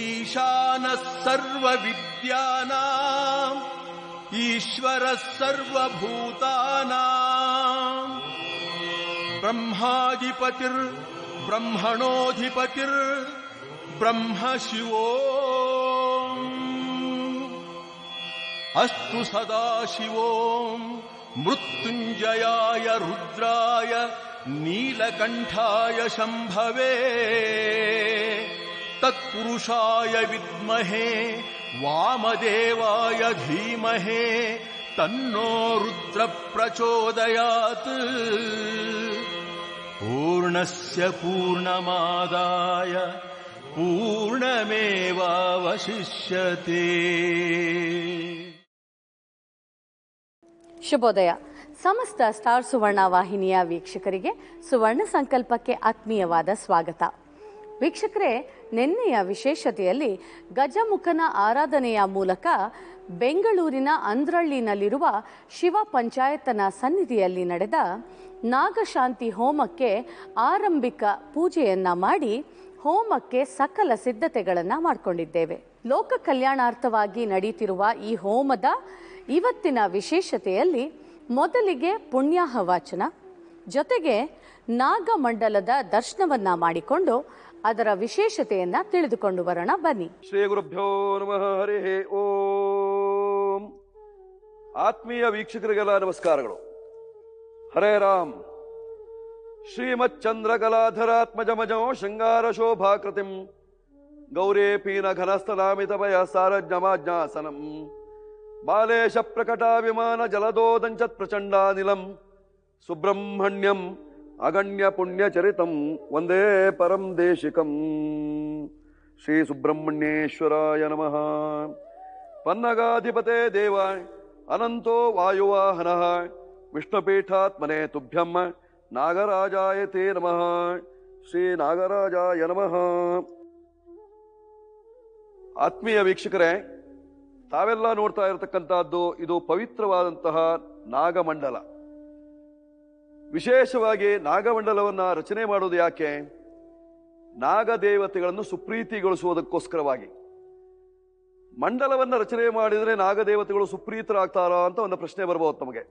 ईशानः सर्वविद्यानाम् ईश्वरः सर्वभूतानाम् ब्रह्माधिपतिर्ब्रह्मणोऽधिपतिर् ब्रह्म शिवो अस्तु सदाशिवो मृत्युञ्जयाय रुद्राय नीलकण्ठाय शम्भवे ತತ್ಪುರುಷಾಯ ವಿದ್ಮಹೇ ವಾಮದೇವಾಯ ಧೀಮಹೇ ತನ್ನೋ ರುದ್ರ ಪ್ರಚೋದಯಾತ್ ಪೂರ್ಣಸ್ಯ ಪೂರ್ಣಮಾದಾಯ ಪೂರ್ಣಮೇವಶಿಷ್ಯತೆ ಶುಭೋದಯ ಸಮಸ್ತ ಸ್ಟಾರ್ ಸುವರ್ಣ ವಾಹಿನಿಯ ವೀಕ್ಷಕರಿಗೆ ಸುವರ್ಣ ಸಂಕಲ್ಪಕ್ಕೆ ಆತ್ಮೀಯವಾದ ಸ್ವಾಗತ ವೀಕ್ಷಕರೇ ನಿನ್ನೆಯ ವಿಶೇಷತೆಯಲ್ಲಿ ಗಜಮುಖನ ಆರಾಧನೆಯ ಮೂಲಕ ಬೆಂಗಳೂರಿನ ಅಂದ್ರಳ್ಳಿನಲ್ಲಿರುವ ಶಿವ ಪಂಚಾಯತನ ಸನ್ನಿಧಿಯಲ್ಲಿ ನಡೆದ ನಾಗಶಾಂತಿ ಹೋಮಕ್ಕೆ ಆರಂಭಿಕ ಪೂಜೆಯನ್ನು ಮಾಡಿ ಹೋಮಕ್ಕೆ ಸಕಲ ಸಿದ್ಧತೆಗಳನ್ನು ಮಾಡಿಕೊಂಡಿದ್ದೇವೆ ಲೋಕ ಕಲ್ಯಾಣಾರ್ಥವಾಗಿ ನಡೆಯುತ್ತಿರುವ ಈ ಹೋಮದ ಇವತ್ತಿನ ವಿಶೇಷತೆಯಲ್ಲಿ ಮೊದಲಿಗೆ ಪುಣ್ಯಾಹವಾಚನ ಜೊತೆಗೆ ನಾಗಮಂಡಲದ ದರ್ಶನವನ್ನು ಮಾಡಿಕೊಂಡು ಅದರ ವಿಶೇಷತೆಯನ್ನ ತಿಳಿದುಕೊಂಡು ಬರೋಣ ಬನ್ನಿ ಶ್ರೀ ಗುರುಭ್ಯೋ ನಮಃ ಹರಿ ಓಂ ಆತ್ಮೀಯ ವೀಕ್ಷಕರಿಗೆಲ್ಲ ನಮಸ್ಕಾರಗಳು ಹರೇ ರಾಮ್ ಶ್ರೀಮಚ್ಚಂದ್ರಕಲಾಧರಾತ್ಮಜಮಜೋ ಶೃಂಗಾರ ಶೋಭಾಕೃತಿಂ ಗೌರೇ ಪೀನ ಘನಸ್ಥಲಾಮಿತಭಯ ಸಾರಜ್ಞಮಾಜ್ಞಾಸನಂ ಬಾಲೇಶ ಪ್ರಕಟ ವಿಮಾನ ಜಲದೋದಂಚತ್ ಪ್ರಚಂಡಾನಿಲಂ ಸುಬ್ರಹ್ಮಣ್ಯಂ ಅಗಣ್ಯ ಪುಣ್ಯಚರಿತಂ ಒಂದೇ ಪರಂ ದೇಶಿಕಂ ಶ್ರೀ ಸುಬ್ರಹ್ಮಣ್ಯೇಶ್ವರಾಯ ನಮಃ ಪನ್ನಗಾಧಿಪತೆ ದೇವ ಅನಂತೋ ವಾಯುವಾಹನ ವಿಷ್ಣುಪೀಠಾತ್ಮನೆ ತುಭ್ಯಂ ತೇ ನಮಃ ಶ್ರೀ ನಾಗರಾಜಾಯ ನಮಃ ಆತ್ಮೀಯ ವೀಕ್ಷಕರೇ ತಾವೆಲ್ಲ ನೋಡ್ತಾ ಇರತಕ್ಕಂತಹದ್ದು ಇದು ಪವಿತ್ರವಾದಂತಹ ನಾಗಮಂಡಲ ವಿಶೇಷವಾಗಿ ನಾಗಮಂಡಲವನ್ನು ರಚನೆ ಮಾಡೋದು ಯಾಕೆ ನಾಗದೇವತೆಗಳನ್ನು ಸುಪ್ರೀತಿಗೊಳಿಸುವುದಕ್ಕೋಸ್ಕರವಾಗಿ ಮಂಡಲವನ್ನು ರಚನೆ ಮಾಡಿದರೆ ನಾಗದೇವತೆಗಳು ಸುಪ್ರೀತರಾಗ್ತಾರೋ ಅಂತ ಒಂದು ಪ್ರಶ್ನೆ ಬರ್ಬೋದು ತಮಗೆ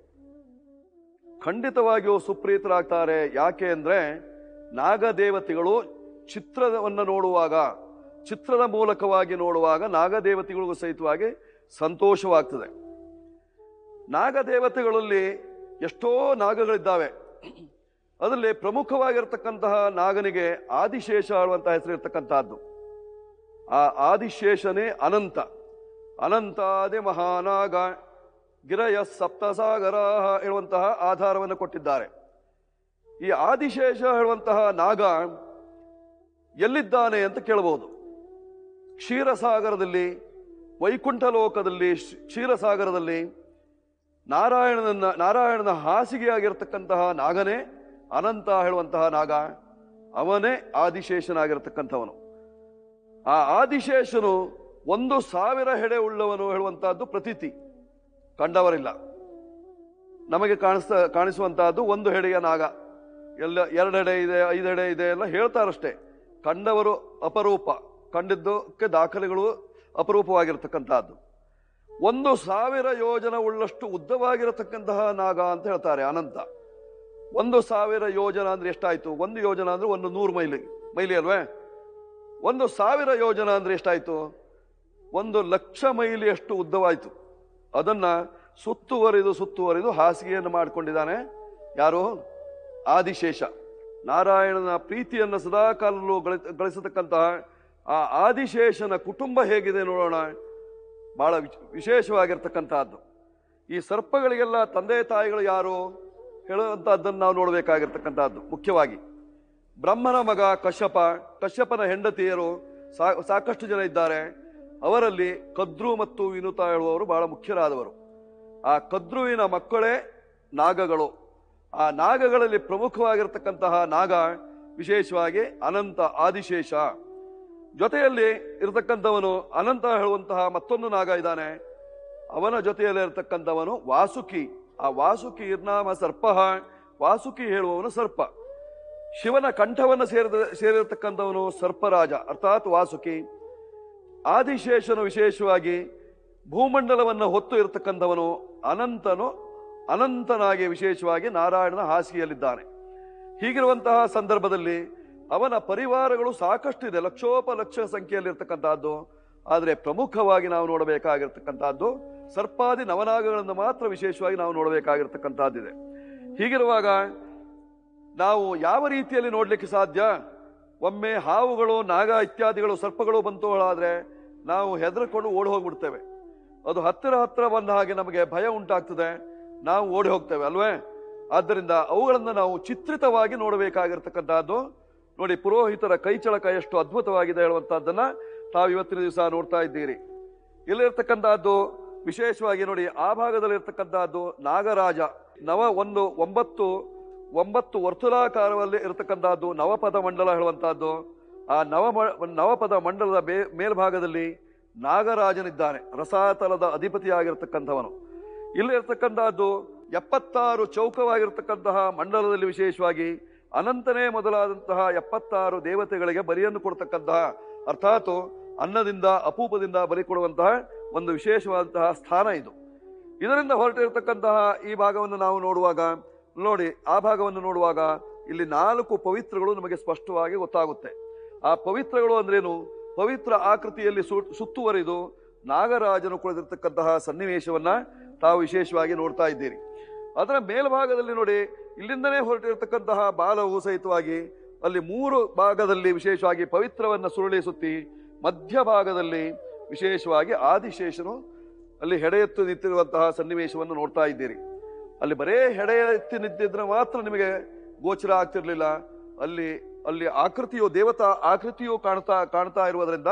ಖಂಡಿತವಾಗಿಯೂ ಸುಪ್ರೀತರಾಗ್ತಾರೆ ಯಾಕೆ ಅಂದರೆ ನಾಗದೇವತೆಗಳು ಚಿತ್ರವನ್ನು ನೋಡುವಾಗ ಚಿತ್ರದ ಮೂಲಕವಾಗಿ ನೋಡುವಾಗ ನಾಗದೇವತೆಗಳಿಗೂ ಸಹಿತವಾಗಿ ಸಂತೋಷವಾಗ್ತದೆ ನಾಗದೇವತೆಗಳಲ್ಲಿ ಎಷ್ಟೋ ನಾಗಗಳಿದ್ದಾವೆ ಅದರಲ್ಲಿ ಪ್ರಮುಖವಾಗಿರ್ತಕ್ಕಂತಹ ನಾಗನಿಗೆ ಆದಿಶೇಷ ಹೆಸರು ಹೆಸರಿರ್ತಕ್ಕಂತಹದ್ದು ಆ ಆದಿಶೇಷನೇ ಅನಂತ ಅನಂತಾದಿ ಮಹಾನಾಗ ಗಿರಯ ಸಪ್ತಸಾಗರ ಹೇಳುವಂತಹ ಆಧಾರವನ್ನು ಕೊಟ್ಟಿದ್ದಾರೆ ಈ ಆದಿಶೇಷ ಹೇಳುವಂತಹ ನಾಗ ಎಲ್ಲಿದ್ದಾನೆ ಅಂತ ಕೇಳಬಹುದು ಕ್ಷೀರಸಾಗರದಲ್ಲಿ ವೈಕುಂಠ ಲೋಕದಲ್ಲಿ ಕ್ಷೀರಸಾಗರದಲ್ಲಿ ನಾರಾಯಣನ ನಾರಾಯಣನ ಹಾಸಿಗೆಯಾಗಿರ್ತಕ್ಕಂತಹ ನಾಗನೇ ಅನಂತ ಹೇಳುವಂತಹ ನಾಗ ಅವನೇ ಆದಿಶೇಷನಾಗಿರ್ತಕ್ಕಂಥವನು ಆ ಆದಿಶೇಷನು ಒಂದು ಸಾವಿರ ಹೆಡೆ ಉಳ್ಳವನು ಹೇಳುವಂತಹದ್ದು ಪ್ರತೀತಿ ಕಂಡವರಿಲ್ಲ ನಮಗೆ ಕಾಣಿಸ್ತಾ ಕಾಣಿಸುವಂತಹದ್ದು ಒಂದು ಹೆಡೆಯ ನಾಗ ಎಲ್ಲ ಎರಡು ಹೆಡೆ ಇದೆ ಐದೆಡೆ ಹೆಡೆ ಇದೆ ಎಲ್ಲ ಹೇಳ್ತಾರಷ್ಟೇ ಕಂಡವರು ಅಪರೂಪ ಕಂಡಿದ್ದಕ್ಕೆ ದಾಖಲೆಗಳು ಅಪರೂಪವಾಗಿರ್ತಕ್ಕಂಥದ್ದು ಒಂದು ಸಾವಿರ ಯೋಜನ ಉಳ್ಳಷ್ಟು ಉದ್ದವಾಗಿರತಕ್ಕಂತಹ ನಾಗ ಅಂತ ಹೇಳ್ತಾರೆ ಅನಂತ ಒಂದು ಸಾವಿರ ಯೋಜನ ಅಂದ್ರೆ ಎಷ್ಟಾಯ್ತು ಒಂದು ಯೋಜನ ಅಂದ್ರೆ ಒಂದು ನೂರು ಮೈಲಿ ಮೈಲಿ ಅಲ್ವೇ ಒಂದು ಸಾವಿರ ಯೋಜನ ಅಂದ್ರೆ ಎಷ್ಟಾಯ್ತು ಒಂದು ಲಕ್ಷ ಮೈಲಿಯಷ್ಟು ಉದ್ದವಾಯಿತು ಅದನ್ನ ಸುತ್ತುವರಿದು ಸುತ್ತುವರಿದು ಹಾಸಿಗೆಯನ್ನು ಮಾಡಿಕೊಂಡಿದ್ದಾನೆ ಯಾರು ಆದಿಶೇಷ ನಾರಾಯಣನ ಪ್ರೀತಿಯನ್ನು ಸದಾಕಾಲಲು ಗಳಿಸತಕ್ಕಂತಹ ಆ ಆದಿಶೇಷನ ಕುಟುಂಬ ಹೇಗಿದೆ ನೋಡೋಣ ಭಾಳ ವಿಶೇಷವಾಗಿರ್ತಕ್ಕಂಥದ್ದು ಈ ಸರ್ಪಗಳಿಗೆಲ್ಲ ತಂದೆ ತಾಯಿಗಳು ಯಾರು ಹೇಳುವಂಥದ್ದನ್ನು ನಾವು ನೋಡಬೇಕಾಗಿರ್ತಕ್ಕಂಥದ್ದು ಮುಖ್ಯವಾಗಿ ಬ್ರಹ್ಮನ ಮಗ ಕಶ್ಯಪ ಕಶ್ಯಪನ ಹೆಂಡತಿಯರು ಸಾಕಷ್ಟು ಜನ ಇದ್ದಾರೆ ಅವರಲ್ಲಿ ಕದ್ರು ಮತ್ತು ವಿನುತ ಹೇಳುವವರು ಬಹಳ ಮುಖ್ಯರಾದವರು ಆ ಕದ್ರುವಿನ ಮಕ್ಕಳೇ ನಾಗಗಳು ಆ ನಾಗಗಳಲ್ಲಿ ಪ್ರಮುಖವಾಗಿರ್ತಕ್ಕಂತಹ ನಾಗ ವಿಶೇಷವಾಗಿ ಅನಂತ ಆದಿಶೇಷ ಜೊತೆಯಲ್ಲಿ ಇರತಕ್ಕಂಥವನು ಅನಂತ ಹೇಳುವಂತಹ ಮತ್ತೊಂದು ನಾಗ ಇದ್ದಾನೆ ಅವನ ಜೊತೆಯಲ್ಲಿ ಇರತಕ್ಕಂಥವನು ವಾಸುಕಿ ಆ ವಾಸುಕಿ ಇರ್ನಾಮ ಸರ್ಪ ವಾಸುಕಿ ಹೇಳುವವನು ಸರ್ಪ ಶಿವನ ಕಂಠವನ್ನು ಸೇರಿದ ಸೇರಿರತಕ್ಕಂಥವನು ಸರ್ಪರಾಜ ಅರ್ಥಾತ್ ವಾಸುಕಿ ಆದಿಶೇಷನು ವಿಶೇಷವಾಗಿ ಭೂಮಂಡಲವನ್ನು ಹೊತ್ತು ಇರತಕ್ಕಂಥವನು ಅನಂತನು ಅನಂತನಾಗಿ ವಿಶೇಷವಾಗಿ ನಾರಾಯಣನ ಹಾಸಿಗೆಯಲ್ಲಿದ್ದಾನೆ ಹೀಗಿರುವಂತಹ ಸಂದರ್ಭದಲ್ಲಿ ಅವನ ಪರಿವಾರಗಳು ಸಾಕಷ್ಟಿದೆ ಲಕ್ಷೋಪ ಲಕ್ಷ ಸಂಖ್ಯೆಯಲ್ಲಿರ್ತಕ್ಕಂಥದ್ದು ಆದರೆ ಪ್ರಮುಖವಾಗಿ ನಾವು ನೋಡಬೇಕಾಗಿರ್ತಕ್ಕಂಥದ್ದು ಸರ್ಪಾದಿ ನವನಾಗಗಳನ್ನು ಮಾತ್ರ ವಿಶೇಷವಾಗಿ ನಾವು ನೋಡಬೇಕಾಗಿರ್ತಕ್ಕಂಥದ್ದಿದೆ ಹೀಗಿರುವಾಗ ನಾವು ಯಾವ ರೀತಿಯಲ್ಲಿ ನೋಡಲಿಕ್ಕೆ ಸಾಧ್ಯ ಒಮ್ಮೆ ಹಾವುಗಳು ನಾಗ ಇತ್ಯಾದಿಗಳು ಸರ್ಪಗಳು ಬಂತುಗಳಾದರೆ ನಾವು ಹೆದರ್ಕೊಂಡು ಓಡಿ ಹೋಗ್ಬಿಡ್ತೇವೆ ಅದು ಹತ್ತಿರ ಹತ್ತಿರ ಬಂದ ಹಾಗೆ ನಮಗೆ ಭಯ ಉಂಟಾಗ್ತದೆ ನಾವು ಓಡಿ ಹೋಗ್ತೇವೆ ಅಲ್ವೇ ಆದ್ದರಿಂದ ಅವುಗಳನ್ನು ನಾವು ಚಿತ್ರಿತವಾಗಿ ನೋಡಬೇಕಾಗಿರ್ತಕ್ಕಂಥದ್ದು ನೋಡಿ ಪುರೋಹಿತರ ಕೈಚಳಕ ಎಷ್ಟು ಅದ್ಭುತವಾಗಿದೆ ಹೇಳುವಂತಹದ್ದನ್ನ ತಾವು ಇವತ್ತಿನ ದಿವಸ ನೋಡ್ತಾ ಇದ್ದೀರಿ ಇಲ್ಲಿರ್ತಕ್ಕಂಥದ್ದು ವಿಶೇಷವಾಗಿ ನೋಡಿ ಆ ಭಾಗದಲ್ಲಿ ಇರ್ತಕ್ಕಂಥದ್ದು ನಾಗರಾಜ ನವ ಒಂದು ಒಂಬತ್ತು ಒಂಬತ್ತು ವರ್ತುಲಾಕಾರದಲ್ಲಿ ಇರತಕ್ಕಂಥದ್ದು ನವಪದ ಮಂಡಲ ಹೇಳುವಂತಹದ್ದು ಆ ನವ ನವಪದ ಮಂಡಲದ ಮೇಲ್ಭಾಗದಲ್ಲಿ ನಾಗರಾಜನಿದ್ದಾನೆ ರಸಾತಲದ ಅಧಿಪತಿಯಾಗಿರ್ತಕ್ಕಂಥವನು ಇಲ್ಲಿ ಇರ್ತಕ್ಕಂಥದ್ದು ಎಪ್ಪತ್ತಾರು ಚೌಕವಾಗಿರ್ತಕ್ಕಂತಹ ಮಂಡಲದಲ್ಲಿ ವಿಶೇಷವಾಗಿ ಅನಂತನೇ ಮೊದಲಾದಂತಹ ಎಪ್ಪತ್ತಾರು ದೇವತೆಗಳಿಗೆ ಬಲಿಯನ್ನು ಕೊಡ್ತಕ್ಕಂತಹ ಅರ್ಥಾತ್ ಅನ್ನದಿಂದ ಅಪೂಪದಿಂದ ಬಲಿ ಕೊಡುವಂತಹ ಒಂದು ವಿಶೇಷವಾದಂತಹ ಸ್ಥಾನ ಇದು ಇದರಿಂದ ಹೊರಟಿರತಕ್ಕಂತಹ ಈ ಭಾಗವನ್ನು ನಾವು ನೋಡುವಾಗ ನೋಡಿ ಆ ಭಾಗವನ್ನು ನೋಡುವಾಗ ಇಲ್ಲಿ ನಾಲ್ಕು ಪವಿತ್ರಗಳು ನಮಗೆ ಸ್ಪಷ್ಟವಾಗಿ ಗೊತ್ತಾಗುತ್ತೆ ಆ ಪವಿತ್ರಗಳು ಅಂದ್ರೇನು ಪವಿತ್ರ ಆಕೃತಿಯಲ್ಲಿ ಸುತ್ತುವರಿದು ನಾಗರಾಜನು ಕುಳಿದಿರ್ತಕ್ಕಂತಹ ಸನ್ನಿವೇಶವನ್ನ ತಾವು ವಿಶೇಷವಾಗಿ ನೋಡ್ತಾ ಇದ್ದೀರಿ ಅದರ ಮೇಲ್ಭಾಗದಲ್ಲಿ ನೋಡಿ ಇಲ್ಲಿಂದನೇ ಹೊರಟಿರತಕ್ಕಂತಹ ಬಾಲವು ಸಹಿತವಾಗಿ ಅಲ್ಲಿ ಮೂರು ಭಾಗದಲ್ಲಿ ವಿಶೇಷವಾಗಿ ಪವಿತ್ರವನ್ನು ಸುರುಳಿಸುತ್ತಿ ಮಧ್ಯಭಾಗದಲ್ಲಿ ವಿಶೇಷವಾಗಿ ಆದಿಶೇಷನು ಅಲ್ಲಿ ಹೆಡೆ ಎತ್ತು ನಿಂತಿರುವಂತಹ ಸನ್ನಿವೇಶವನ್ನು ನೋಡ್ತಾ ಇದ್ದೀರಿ ಅಲ್ಲಿ ಬರೇ ಹೆಡೆ ಎತ್ತಿ ನಿಂತಿದ್ರೆ ಮಾತ್ರ ನಿಮಗೆ ಗೋಚರ ಆಗ್ತಿರ್ಲಿಲ್ಲ ಅಲ್ಲಿ ಅಲ್ಲಿ ಆಕೃತಿಯು ದೇವತಾ ಆಕೃತಿಯು ಕಾಣ್ತಾ ಕಾಣ್ತಾ ಇರುವುದರಿಂದ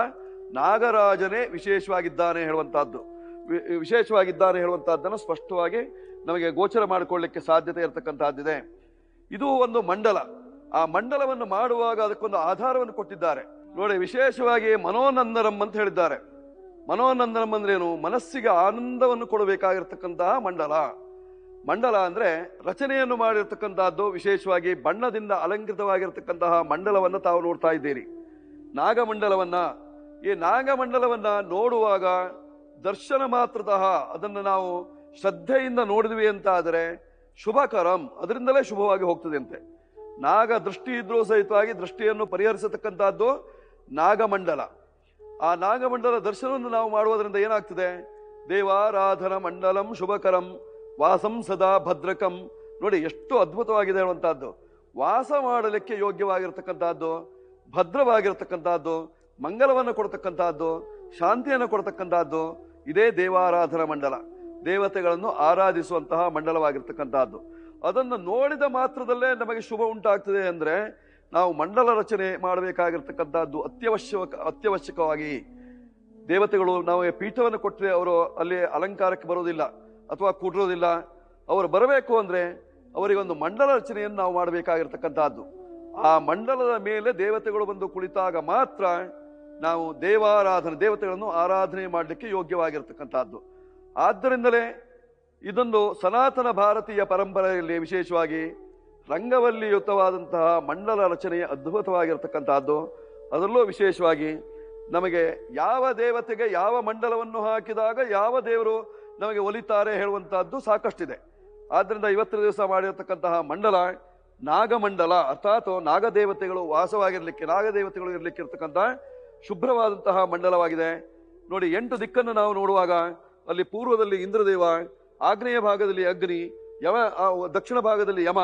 ನಾಗರಾಜನೇ ವಿಶೇಷವಾಗಿದ್ದಾನೆ ಹೇಳುವಂತಹದ್ದು ವಿಶೇಷವಾಗಿದ್ದಾನೆ ಹೇಳುವಂತಹದ್ದನ್ನು ಸ್ಪಷ್ಟವಾಗಿ ನಮಗೆ ಗೋಚರ ಮಾಡಿಕೊಳ್ಳಿಕ್ಕೆ ಸಾಧ್ಯತೆ ಇರತಕ್ಕಂತಹದ್ದಿದೆ ಇದು ಒಂದು ಮಂಡಲ ಆ ಮಂಡಲವನ್ನು ಮಾಡುವಾಗ ಅದಕ್ಕೊಂದು ಆಧಾರವನ್ನು ಕೊಟ್ಟಿದ್ದಾರೆ ನೋಡಿ ವಿಶೇಷವಾಗಿ ಮನೋನಂದನಂ ಅಂತ ಹೇಳಿದ್ದಾರೆ ಮನೋನಂದನಂ ಅಂದ್ರೇನು ಮನಸ್ಸಿಗೆ ಆನಂದವನ್ನು ಕೊಡಬೇಕಾಗಿರ್ತಕ್ಕಂತಹ ಮಂಡಲ ಮಂಡಲ ಅಂದ್ರೆ ರಚನೆಯನ್ನು ಮಾಡಿರ್ತಕ್ಕಂತಹದ್ದು ವಿಶೇಷವಾಗಿ ಬಣ್ಣದಿಂದ ಅಲಂಕೃತವಾಗಿರ್ತಕ್ಕಂತಹ ಮಂಡಲವನ್ನು ತಾವು ನೋಡ್ತಾ ಇದ್ದೀರಿ ನಾಗಮಂಡಲವನ್ನ ಈ ನಾಗಮಂಡಲವನ್ನ ನೋಡುವಾಗ ದರ್ಶನ ಮಾತ್ರತಃ ಅದನ್ನು ನಾವು ಶ್ರದ್ಧೆಯಿಂದ ನೋಡಿದ್ವಿ ಅಂತ ಆದರೆ ಶುಭಕರಂ ಅದರಿಂದಲೇ ಶುಭವಾಗಿ ಅಂತೆ ನಾಗ ದೃಷ್ಟಿ ಇದ್ರೂ ಸಹಿತವಾಗಿ ದೃಷ್ಟಿಯನ್ನು ಪರಿಹರಿಸತಕ್ಕಂಥದ್ದು ನಾಗಮಂಡಲ ಆ ನಾಗಮಂಡಲ ದರ್ಶನವನ್ನು ನಾವು ಮಾಡುವುದರಿಂದ ಏನಾಗ್ತದೆ ದೇವಾರಾಧನ ಮಂಡಲಂ ಶುಭಕರಂ ವಾಸಂ ಸದಾ ಭದ್ರಕಂ ನೋಡಿ ಎಷ್ಟು ಅದ್ಭುತವಾಗಿದೆ ಅನ್ನುವಂಥದ್ದು ವಾಸ ಮಾಡಲಿಕ್ಕೆ ಯೋಗ್ಯವಾಗಿರತಕ್ಕಂಥದ್ದು ಭದ್ರವಾಗಿರತಕ್ಕಂಥದ್ದು ಮಂಗಲವನ್ನು ಕೊಡ್ತಕ್ಕಂಥದ್ದು ಶಾಂತಿಯನ್ನು ಕೊಡತಕ್ಕಂಥದ್ದು ಇದೇ ದೇವಾರಾಧನ ಮಂಡಲ ದೇವತೆಗಳನ್ನು ಆರಾಧಿಸುವಂತಹ ಮಂಡಲವಾಗಿರ್ತಕ್ಕಂತಹದ್ದು ಅದನ್ನು ನೋಡಿದ ಮಾತ್ರದಲ್ಲೇ ನಮಗೆ ಶುಭ ಉಂಟಾಗ್ತದೆ ಅಂದರೆ ನಾವು ಮಂಡಲ ರಚನೆ ಮಾಡಬೇಕಾಗಿರ್ತಕ್ಕಂಥದ್ದು ಅತ್ಯವಶ್ಯಕ ಅತ್ಯವಶ್ಯಕವಾಗಿ ದೇವತೆಗಳು ನಮಗೆ ಪೀಠವನ್ನು ಕೊಟ್ಟರೆ ಅವರು ಅಲ್ಲಿ ಅಲಂಕಾರಕ್ಕೆ ಬರೋದಿಲ್ಲ ಅಥವಾ ಕೂಡಿರೋದಿಲ್ಲ ಅವರು ಬರಬೇಕು ಅಂದರೆ ಅವರಿಗೊಂದು ಮಂಡಲ ರಚನೆಯನ್ನು ನಾವು ಮಾಡಬೇಕಾಗಿರ್ತಕ್ಕಂಥದ್ದು ಆ ಮಂಡಲದ ಮೇಲೆ ದೇವತೆಗಳು ಬಂದು ಕುಳಿತಾಗ ಮಾತ್ರ ನಾವು ದೇವಾರಾಧನೆ ದೇವತೆಗಳನ್ನು ಆರಾಧನೆ ಮಾಡಲಿಕ್ಕೆ ಯೋಗ್ಯವಾಗಿರ್ತಕ್ಕಂಥದ್ದು ಆದ್ದರಿಂದಲೇ ಇದೊಂದು ಸನಾತನ ಭಾರತೀಯ ಪರಂಪರೆಯಲ್ಲಿ ವಿಶೇಷವಾಗಿ ರಂಗವಲ್ಲಿಯುತವಾದಂತಹ ಮಂಡಲ ರಚನೆಯ ಅದ್ಭುತವಾಗಿರತಕ್ಕಂತಹದ್ದು ಅದರಲ್ಲೂ ವಿಶೇಷವಾಗಿ ನಮಗೆ ಯಾವ ದೇವತೆಗೆ ಯಾವ ಮಂಡಲವನ್ನು ಹಾಕಿದಾಗ ಯಾವ ದೇವರು ನಮಗೆ ಒಲಿತಾರೆ ಹೇಳುವಂತಹದ್ದು ಸಾಕಷ್ಟಿದೆ ಆದ್ದರಿಂದ ಇವತ್ತಿನ ದಿವಸ ಮಾಡಿರತಕ್ಕಂತಹ ಮಂಡಲ ನಾಗಮಂಡಲ ಅರ್ಥಾತ್ ನಾಗದೇವತೆಗಳು ವಾಸವಾಗಿರಲಿಕ್ಕೆ ನಾಗದೇವತೆಗಳು ಇರಲಿಕ್ಕೆ ಇರತಕ್ಕಂತಹ ಶುಭ್ರವಾದಂತಹ ಮಂಡಲವಾಗಿದೆ ನೋಡಿ ಎಂಟು ದಿಕ್ಕನ್ನು ನಾವು ನೋಡುವಾಗ ಅಲ್ಲಿ ಪೂರ್ವದಲ್ಲಿ ಇಂದ್ರದೇವ ಆಗ್ನೇಯ ಭಾಗದಲ್ಲಿ ಅಗ್ನಿ ಯಮ ದಕ್ಷಿಣ ಭಾಗದಲ್ಲಿ ಯಮ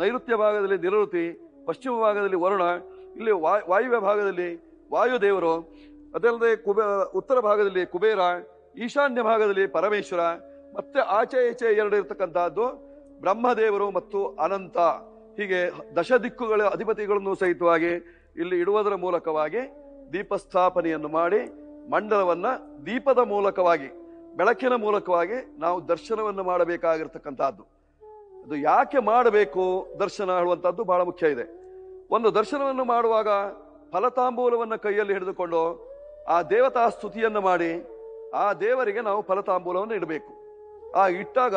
ನೈಋತ್ಯ ಭಾಗದಲ್ಲಿ ನಿರಋತಿ ಪಶ್ಚಿಮ ಭಾಗದಲ್ಲಿ ವರುಣ ಇಲ್ಲಿ ವಾಯುವ್ಯ ಭಾಗದಲ್ಲಿ ವಾಯುದೇವರು ಅದಲ್ಲದೆ ಕುಬೇ ಉತ್ತರ ಭಾಗದಲ್ಲಿ ಕುಬೇರ ಈಶಾನ್ಯ ಭಾಗದಲ್ಲಿ ಪರಮೇಶ್ವರ ಮತ್ತೆ ಆಚೆ ಈಚೆ ಎರಡು ಇರತಕ್ಕಂಥದ್ದು ಬ್ರಹ್ಮದೇವರು ಮತ್ತು ಅನಂತ ಹೀಗೆ ದಶ ದಿಕ್ಕುಗಳ ಅಧಿಪತಿಗಳನ್ನು ಸಹಿತವಾಗಿ ಇಲ್ಲಿ ಇಡುವುದರ ಮೂಲಕವಾಗಿ ದೀಪಸ್ಥಾಪನೆಯನ್ನು ಮಾಡಿ ಮಂಡಲವನ್ನು ದೀಪದ ಮೂಲಕವಾಗಿ ಬೆಳಕಿನ ಮೂಲಕವಾಗಿ ನಾವು ದರ್ಶನವನ್ನು ಮಾಡಬೇಕಾಗಿರ್ತಕ್ಕಂಥದ್ದು ಅದು ಯಾಕೆ ಮಾಡಬೇಕು ದರ್ಶನ ಹೇಳುವಂಥದ್ದು ಬಹಳ ಮುಖ್ಯ ಇದೆ ಒಂದು ದರ್ಶನವನ್ನು ಮಾಡುವಾಗ ಫಲತಾಂಬೂಲವನ್ನು ಕೈಯಲ್ಲಿ ಹಿಡಿದುಕೊಂಡು ಆ ದೇವತಾ ಸ್ತುತಿಯನ್ನು ಮಾಡಿ ಆ ದೇವರಿಗೆ ನಾವು ಫಲತಾಂಬೂಲವನ್ನು ಇಡಬೇಕು ಆ ಇಟ್ಟಾಗ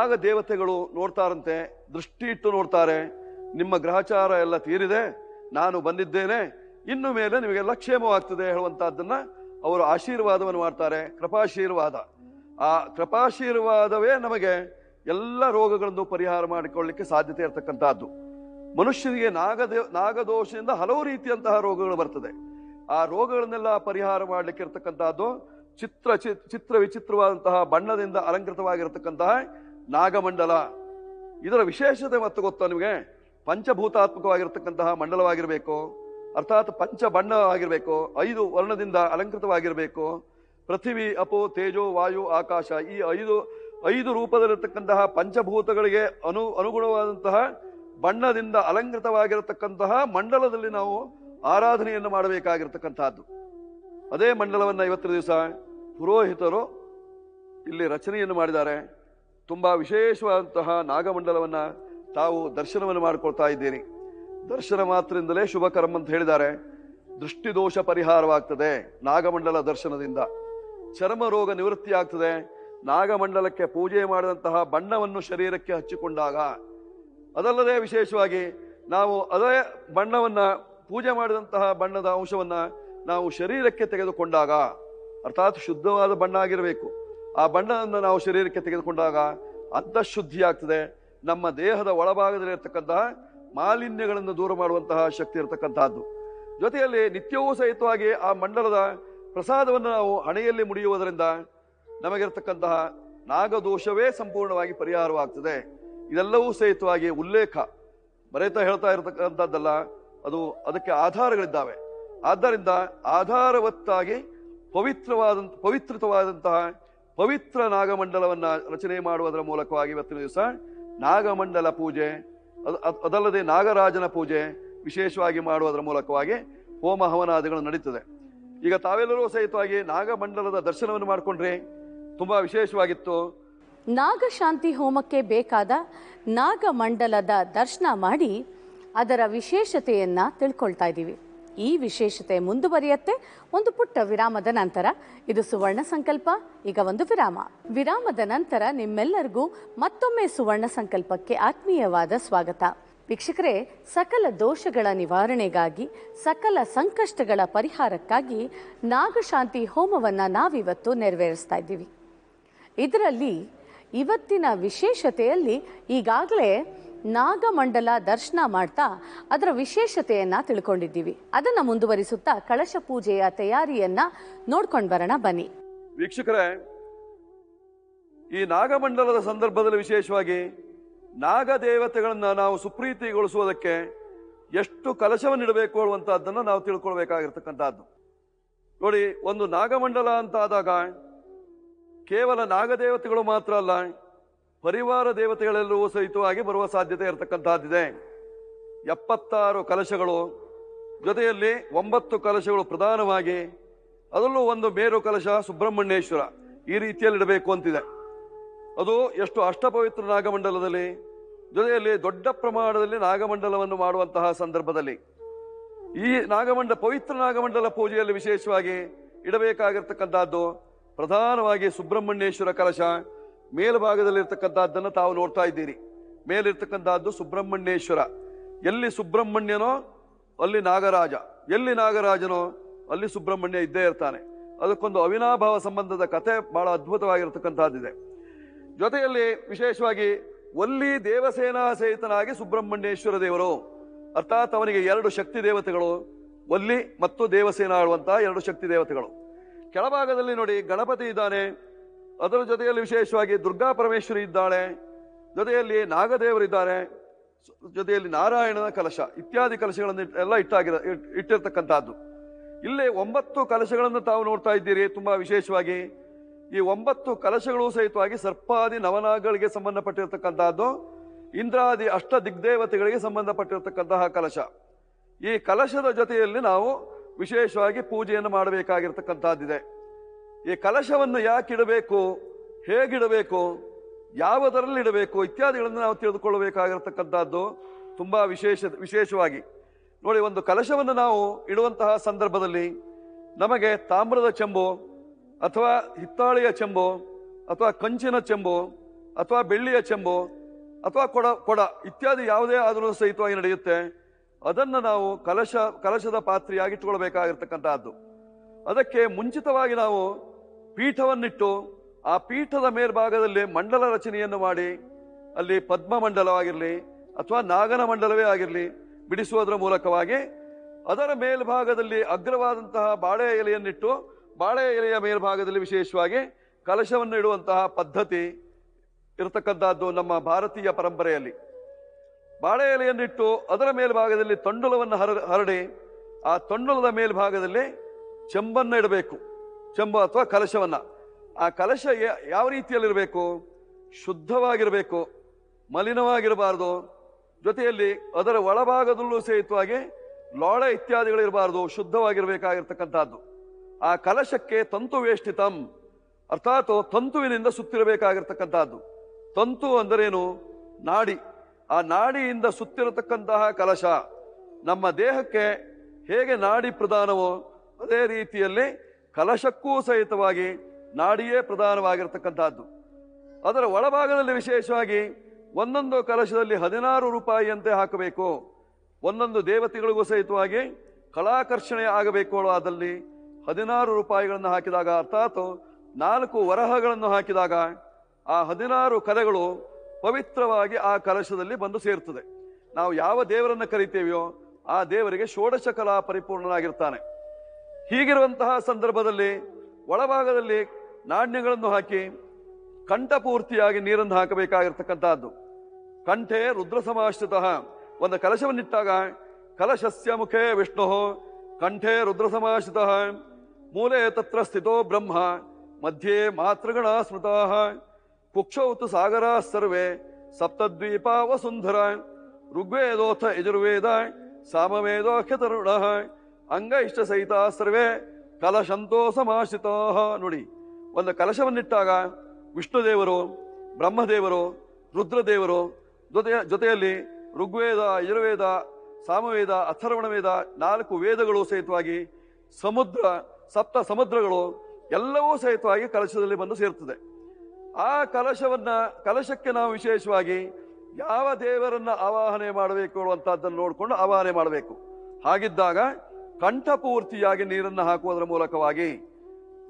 ಆಗ ದೇವತೆಗಳು ನೋಡ್ತಾರಂತೆ ದೃಷ್ಟಿ ಇಟ್ಟು ನೋಡ್ತಾರೆ ನಿಮ್ಮ ಗ್ರಹಚಾರ ಎಲ್ಲ ತೀರಿದೆ ನಾನು ಬಂದಿದ್ದೇನೆ ಇನ್ನು ಮೇಲೆ ನಿಮಗೆಲ್ಲ ಕ್ಷೇಮವಾಗ್ತದೆ ಹೇಳುವಂತಹದ್ದನ್ನ ಅವರು ಆಶೀರ್ವಾದವನ್ನು ಮಾಡ್ತಾರೆ ಕೃಪಾಶೀರ್ವಾದ ಆ ಕೃಪಾಶೀರ್ವಾದವೇ ನಮಗೆ ಎಲ್ಲ ರೋಗಗಳನ್ನು ಪರಿಹಾರ ಮಾಡಿಕೊಳ್ಳಿಕ್ಕೆ ಸಾಧ್ಯತೆ ಇರತಕ್ಕಂತಹದ್ದು ಮನುಷ್ಯನಿಗೆ ನಾಗದೇ ನಾಗದೋಷದಿಂದ ಹಲವು ರೀತಿಯಂತಹ ರೋಗಗಳು ಬರ್ತದೆ ಆ ರೋಗಗಳನ್ನೆಲ್ಲ ಪರಿಹಾರ ಮಾಡಲಿಕ್ಕೆ ಇರತಕ್ಕಂತಹದ್ದು ಚಿತ್ರ ಚಿತ್ರ ವಿಚಿತ್ರವಾದಂತಹ ಬಣ್ಣದಿಂದ ಅಲಂಕೃತವಾಗಿರತಕ್ಕಂತಹ ನಾಗಮಂಡಲ ಇದರ ವಿಶೇಷತೆ ಮತ್ತು ಗೊತ್ತಾ ನಿಮಗೆ ಪಂಚಭೂತಾತ್ಮಕವಾಗಿರತಕ್ಕಂತಹ ಮಂಡಲವಾಗಿರಬೇಕು ಅರ್ಥಾತ್ ಪಂಚ ಬಣ್ಣ ಆಗಿರಬೇಕು ಐದು ವರ್ಣದಿಂದ ಅಲಂಕೃತವಾಗಿರಬೇಕು ಪೃಥ್ವಿ ಅಪೋ ತೇಜೋ ವಾಯು ಆಕಾಶ ಈ ಐದು ಐದು ರೂಪದಲ್ಲಿರತಕ್ಕಂತಹ ಪಂಚಭೂತಗಳಿಗೆ ಅನು ಅನುಗುಣವಾದಂತಹ ಬಣ್ಣದಿಂದ ಅಲಂಕೃತವಾಗಿರತಕ್ಕಂತಹ ಮಂಡಲದಲ್ಲಿ ನಾವು ಆರಾಧನೆಯನ್ನು ಮಾಡಬೇಕಾಗಿರ್ತಕ್ಕಂತಹದ್ದು ಅದೇ ಮಂಡಲವನ್ನು ಐವತ್ತರ ದಿವಸ ಪುರೋಹಿತರು ಇಲ್ಲಿ ರಚನೆಯನ್ನು ಮಾಡಿದ್ದಾರೆ ತುಂಬ ವಿಶೇಷವಾದಂತಹ ನಾಗಮಂಡಲವನ್ನು ತಾವು ದರ್ಶನವನ್ನು ಮಾಡಿಕೊಳ್ತಾ ಇದ್ದೀರಿ ದರ್ಶನ ಮಾತ್ರದಿಂದಲೇ ಶುಭ ಕರ್ಮ ಅಂತ ಹೇಳಿದ್ದಾರೆ ದೃಷ್ಟಿದೋಷ ಪರಿಹಾರವಾಗ್ತದೆ ನಾಗಮಂಡಲ ದರ್ಶನದಿಂದ ಚರ್ಮ ರೋಗ ನಿವೃತ್ತಿ ಆಗ್ತದೆ ನಾಗಮಂಡಲಕ್ಕೆ ಪೂಜೆ ಮಾಡಿದಂತಹ ಬಣ್ಣವನ್ನು ಶರೀರಕ್ಕೆ ಹಚ್ಚಿಕೊಂಡಾಗ ಅದಲ್ಲದೆ ವಿಶೇಷವಾಗಿ ನಾವು ಅದೇ ಬಣ್ಣವನ್ನ ಪೂಜೆ ಮಾಡಿದಂತಹ ಬಣ್ಣದ ಅಂಶವನ್ನ ನಾವು ಶರೀರಕ್ಕೆ ತೆಗೆದುಕೊಂಡಾಗ ಅರ್ಥಾತ್ ಶುದ್ಧವಾದ ಬಣ್ಣ ಆಗಿರಬೇಕು ಆ ಬಣ್ಣವನ್ನು ನಾವು ಶರೀರಕ್ಕೆ ತೆಗೆದುಕೊಂಡಾಗ ಅಂತಃಶುದ್ಧಿ ಆಗ್ತದೆ ನಮ್ಮ ದೇಹದ ಇರ್ತಕ್ಕಂತಹ ಮಾಲಿನ್ಯಗಳನ್ನು ದೂರ ಮಾಡುವಂತಹ ಶಕ್ತಿ ಇರತಕ್ಕಂತಹದ್ದು ಜೊತೆಯಲ್ಲಿ ನಿತ್ಯವೂ ಸಹಿತವಾಗಿ ಆ ಮಂಡಲದ ಪ್ರಸಾದವನ್ನು ನಾವು ಹಣೆಯಲ್ಲಿ ಮುಡಿಯುವುದರಿಂದ ನಮಗಿರತಕ್ಕಂತಹ ನಾಗದೋಷವೇ ಸಂಪೂರ್ಣವಾಗಿ ಪರಿಹಾರವಾಗ್ತದೆ ಇದೆಲ್ಲವೂ ಸಹಿತವಾಗಿ ಉಲ್ಲೇಖ ಬರೀತಾ ಹೇಳ್ತಾ ಇರತಕ್ಕಂಥದ್ದಲ್ಲ ಅದು ಅದಕ್ಕೆ ಆಧಾರಗಳಿದ್ದಾವೆ ಆದ್ದರಿಂದ ಆಧಾರವತ್ತಾಗಿ ಪವಿತ್ರವಾದ ಪವಿತ್ರತವಾದಂತಹ ಪವಿತ್ರ ನಾಗಮಂಡಲವನ್ನು ರಚನೆ ಮಾಡುವುದರ ಮೂಲಕವಾಗಿ ಇವತ್ತಿನ ದಿವಸ ನಾಗಮಂಡಲ ಪೂಜೆ ಅದಲ್ಲದೆ ನಾಗರಾಜನ ಪೂಜೆ ವಿಶೇಷವಾಗಿ ಮಾಡುವುದರ ಮೂಲಕವಾಗಿ ಹೋಮ ಹವನಾದಿಗಳು ನಡೀತದೆ ಈಗ ತಾವೆಲ್ಲರೂ ಸಹಿತವಾಗಿ ನಾಗಮಂಡಲದ ದರ್ಶನವನ್ನು ಮಾಡಿಕೊಂಡ್ರೆ ತುಂಬಾ ವಿಶೇಷವಾಗಿತ್ತು ನಾಗಶಾಂತಿ ಹೋಮಕ್ಕೆ ಬೇಕಾದ ನಾಗಮಂಡಲದ ದರ್ಶನ ಮಾಡಿ ಅದರ ವಿಶೇಷತೆಯನ್ನು ತಿಳ್ಕೊಳ್ತಾ ಇದ್ದೀವಿ ಈ ವಿಶೇಷತೆ ಮುಂದುವರಿಯತ್ತೆ ಒಂದು ಪುಟ್ಟ ವಿರಾಮದ ನಂತರ ಇದು ಸುವರ್ಣ ಸಂಕಲ್ಪ ಈಗ ಒಂದು ವಿರಾಮ ವಿರಾಮದ ನಂತರ ನಿಮ್ಮೆಲ್ಲರಿಗೂ ಮತ್ತೊಮ್ಮೆ ಸುವರ್ಣ ಸಂಕಲ್ಪಕ್ಕೆ ಆತ್ಮೀಯವಾದ ಸ್ವಾಗತ ವೀಕ್ಷಕರೇ ಸಕಲ ದೋಷಗಳ ನಿವಾರಣೆಗಾಗಿ ಸಕಲ ಸಂಕಷ್ಟಗಳ ಪರಿಹಾರಕ್ಕಾಗಿ ನಾಗಶಾಂತಿ ಹೋಮವನ್ನು ನಾವಿವತ್ತು ನೆರವೇರಿಸ್ತಾ ಇದ್ದೀವಿ ಇದರಲ್ಲಿ ಇವತ್ತಿನ ವಿಶೇಷತೆಯಲ್ಲಿ ಈಗಾಗಲೇ ನಾಗಮಂಡಲ ದರ್ಶನ ಮಾಡ್ತಾ ಅದರ ವಿಶೇಷತೆಯನ್ನು ತಿಳ್ಕೊಂಡಿದ್ದೀವಿ ಅದನ್ನ ಮುಂದುವರಿಸುತ್ತಾ ಕಳಶ ಪೂಜೆಯ ತಯಾರಿಯನ್ನ ನೋಡ್ಕೊಂಡು ಬರೋಣ ಬನ್ನಿ ವೀಕ್ಷಕರೇ ಈ ನಾಗಮಂಡಲದ ಸಂದರ್ಭದಲ್ಲಿ ವಿಶೇಷವಾಗಿ ನಾಗದೇವತೆಗಳನ್ನು ನಾವು ಸುಪ್ರೀತಿಗೊಳಿಸುವುದಕ್ಕೆ ಎಷ್ಟು ಕಲಶವನ್ನು ಇಡಬೇಕು ಅನ್ನುವಂಥದ್ದನ್ನು ನಾವು ತಿಳ್ಕೊಳ್ಬೇಕಾಗಿರ್ತಕ್ಕಂಥದ್ದು ನೋಡಿ ಒಂದು ನಾಗಮಂಡಲ ಅಂತ ಆದಾಗ ಕೇವಲ ನಾಗದೇವತೆಗಳು ಮಾತ್ರ ಅಲ್ಲ ಪರಿವಾರ ದೇವತೆಗಳೆಲ್ಲವೂ ಸಹಿತವಾಗಿ ಬರುವ ಸಾಧ್ಯತೆ ಇರತಕ್ಕಂತಹದ್ದಿದೆ ಎಪ್ಪತ್ತಾರು ಕಲಶಗಳು ಜೊತೆಯಲ್ಲಿ ಒಂಬತ್ತು ಕಲಶಗಳು ಪ್ರಧಾನವಾಗಿ ಅದರಲ್ಲೂ ಒಂದು ಮೇರು ಕಲಶ ಸುಬ್ರಹ್ಮಣ್ಯೇಶ್ವರ ಈ ರೀತಿಯಲ್ಲಿ ಇಡಬೇಕು ಅಂತಿದೆ ಅದು ಎಷ್ಟು ಅಷ್ಟಪವಿತ್ರ ನಾಗಮಂಡಲದಲ್ಲಿ ಜೊತೆಯಲ್ಲಿ ದೊಡ್ಡ ಪ್ರಮಾಣದಲ್ಲಿ ನಾಗಮಂಡಲವನ್ನು ಮಾಡುವಂತಹ ಸಂದರ್ಭದಲ್ಲಿ ಈ ನಾಗಮಂಡ ಪವಿತ್ರ ನಾಗಮಂಡಲ ಪೂಜೆಯಲ್ಲಿ ವಿಶೇಷವಾಗಿ ಇಡಬೇಕಾಗಿರ್ತಕ್ಕಂಥದ್ದು ಪ್ರಧಾನವಾಗಿ ಸುಬ್ರಹ್ಮಣ್ಯೇಶ್ವರ ಕಲಶ ಮೇಲ್ಭಾಗದಲ್ಲಿರ್ತಕ್ಕಂಥದ್ದನ್ನು ತಾವು ನೋಡ್ತಾ ಇದ್ದೀರಿ ಮೇಲಿರ್ತಕ್ಕಂಥದ್ದು ಸುಬ್ರಹ್ಮಣ್ಯೇಶ್ವರ ಎಲ್ಲಿ ಸುಬ್ರಹ್ಮಣ್ಯನೋ ಅಲ್ಲಿ ನಾಗರಾಜ ಎಲ್ಲಿ ನಾಗರಾಜನೋ ಅಲ್ಲಿ ಸುಬ್ರಹ್ಮಣ್ಯ ಇದ್ದೇ ಇರ್ತಾನೆ ಅದಕ್ಕೊಂದು ಅವಿನಾಭಾವ ಸಂಬಂಧದ ಕಥೆ ಬಹಳ ಅದ್ಭುತವಾಗಿರತಕ್ಕಂಥದ್ದಿದೆ ಜೊತೆಯಲ್ಲಿ ವಿಶೇಷವಾಗಿ ಒಲ್ಲಿ ದೇವಸೇನಾ ಸಹಿತನಾಗಿ ಸುಬ್ರಹ್ಮಣ್ಯೇಶ್ವರ ದೇವರು ಅರ್ಥಾತ್ ಅವನಿಗೆ ಎರಡು ಶಕ್ತಿ ದೇವತೆಗಳು ಒಲ್ಲಿ ಮತ್ತು ದೇವಸೇನಾ ಆಳುವಂತಹ ಎರಡು ಶಕ್ತಿ ದೇವತೆಗಳು ಕೆಳಭಾಗದಲ್ಲಿ ನೋಡಿ ಗಣಪತಿ ಇದ್ದಾನೆ ಅದರ ಜೊತೆಯಲ್ಲಿ ವಿಶೇಷವಾಗಿ ದುರ್ಗಾ ಪರಮೇಶ್ವರಿ ಇದ್ದಾಳೆ ಜೊತೆಯಲ್ಲಿ ನಾಗದೇವರಿದ್ದಾರೆ ಜೊತೆಯಲ್ಲಿ ನಾರಾಯಣನ ಕಲಶ ಇತ್ಯಾದಿ ಕಲಶಗಳನ್ನು ಎಲ್ಲ ಇಟ್ಟಾಗಿರ ಇಟ್ಟಿರ್ತಕ್ಕಂಥದ್ದು ಇಲ್ಲೇ ಒಂಬತ್ತು ಕಲಶಗಳನ್ನು ತಾವು ನೋಡ್ತಾ ಇದ್ದೀರಿ ತುಂಬಾ ವಿಶೇಷವಾಗಿ ಈ ಒಂಬತ್ತು ಕಲಶಗಳು ಸಹಿತವಾಗಿ ಸರ್ಪಾದಿ ನವನಾಗಗಳಿಗೆ ಸಂಬಂಧಪಟ್ಟಿರತಕ್ಕಂಥದ್ದು ಇಂದ್ರಾದಿ ಅಷ್ಟ ದಿಗ್ದೇವತೆಗಳಿಗೆ ಸಂಬಂಧಪಟ್ಟಿರತಕ್ಕಂತಹ ಕಲಶ ಈ ಕಲಶದ ಜೊತೆಯಲ್ಲಿ ನಾವು ವಿಶೇಷವಾಗಿ ಪೂಜೆಯನ್ನು ಮಾಡಬೇಕಾಗಿರ್ತಕ್ಕಂಥದ್ದಿದೆ ಈ ಕಲಶವನ್ನು ಯಾಕಿಡಬೇಕು ಹೇಗಿಡಬೇಕು ಯಾವುದರಲ್ಲಿ ಇಡಬೇಕು ಇತ್ಯಾದಿಗಳನ್ನು ನಾವು ತಿಳಿದುಕೊಳ್ಳಬೇಕಾಗಿರತಕ್ಕಂಥದ್ದು ತುಂಬ ವಿಶೇಷ ವಿಶೇಷವಾಗಿ ನೋಡಿ ಒಂದು ಕಲಶವನ್ನು ನಾವು ಇಡುವಂತಹ ಸಂದರ್ಭದಲ್ಲಿ ನಮಗೆ ತಾಮ್ರದ ಚೆಂಬು ಅಥವಾ ಹಿತ್ತಾಳೆಯ ಚೆಂಬು ಅಥವಾ ಕಂಚಿನ ಚೆಂಬು ಅಥವಾ ಬೆಳ್ಳಿಯ ಚೆಂಬು ಅಥವಾ ಕೊಡ ಕೊಡ ಇತ್ಯಾದಿ ಯಾವುದೇ ಆದರೂ ಸಹಿತವಾಗಿ ನಡೆಯುತ್ತೆ ಅದನ್ನು ನಾವು ಕಲಶ ಕಲಶದ ಪಾತ್ರೆಯಾಗಿಟ್ಟುಕೊಳ್ಬೇಕಾಗಿರ್ತಕ್ಕಂಥದ್ದು ಅದಕ್ಕೆ ಮುಂಚಿತವಾಗಿ ನಾವು ಪೀಠವನ್ನಿಟ್ಟು ಆ ಪೀಠದ ಮೇಲ್ಭಾಗದಲ್ಲಿ ಮಂಡಲ ರಚನೆಯನ್ನು ಮಾಡಿ ಅಲ್ಲಿ ಪದ್ಮ ಮಂಡಲವಾಗಿರಲಿ ಅಥವಾ ನಾಗನ ಮಂಡಲವೇ ಆಗಿರಲಿ ಬಿಡಿಸುವುದರ ಮೂಲಕವಾಗಿ ಅದರ ಮೇಲ್ಭಾಗದಲ್ಲಿ ಅಗ್ರವಾದಂತಹ ಬಾಳೆ ಎಲೆಯನ್ನಿಟ್ಟು ಬಾಳೆ ಎಲೆಯ ಮೇಲ್ಭಾಗದಲ್ಲಿ ವಿಶೇಷವಾಗಿ ಕಲಶವನ್ನು ಇಡುವಂತಹ ಪದ್ಧತಿ ಇರತಕ್ಕಂಥದ್ದು ನಮ್ಮ ಭಾರತೀಯ ಪರಂಪರೆಯಲ್ಲಿ ಬಾಳೆ ಎಲೆಯನ್ನಿಟ್ಟು ಅದರ ಮೇಲ್ಭಾಗದಲ್ಲಿ ತಂಡುಲವನ್ನು ಹರ ಹರಡಿ ಆ ತಂಡುಲದ ಮೇಲ್ಭಾಗದಲ್ಲಿ ಚೆಂಬನ್ನು ಇಡಬೇಕು ಚೆಂಬ ಅಥವಾ ಕಲಶವನ್ನ ಆ ಕಲಶ ಯಾವ ರೀತಿಯಲ್ಲಿರಬೇಕು ಶುದ್ಧವಾಗಿರಬೇಕು ಮಲಿನವಾಗಿರಬಾರ್ದು ಜೊತೆಯಲ್ಲಿ ಅದರ ಒಳಭಾಗದಲ್ಲೂ ಸಹಿತವಾಗಿ ಲೋಳ ಇತ್ಯಾದಿಗಳಿರಬಾರ್ದು ಶುದ್ಧವಾಗಿರಬೇಕಾಗಿರ್ತಕ್ಕಂಥದ್ದು ಆ ಕಲಶಕ್ಕೆ ತಂತು ವೇಷ್ಟಿತಂ ಅರ್ಥಾತ್ ತಂತುವಿನಿಂದ ಸುತ್ತಿರಬೇಕಾಗಿರ್ತಕ್ಕಂಥದ್ದು ತಂತು ಅಂದರೇನು ನಾಡಿ ಆ ನಾಡಿಯಿಂದ ಸುತ್ತಿರತಕ್ಕಂತಹ ಕಲಶ ನಮ್ಮ ದೇಹಕ್ಕೆ ಹೇಗೆ ನಾಡಿ ಪ್ರಧಾನವೋ ಅದೇ ರೀತಿಯಲ್ಲಿ ಕಲಶಕ್ಕೂ ಸಹಿತವಾಗಿ ನಾಡಿಯೇ ಪ್ರಧಾನವಾಗಿರತಕ್ಕಂಥದ್ದು ಅದರ ಒಳಭಾಗದಲ್ಲಿ ವಿಶೇಷವಾಗಿ ಒಂದೊಂದು ಕಲಶದಲ್ಲಿ ಹದಿನಾರು ರೂಪಾಯಿಯಂತೆ ಹಾಕಬೇಕು ಒಂದೊಂದು ದೇವತೆಗಳಿಗೂ ಸಹಿತವಾಗಿ ಕಲಾಕರ್ಷಣೆ ಆಗಬೇಕು ಅದಲ್ಲಿ ಹದಿನಾರು ರೂಪಾಯಿಗಳನ್ನು ಹಾಕಿದಾಗ ಅರ್ಥಾತ್ ನಾಲ್ಕು ವರಹಗಳನ್ನು ಹಾಕಿದಾಗ ಆ ಹದಿನಾರು ಕಲೆಗಳು ಪವಿತ್ರವಾಗಿ ಆ ಕಲಶದಲ್ಲಿ ಬಂದು ಸೇರುತ್ತದೆ ನಾವು ಯಾವ ದೇವರನ್ನು ಕರಿತೇವೆಯೋ ಆ ದೇವರಿಗೆ ಷೋಡಶ ಕಲಾ ಪರಿಪೂರ್ಣನಾಗಿರ್ತಾನೆ ಹೀಗಿರುವಂತಹ ಸಂದರ್ಭದಲ್ಲಿ ಒಳಭಾಗದಲ್ಲಿ ನಾಣ್ಯಗಳನ್ನು ಹಾಕಿ ಕಂಠಪೂರ್ತಿಯಾಗಿ ನೀರನ್ನು ಹಾಕಬೇಕಾಗಿರ್ತಕ್ಕಂಥದ್ದು ಕಂಠೆ ರುದ್ರ ಸಮಾಶ್ರಿತ ಒಂದು ಕಲಶವನ್ನಿಟ್ಟಾಗ ಕಲಶಸ್ಯ ಮುಖೇ ವಿಷ್ಣು ಕಂಠೆ ರುದ್ರ ಸಮಾಶ್ರಿತ ಮೂಲೆ ತತ್ರ ಸ್ಥಿತೋ ಬ್ರಹ್ಮ ಮಧ್ಯೆ ಮಾತೃಗಣ ಸ್ಮೃತ ಕುಕ್ಷೌತು ಸಾಗರ ಸರ್ವೇ ಸಪ್ತದ್ವೀಪ ವಸುಂಧರ ಋಗ್ವೇದೋಥ ಯಜುರ್ವೇದ ಸಾಮವೇದೋಖ್ಯತರುಣ ಅಂಗ ಇಷ್ಟ ಸಹಿತ ಸರ್ವೇ ಕಲಶಂತೋ ನೋಡಿ ಒಂದು ಕಲಶವನ್ನಿಟ್ಟಾಗ ವಿಷ್ಣುದೇವರು ಬ್ರಹ್ಮದೇವರು ರುದ್ರದೇವರು ಜೊತೆಯ ಜೊತೆಯಲ್ಲಿ ಋಗ್ವೇದ ಯಜುರ್ವೇದ ಸಾಮವೇದ ಅಥರ್ವಣ ವೇದ ನಾಲ್ಕು ವೇದಗಳು ಸಹಿತವಾಗಿ ಸಮುದ್ರ ಸಪ್ತ ಸಮುದ್ರಗಳು ಎಲ್ಲವೂ ಸಹಿತವಾಗಿ ಕಲಶದಲ್ಲಿ ಬಂದು ಸೇರ್ತದೆ ಆ ಕಲಶವನ್ನು ಕಲಶಕ್ಕೆ ನಾವು ವಿಶೇಷವಾಗಿ ಯಾವ ದೇವರನ್ನ ಆವಾಹನೆ ಮಾಡಬೇಕು ಅನ್ನುವಂಥದ್ದನ್ನು ನೋಡಿಕೊಂಡು ಆವಾಹನೆ ಮಾಡಬೇಕು ಹಾಗಿದ್ದಾಗ ಕಂಠಪೂರ್ತಿಯಾಗಿ ನೀರನ್ನು ಹಾಕುವುದರ ಮೂಲಕವಾಗಿ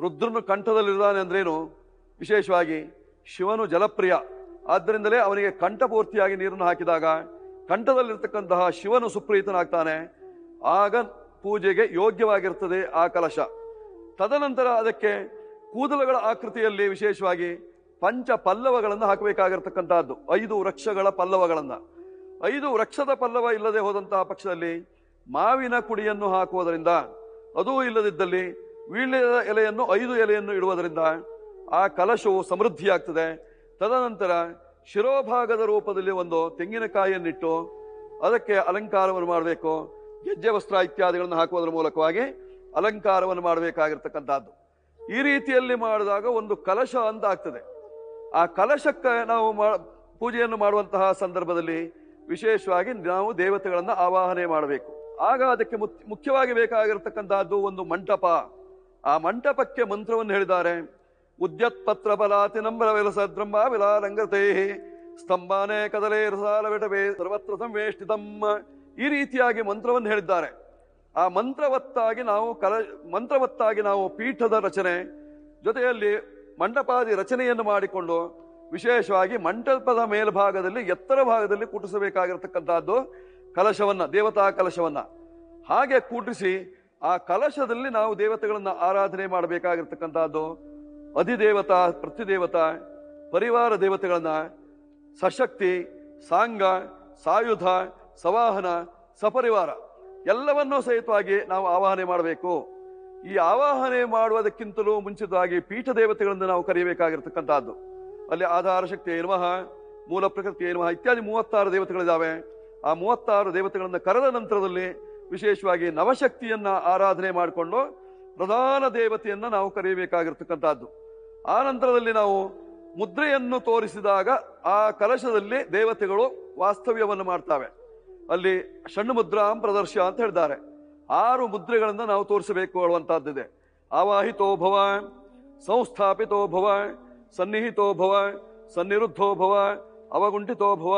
ರುದ್ರನು ಕಂಠದಲ್ಲಿರ್ತಾನೆ ಅಂದ್ರೇನು ವಿಶೇಷವಾಗಿ ಶಿವನು ಜಲಪ್ರಿಯ ಆದ್ದರಿಂದಲೇ ಅವನಿಗೆ ಕಂಠಪೂರ್ತಿಯಾಗಿ ನೀರನ್ನು ಹಾಕಿದಾಗ ಕಂಠದಲ್ಲಿರ್ತಕ್ಕಂತಹ ಶಿವನು ಸುಪ್ರೀತನಾಗ್ತಾನೆ ಆಗ ಪೂಜೆಗೆ ಯೋಗ್ಯವಾಗಿರ್ತದೆ ಆ ಕಲಶ ತದನಂತರ ಅದಕ್ಕೆ ಕೂದಲುಗಳ ಆಕೃತಿಯಲ್ಲಿ ವಿಶೇಷವಾಗಿ ಪಂಚ ಪಲ್ಲವಗಳನ್ನು ಹಾಕಬೇಕಾಗಿರ್ತಕ್ಕಂತಹದ್ದು ಐದು ವೃಕ್ಷಗಳ ಪಲ್ಲವಗಳನ್ನು ಐದು ವೃಕ್ಷದ ಪಲ್ಲವ ಇಲ್ಲದೆ ಹೋದಂತಹ ಪಕ್ಷದಲ್ಲಿ ಮಾವಿನ ಕುಡಿಯನ್ನು ಹಾಕುವುದರಿಂದ ಅದೂ ಇಲ್ಲದಿದ್ದಲ್ಲಿ ವೀಳ್ಯದ ಎಲೆಯನ್ನು ಐದು ಎಲೆಯನ್ನು ಇಡುವುದರಿಂದ ಆ ಕಲಶವು ಸಮೃದ್ಧಿಯಾಗ್ತದೆ ತದನಂತರ ಶಿರೋಭಾಗದ ರೂಪದಲ್ಲಿ ಒಂದು ತೆಂಗಿನಕಾಯಿಯನ್ನಿಟ್ಟು ಅದಕ್ಕೆ ಅಲಂಕಾರವನ್ನು ಮಾಡಬೇಕು ಗೆಜ್ಜೆ ವಸ್ತ್ರ ಇತ್ಯಾದಿಗಳನ್ನು ಹಾಕುವುದರ ಮೂಲಕವಾಗಿ ಅಲಂಕಾರವನ್ನು ಮಾಡಬೇಕಾಗಿರ್ತಕ್ಕಂಥದ್ದು ಈ ರೀತಿಯಲ್ಲಿ ಮಾಡಿದಾಗ ಒಂದು ಕಲಶ ಅಂತ ಆಗ್ತದೆ ಆ ಕಲಶಕ್ಕೆ ನಾವು ಪೂಜೆಯನ್ನು ಮಾಡುವಂತಹ ಸಂದರ್ಭದಲ್ಲಿ ವಿಶೇಷವಾಗಿ ನಾವು ದೇವತೆಗಳನ್ನು ಆವಾಹನೆ ಮಾಡಬೇಕು ಆಗ ಅದಕ್ಕೆ ಮುಖ್ಯವಾಗಿ ಬೇಕಾಗಿರತಕ್ಕಂತಹದ್ದು ಒಂದು ಮಂಟಪ ಆ ಮಂಟಪಕ್ಕೆ ಮಂತ್ರವನ್ನು ಹೇಳಿದ್ದಾರೆ ಉದ್ಯತ್ ಪತ್ರ ಬಲಾತಿ ನಂಬರ ವಿಲಸದ್ರಂಬ ಸ್ತಂಭಾನೇ ಕದಲೇ ರಸಾಲ ಸರ್ವತ್ರ ಸಂವೇಷ್ಟಿತಮ್ಮ ಈ ರೀತಿಯಾಗಿ ಮಂತ್ರವನ್ನು ಹೇಳಿದ್ದಾರೆ ಆ ಮಂತ್ರವತ್ತಾಗಿ ನಾವು ಕಲ ಮಂತ್ರವತ್ತಾಗಿ ನಾವು ಪೀಠದ ರಚನೆ ಜೊತೆಯಲ್ಲಿ ಮಂಟಪಾದಿ ರಚನೆಯನ್ನು ಮಾಡಿಕೊಂಡು ವಿಶೇಷವಾಗಿ ಮಂಟಪದ ಮೇಲ್ಭಾಗದಲ್ಲಿ ಎತ್ತರ ಭಾಗದಲ್ಲಿ ಕುಟಿಸಬೇಕಾಗಿರತಕ್ಕಂಥದ್ದು ಕಲಶವನ್ನ ದೇವತಾ ಕಲಶವನ್ನ ಹಾಗೆ ಕೂಟಿಸಿ ಆ ಕಲಶದಲ್ಲಿ ನಾವು ದೇವತೆಗಳನ್ನ ಆರಾಧನೆ ಮಾಡಬೇಕಾಗಿರ್ತಕ್ಕಂಥದ್ದು ಅಧಿದೇವತಾ ಪ್ರತಿದೇವತಾ ಪರಿವಾರ ದೇವತೆಗಳನ್ನ ಸಶಕ್ತಿ ಸಾಂಗ ಸಾಯುಧ ಸವಾಹನ ಸಪರಿವಾರ ಎಲ್ಲವನ್ನೂ ಸಹಿತವಾಗಿ ನಾವು ಆವಾಹನೆ ಮಾಡಬೇಕು ಈ ಆವಾಹನೆ ಮಾಡುವುದಕ್ಕಿಂತಲೂ ಮುಂಚಿತವಾಗಿ ಪೀಠ ದೇವತೆಗಳನ್ನು ನಾವು ಕರೆಯಬೇಕಾಗಿರ್ತಕ್ಕಂಥದ್ದು ಅಲ್ಲಿ ಆಧಾರ ಶಕ್ತಿ ನಿರ್ವಹ ಮೂಲ ಪ್ರಕೃತಿ ನಿರ್ವಹ ಇತ್ಯಾದಿ ಮೂವತ್ತಾರು ದೇವತೆಗಳಿದ್ದಾವೆ ಆ ಮೂವತ್ತಾರು ದೇವತೆಗಳನ್ನು ಕರೆದ ನಂತರದಲ್ಲಿ ವಿಶೇಷವಾಗಿ ನವಶಕ್ತಿಯನ್ನ ಆರಾಧನೆ ಮಾಡಿಕೊಂಡು ಪ್ರಧಾನ ದೇವತೆಯನ್ನ ನಾವು ಕರೆಯಬೇಕಾಗಿರ್ತಕ್ಕಂಥದ್ದು ಆ ನಂತರದಲ್ಲಿ ನಾವು ಮುದ್ರೆಯನ್ನು ತೋರಿಸಿದಾಗ ಆ ಕಲಶದಲ್ಲಿ ದೇವತೆಗಳು ವಾಸ್ತವ್ಯವನ್ನು ಮಾಡ್ತವೆ ಅಲ್ಲಿ ಷಣ್ಣು ಮುದ್ರಾಂ ಪ್ರದರ್ಶ ಅಂತ ಹೇಳಿದ್ದಾರೆ ಆರು ಮುದ್ರೆಗಳನ್ನು ನಾವು ತೋರಿಸಬೇಕು ಹೇಳುವಂತಹದ್ದಿದೆ ಆವಾಹಿತೋಭವ ಭವ ಸಂಸ್ಥಾಪಿತೋ ಭವ ಸನ್ನಿಹಿತೋ ಭವ ಸನ್ನಿರುದ್ಧೋ ಭವ ಅವಗುಂಠಿತೋ ಭವ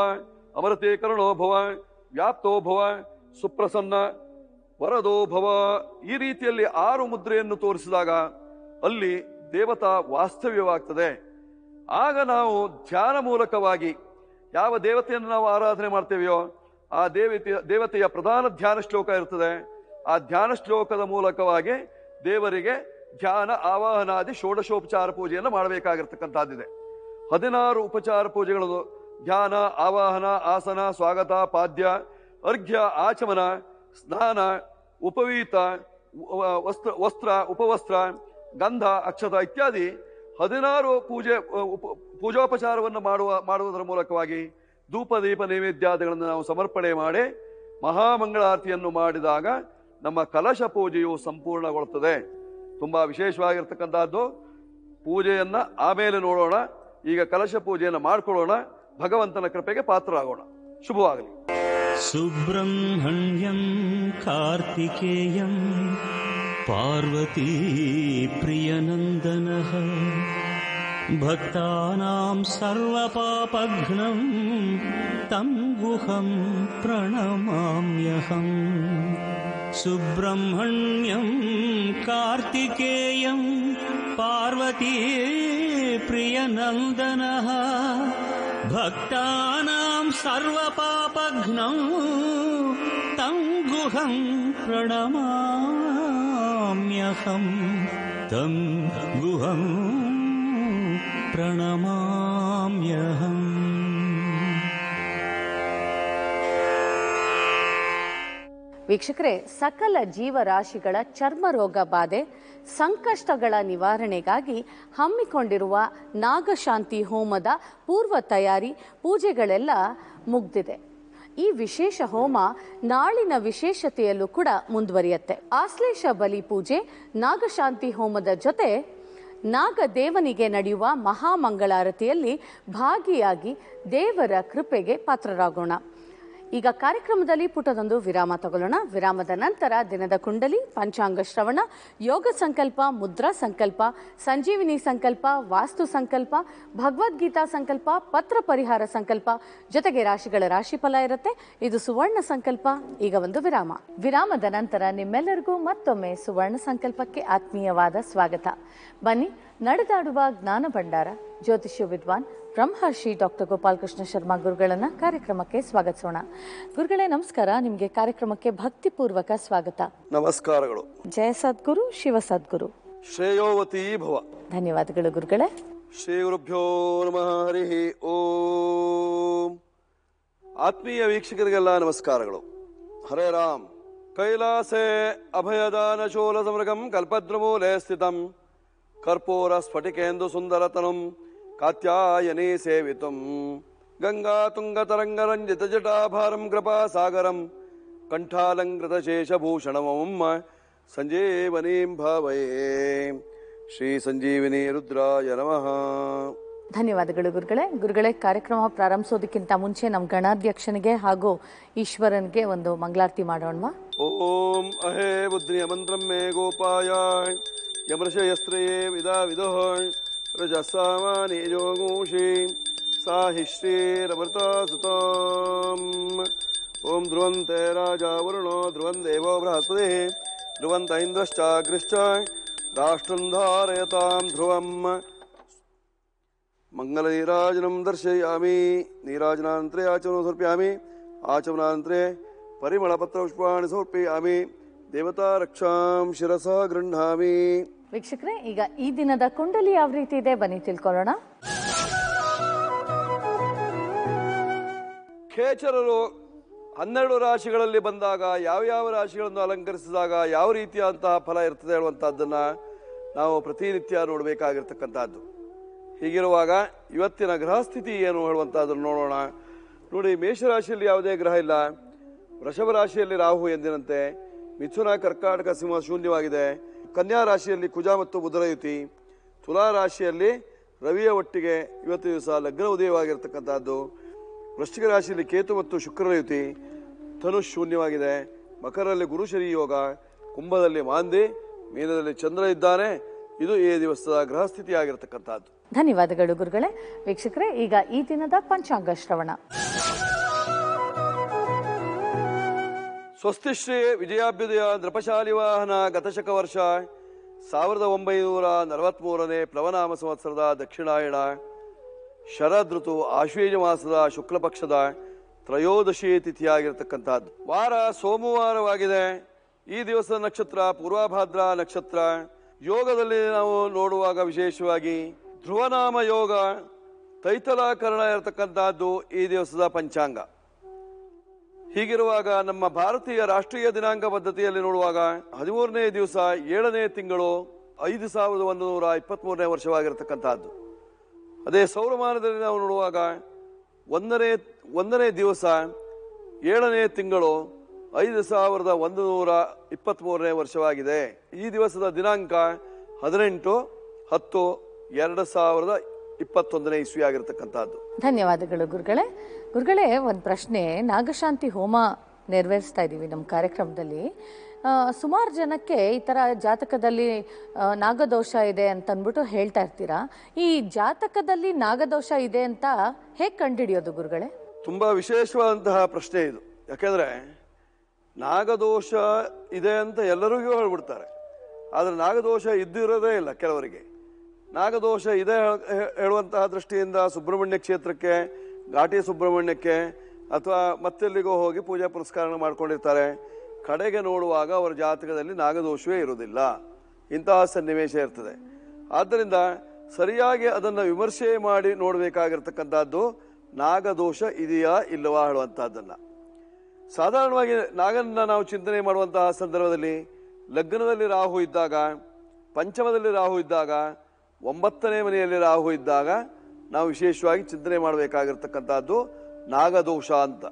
ಅಮರತೆ ಕರುಣೋಭವ ಭವ ಸುಪ್ರಸನ್ನ ವರದೋಭವ ಈ ರೀತಿಯಲ್ಲಿ ಆರು ಮುದ್ರೆಯನ್ನು ತೋರಿಸಿದಾಗ ಅಲ್ಲಿ ದೇವತಾ ವಾಸ್ತವ್ಯವಾಗ್ತದೆ ಆಗ ನಾವು ಧ್ಯಾನ ಮೂಲಕವಾಗಿ ಯಾವ ದೇವತೆಯನ್ನು ನಾವು ಆರಾಧನೆ ಮಾಡ್ತೇವೆಯೋ ಆ ದೇವತೆ ದೇವತೆಯ ಪ್ರಧಾನ ಧ್ಯಾನ ಶ್ಲೋಕ ಇರ್ತದೆ ಆ ಧ್ಯಾನ ಶ್ಲೋಕದ ಮೂಲಕವಾಗಿ ದೇವರಿಗೆ ಧ್ಯಾನ ಆವಾಹನಾದಿ ಷೋಡಶೋಪಚಾರ ಪೂಜೆಯನ್ನು ಮಾಡಬೇಕಾಗಿರ್ತಕ್ಕಂಥದ್ದಿದೆ ಹದಿನಾರು ಉಪಚಾರ ಪೂಜೆಗಳು ಧ್ಯಾನ ಆವಾಹನ ಆಸನ ಸ್ವಾಗತ ಪಾದ್ಯ ಅರ್ಘ್ಯ ಆಚಮನ ಸ್ನಾನ ಉಪವೀತ ವಸ್ತ್ರ ವಸ್ತ್ರ ಉಪವಸ್ತ್ರ ಗಂಧ ಅಕ್ಷತ ಇತ್ಯಾದಿ ಹದಿನಾರು ಪೂಜೆ ಪೂಜೋಪಚಾರವನ್ನು ಮಾಡುವ ಮಾಡುವುದರ ಮೂಲಕವಾಗಿ ಧೂಪ ದೀಪ ನೈವೇದ್ಯಾದಿಗಳನ್ನು ನಾವು ಸಮರ್ಪಣೆ ಮಾಡಿ ಮಹಾಮಂಗಳಾರತಿಯನ್ನು ಮಾಡಿದಾಗ ನಮ್ಮ ಕಲಶ ಪೂಜೆಯು ಸಂಪೂರ್ಣಗೊಳ್ಳುತ್ತದೆ ತುಂಬ ವಿಶೇಷವಾಗಿರ್ತಕ್ಕಂಥದ್ದು ಪೂಜೆಯನ್ನು ಆಮೇಲೆ ನೋಡೋಣ ಈಗ ಕಲಶ ಪೂಜೆಯನ್ನು ಮಾಡಿಕೊಳ್ಳೋಣ भगवन्तन कृपया पात्र आगोण शुभवागे सुब्रह्मण्यम् कार्तिकेयम् पार्वती प्रियनन्दनः भक्तानाम् सर्वपापघ्नम् तम् गुहम् प्रणमाम्यहम् सुब्रह्मण्यम् कार्तिकेयम् भक्तानां सर्वपापघ्नौ तं गुहं प्रणमाम्यहं तं गुहम् प्रणमा ವೀಕ್ಷಕರೇ ಸಕಲ ಜೀವರಾಶಿಗಳ ಚರ್ಮ ರೋಗ ಬಾಧೆ ಸಂಕಷ್ಟಗಳ ನಿವಾರಣೆಗಾಗಿ ಹಮ್ಮಿಕೊಂಡಿರುವ ನಾಗಶಾಂತಿ ಹೋಮದ ಪೂರ್ವ ತಯಾರಿ ಪೂಜೆಗಳೆಲ್ಲ ಮುಗ್ದಿದೆ ಈ ವಿಶೇಷ ಹೋಮ ನಾಳಿನ ವಿಶೇಷತೆಯಲ್ಲೂ ಕೂಡ ಮುಂದುವರಿಯುತ್ತೆ ಆಶ್ಲೇಷ ಬಲಿ ಪೂಜೆ ನಾಗಶಾಂತಿ ಹೋಮದ ಜೊತೆ ನಾಗದೇವನಿಗೆ ನಡೆಯುವ ಮಹಾಮಂಗಳಾರತಿಯಲ್ಲಿ ಭಾಗಿಯಾಗಿ ದೇವರ ಕೃಪೆಗೆ ಪಾತ್ರರಾಗೋಣ ಈಗ ಕಾರ್ಯಕ್ರಮದಲ್ಲಿ ಪುಟದೊಂದು ವಿರಾಮ ತಗೊಳ್ಳೋಣ ವಿರಾಮದ ನಂತರ ದಿನದ ಕುಂಡಲಿ ಪಂಚಾಂಗ ಶ್ರವಣ ಯೋಗ ಸಂಕಲ್ಪ ಮುದ್ರಾ ಸಂಕಲ್ಪ ಸಂಜೀವಿನಿ ಸಂಕಲ್ಪ ವಾಸ್ತು ಸಂಕಲ್ಪ ಭಗವದ್ಗೀತಾ ಸಂಕಲ್ಪ ಪತ್ರ ಪರಿಹಾರ ಸಂಕಲ್ಪ ಜೊತೆಗೆ ರಾಶಿಗಳ ರಾಶಿಫಲ ಇರುತ್ತೆ ಇದು ಸುವರ್ಣ ಸಂಕಲ್ಪ ಈಗ ಒಂದು ವಿರಾಮ ವಿರಾಮದ ನಂತರ ನಿಮ್ಮೆಲ್ಲರಿಗೂ ಮತ್ತೊಮ್ಮೆ ಸುವರ್ಣ ಸಂಕಲ್ಪಕ್ಕೆ ಆತ್ಮೀಯವಾದ ಸ್ವಾಗತ ಬನ್ನಿ ನಡೆದಾಡುವ ಜ್ಞಾನ ಭಂಡಾರ ಜ್ಯೋತಿಷ್ಯ ವಿದ್ವಾನ್ ಬ್ರಹ್ಮರ್ಷಿ ಡಾಕ್ಟರ್ ಗೋಪಾಲಕೃಷ್ಣ ಶರ್ಮಾ ಗುರುಗಳನ್ನ ಕಾರ್ಯಕ್ರಮಕ್ಕೆ ಸ್ವಾಗತಿಸೋಣ ಗುರುಗಳೇ ನಮಸ್ಕಾರ ನಿಮಗೆ ಕಾರ್ಯಕ್ರಮಕ್ಕೆ ಭಕ್ತಿಪೂರ್ವಕ ಸ್ವಾಗತ ನಮಸ್ಕಾರಗಳು ಜಯ ಸದ್ಗುರು ಶಿವ ಸದ್ಗುರು ಶ್ರೇಯೋವತಿ ಭವ ಧನ್ಯವಾದಗಳು ಗುರುಗಳೇ ಶ್ರೀ ಗುರುಭ್ಯೋ ನಮಃ ಹರಿ ಓಂ ಆತ್ಮೀಯ ವೀಕ್ಷಕರಿಗೆಲ್ಲ ನಮಸ್ಕಾರಗಳು ಹರೇ ರಾಮ್ ಕೈಲಾಸೇ ಅಭಯದಾನ ಶೂಲ ಸಮೃಗಂ ಕಲ್ಪದ್ರಮೂಲೆ ಸ್ಥಿತಂ ಕರ್ಪೂರ ಸ್ಫಟಿಕೆಂದು ಸುಂದರತನಂ कात्यायने सेवितुं ಕಂಠಾಲಂಕೃತ कृपासागरं कण्ठालङ्कृतशेषभूषणमं सञ्जीवनीं ಶ್ರೀ ಶ್ರೀಸಂಜೀವಿನಿ ರುದ್ರಾಯ ನಮಃ ಧನ್ಯವಾದಗಳು ಗುರುಗಳೇ ಗುರುಗಳೇ ಕಾರ್ಯಕ್ರಮ ಪ್ರಾರಂಭಿಸೋದಕ್ಕಿಂತ ಮುಂಚೆ ನಮ್ಮ ಗಣಾಧ್ಯಕ್ಷನಿಗೆ ಹಾಗೂ ಈಶ್ವರನಿಗೆ ಒಂದು ಮಂಗಳಾರತಿ ಮಾಡೋಣ ಓಂ ಅಹೇ ಬುದ್ಧಿಯ ಮಂತ್ರಂ ಮೇ ಗೋಪಾಯ ಯಮೃಷಯಸ್ತ್ರಯೇ ವಿದಾ ವಿದೋಹ್ रजसामानेजोगूषी सा हि श्रीरमृता सुताम् ओम ध्रुवन्ते राजा वरुणो ध्रुवन् देवो बृहस्पतिः ध्रुवन्त इन्द्रश्चाग्रिश्च राष्ट्रम् धारयताम् ध्रुवम् मङ्गलनीराजनं दर्शयामि नीराजनान्तरे आचमनं समर्पयामि आचमनान्तरे परिमलपत्रपुष्पाणि समर्पयामि देवता रक्षां शिरसा गृह्णामि ವೀಕ್ಷಕರೇ ಈಗ ಈ ದಿನದ ಕುಂಡಲಿ ಯಾವ ರೀತಿ ಇದೆ ಬನ್ನಿ ತಿಳ್ಕೊಳ್ಳೋಣ ಖೇಚರರು ಹನ್ನೆರಡು ರಾಶಿಗಳಲ್ಲಿ ಬಂದಾಗ ಯಾವ ಯಾವ ರಾಶಿಗಳನ್ನು ಅಲಂಕರಿಸಿದಾಗ ಯಾವ ರೀತಿಯಾದಂತಹ ಫಲ ಇರ್ತದೆ ಹೇಳುವಂತಹದ್ದನ್ನ ನಾವು ಪ್ರತಿನಿತ್ಯ ನೋಡಬೇಕಾಗಿರ್ತಕ್ಕಂತಹದ್ದು ಹೀಗಿರುವಾಗ ಇವತ್ತಿನ ಗ್ರಹ ಸ್ಥಿತಿ ಏನು ಹೇಳುವಂತಹದ್ದನ್ನು ನೋಡೋಣ ನೋಡಿ ಮೇಷರಾಶಿಯಲ್ಲಿ ಯಾವುದೇ ಗ್ರಹ ಇಲ್ಲ ವೃಷಭ ರಾಶಿಯಲ್ಲಿ ರಾಹು ಎಂದಿನಂತೆ ಮಿಥುನ ಕರ್ಕಾಟಕ ಸಿಂಹ ಶೂನ್ಯವಾಗಿದೆ ಕನ್ಯಾ ರಾಶಿಯಲ್ಲಿ ಕುಜ ಮತ್ತು ಬುಧರಯುತಿ ತುಲಾ ರಾಶಿಯಲ್ಲಿ ರವಿಯ ಒಟ್ಟಿಗೆ ಇವತ್ತು ದಿವಸ ಲಗ್ನ ಉದಯವಾಗಿರ್ತಕ್ಕಂಥದ್ದು ವೃಶ್ಚಿಕ ರಾಶಿಯಲ್ಲಿ ಕೇತು ಮತ್ತು ಯುತಿ ಧನುಷ್ ಶೂನ್ಯವಾಗಿದೆ ಮಕರಲ್ಲಿ ಗುರು ಶನಿ ಯೋಗ ಕುಂಭದಲ್ಲಿ ಮಾಂದಿ ಮೀನದಲ್ಲಿ ಚಂದ್ರ ಇದ್ದಾನೆ ಇದು ಈ ದಿವಸದ ಗ್ರಹ ಸ್ಥಿತಿ ಧನ್ಯವಾದಗಳು ಗುರುಗಳೇ ವೀಕ್ಷಕರೇ ಈಗ ಈ ದಿನದ ಪಂಚಾಂಗ ಶ್ರವಣ ಸ್ವಸ್ತಿಶ್ರೀ ವಿಜಯಾಭ್ಯುದಯ ನೃಪಶಾಲಿ ವಾಹನ ಗತಶಕ ವರ್ಷ ಸಾವಿರದ ಒಂಬೈನೂರ ನಲವತ್ತ್ಮೂರನೇ ಪ್ಲವನಾಮ ಸಂವತ್ಸರದ ದಕ್ಷಿಣಾಯಣ ಶರದೃತು ಆಶ್ವೇಜ ಮಾಸದ ಶುಕ್ಲಪಕ್ಷದ ತ್ರಯೋದಶಿ ತಿಥಿಯಾಗಿರತಕ್ಕಂಥದ್ದು ವಾರ ಸೋಮವಾರವಾಗಿದೆ ಈ ದಿವಸದ ನಕ್ಷತ್ರ ಪೂರ್ವಭಾದ್ರ ನಕ್ಷತ್ರ ಯೋಗದಲ್ಲಿ ನಾವು ನೋಡುವಾಗ ವಿಶೇಷವಾಗಿ ಧ್ರುವನಾಮ ಯೋಗ ತೈತಲಾಕರಣ ಇರತಕ್ಕಂಥದ್ದು ಈ ದಿವಸದ ಪಂಚಾಂಗ ಹೀಗಿರುವಾಗ ನಮ್ಮ ಭಾರತೀಯ ರಾಷ್ಟ್ರೀಯ ದಿನಾಂಕ ಪದ್ಧತಿಯಲ್ಲಿ ನೋಡುವಾಗ ಹದಿಮೂರನೇ ದಿವಸ ಏಳನೇ ತಿಂಗಳು ಐದು ಸಾವಿರದ ಒಂದು ನೂರ ಮೂರನೇ ವರ್ಷವಾಗಿರತಕ್ಕಂಥದ್ದು ಅದೇ ಸೌರಮಾನದಲ್ಲಿ ನಾವು ನೋಡುವಾಗ ಒಂದನೇ ಒಂದನೇ ದಿವಸ ಏಳನೇ ತಿಂಗಳು ಐದು ಸಾವಿರದ ಒಂದು ನೂರ ಮೂರನೇ ವರ್ಷವಾಗಿದೆ ಈ ದಿವಸದ ದಿನಾಂಕ ಹದಿನೆಂಟು ಹತ್ತು ಎರಡು ಸಾವಿರದ ಇಪ್ಪತ್ತೊಂದನೇ ಇಸ್ವಿ ಆಗಿರತಕ್ಕಂಥದ್ದು ಧನ್ಯವಾದಗಳು ಗುರುಗಳೇ ಗುರುಗಳೇ ಒಂದು ಪ್ರಶ್ನೆ ನಾಗಶಾಂತಿ ಹೋಮ ನೆರವೇರಿಸ್ತಾ ಇದ್ದೀವಿ ನಮ್ಮ ಕಾರ್ಯಕ್ರಮದಲ್ಲಿ ಸುಮಾರು ಜನಕ್ಕೆ ಈ ಥರ ಜಾತಕದಲ್ಲಿ ನಾಗದೋಷ ಇದೆ ಅಂತ ಅಂದ್ಬಿಟ್ಟು ಹೇಳ್ತಾ ಇರ್ತೀರಾ ಈ ಜಾತಕದಲ್ಲಿ ನಾಗದೋಷ ಇದೆ ಅಂತ ಹೇಗೆ ಕಂಡುಹಿಡಿಯೋದು ಗುರುಗಳೇ ತುಂಬ ವಿಶೇಷವಾದಂತಹ ಪ್ರಶ್ನೆ ಇದು ಯಾಕೆಂದರೆ ನಾಗದೋಷ ಇದೆ ಅಂತ ಎಲ್ಲರಿಗೂ ಹೇಳ್ಬಿಡ್ತಾರೆ ಆದರೆ ನಾಗದೋಷ ಇದ್ದಿರೋದೇ ಇಲ್ಲ ಕೆಲವರಿಗೆ ನಾಗದೋಷ ಇದೆ ಹೇಳುವಂತಹ ದೃಷ್ಟಿಯಿಂದ ಸುಬ್ರಹ್ಮಣ್ಯ ಕ್ಷೇತ್ರಕ್ಕೆ ಘಾಟಿ ಸುಬ್ರಹ್ಮಣ್ಯಕ್ಕೆ ಅಥವಾ ಮತ್ತೆಲ್ಲಿಗೋ ಹೋಗಿ ಪೂಜಾ ಪುರಸ್ಕಾರ ಮಾಡ್ಕೊಂಡಿರ್ತಾರೆ ಕಡೆಗೆ ನೋಡುವಾಗ ಅವರ ಜಾತಕದಲ್ಲಿ ನಾಗದೋಷವೇ ಇರುವುದಿಲ್ಲ ಇಂತಹ ಸನ್ನಿವೇಶ ಇರ್ತದೆ ಆದ್ದರಿಂದ ಸರಿಯಾಗಿ ಅದನ್ನು ವಿಮರ್ಶೆ ಮಾಡಿ ನೋಡಬೇಕಾಗಿರ್ತಕ್ಕಂಥದ್ದು ನಾಗದೋಷ ಇದೆಯಾ ಇಲ್ಲವಾ ಹೇಳುವಂಥದ್ದನ್ನು ಸಾಧಾರಣವಾಗಿ ನಾಗನನ್ನ ನಾವು ಚಿಂತನೆ ಮಾಡುವಂತಹ ಸಂದರ್ಭದಲ್ಲಿ ಲಗ್ನದಲ್ಲಿ ರಾಹು ಇದ್ದಾಗ ಪಂಚಮದಲ್ಲಿ ರಾಹು ಇದ್ದಾಗ ಒಂಬತ್ತನೇ ಮನೆಯಲ್ಲಿ ರಾಹು ಇದ್ದಾಗ ನಾವು ವಿಶೇಷವಾಗಿ ಚಿಂತನೆ ಮಾಡಬೇಕಾಗಿರ್ತಕ್ಕಂಥದ್ದು ನಾಗದೋಷ ಅಂತ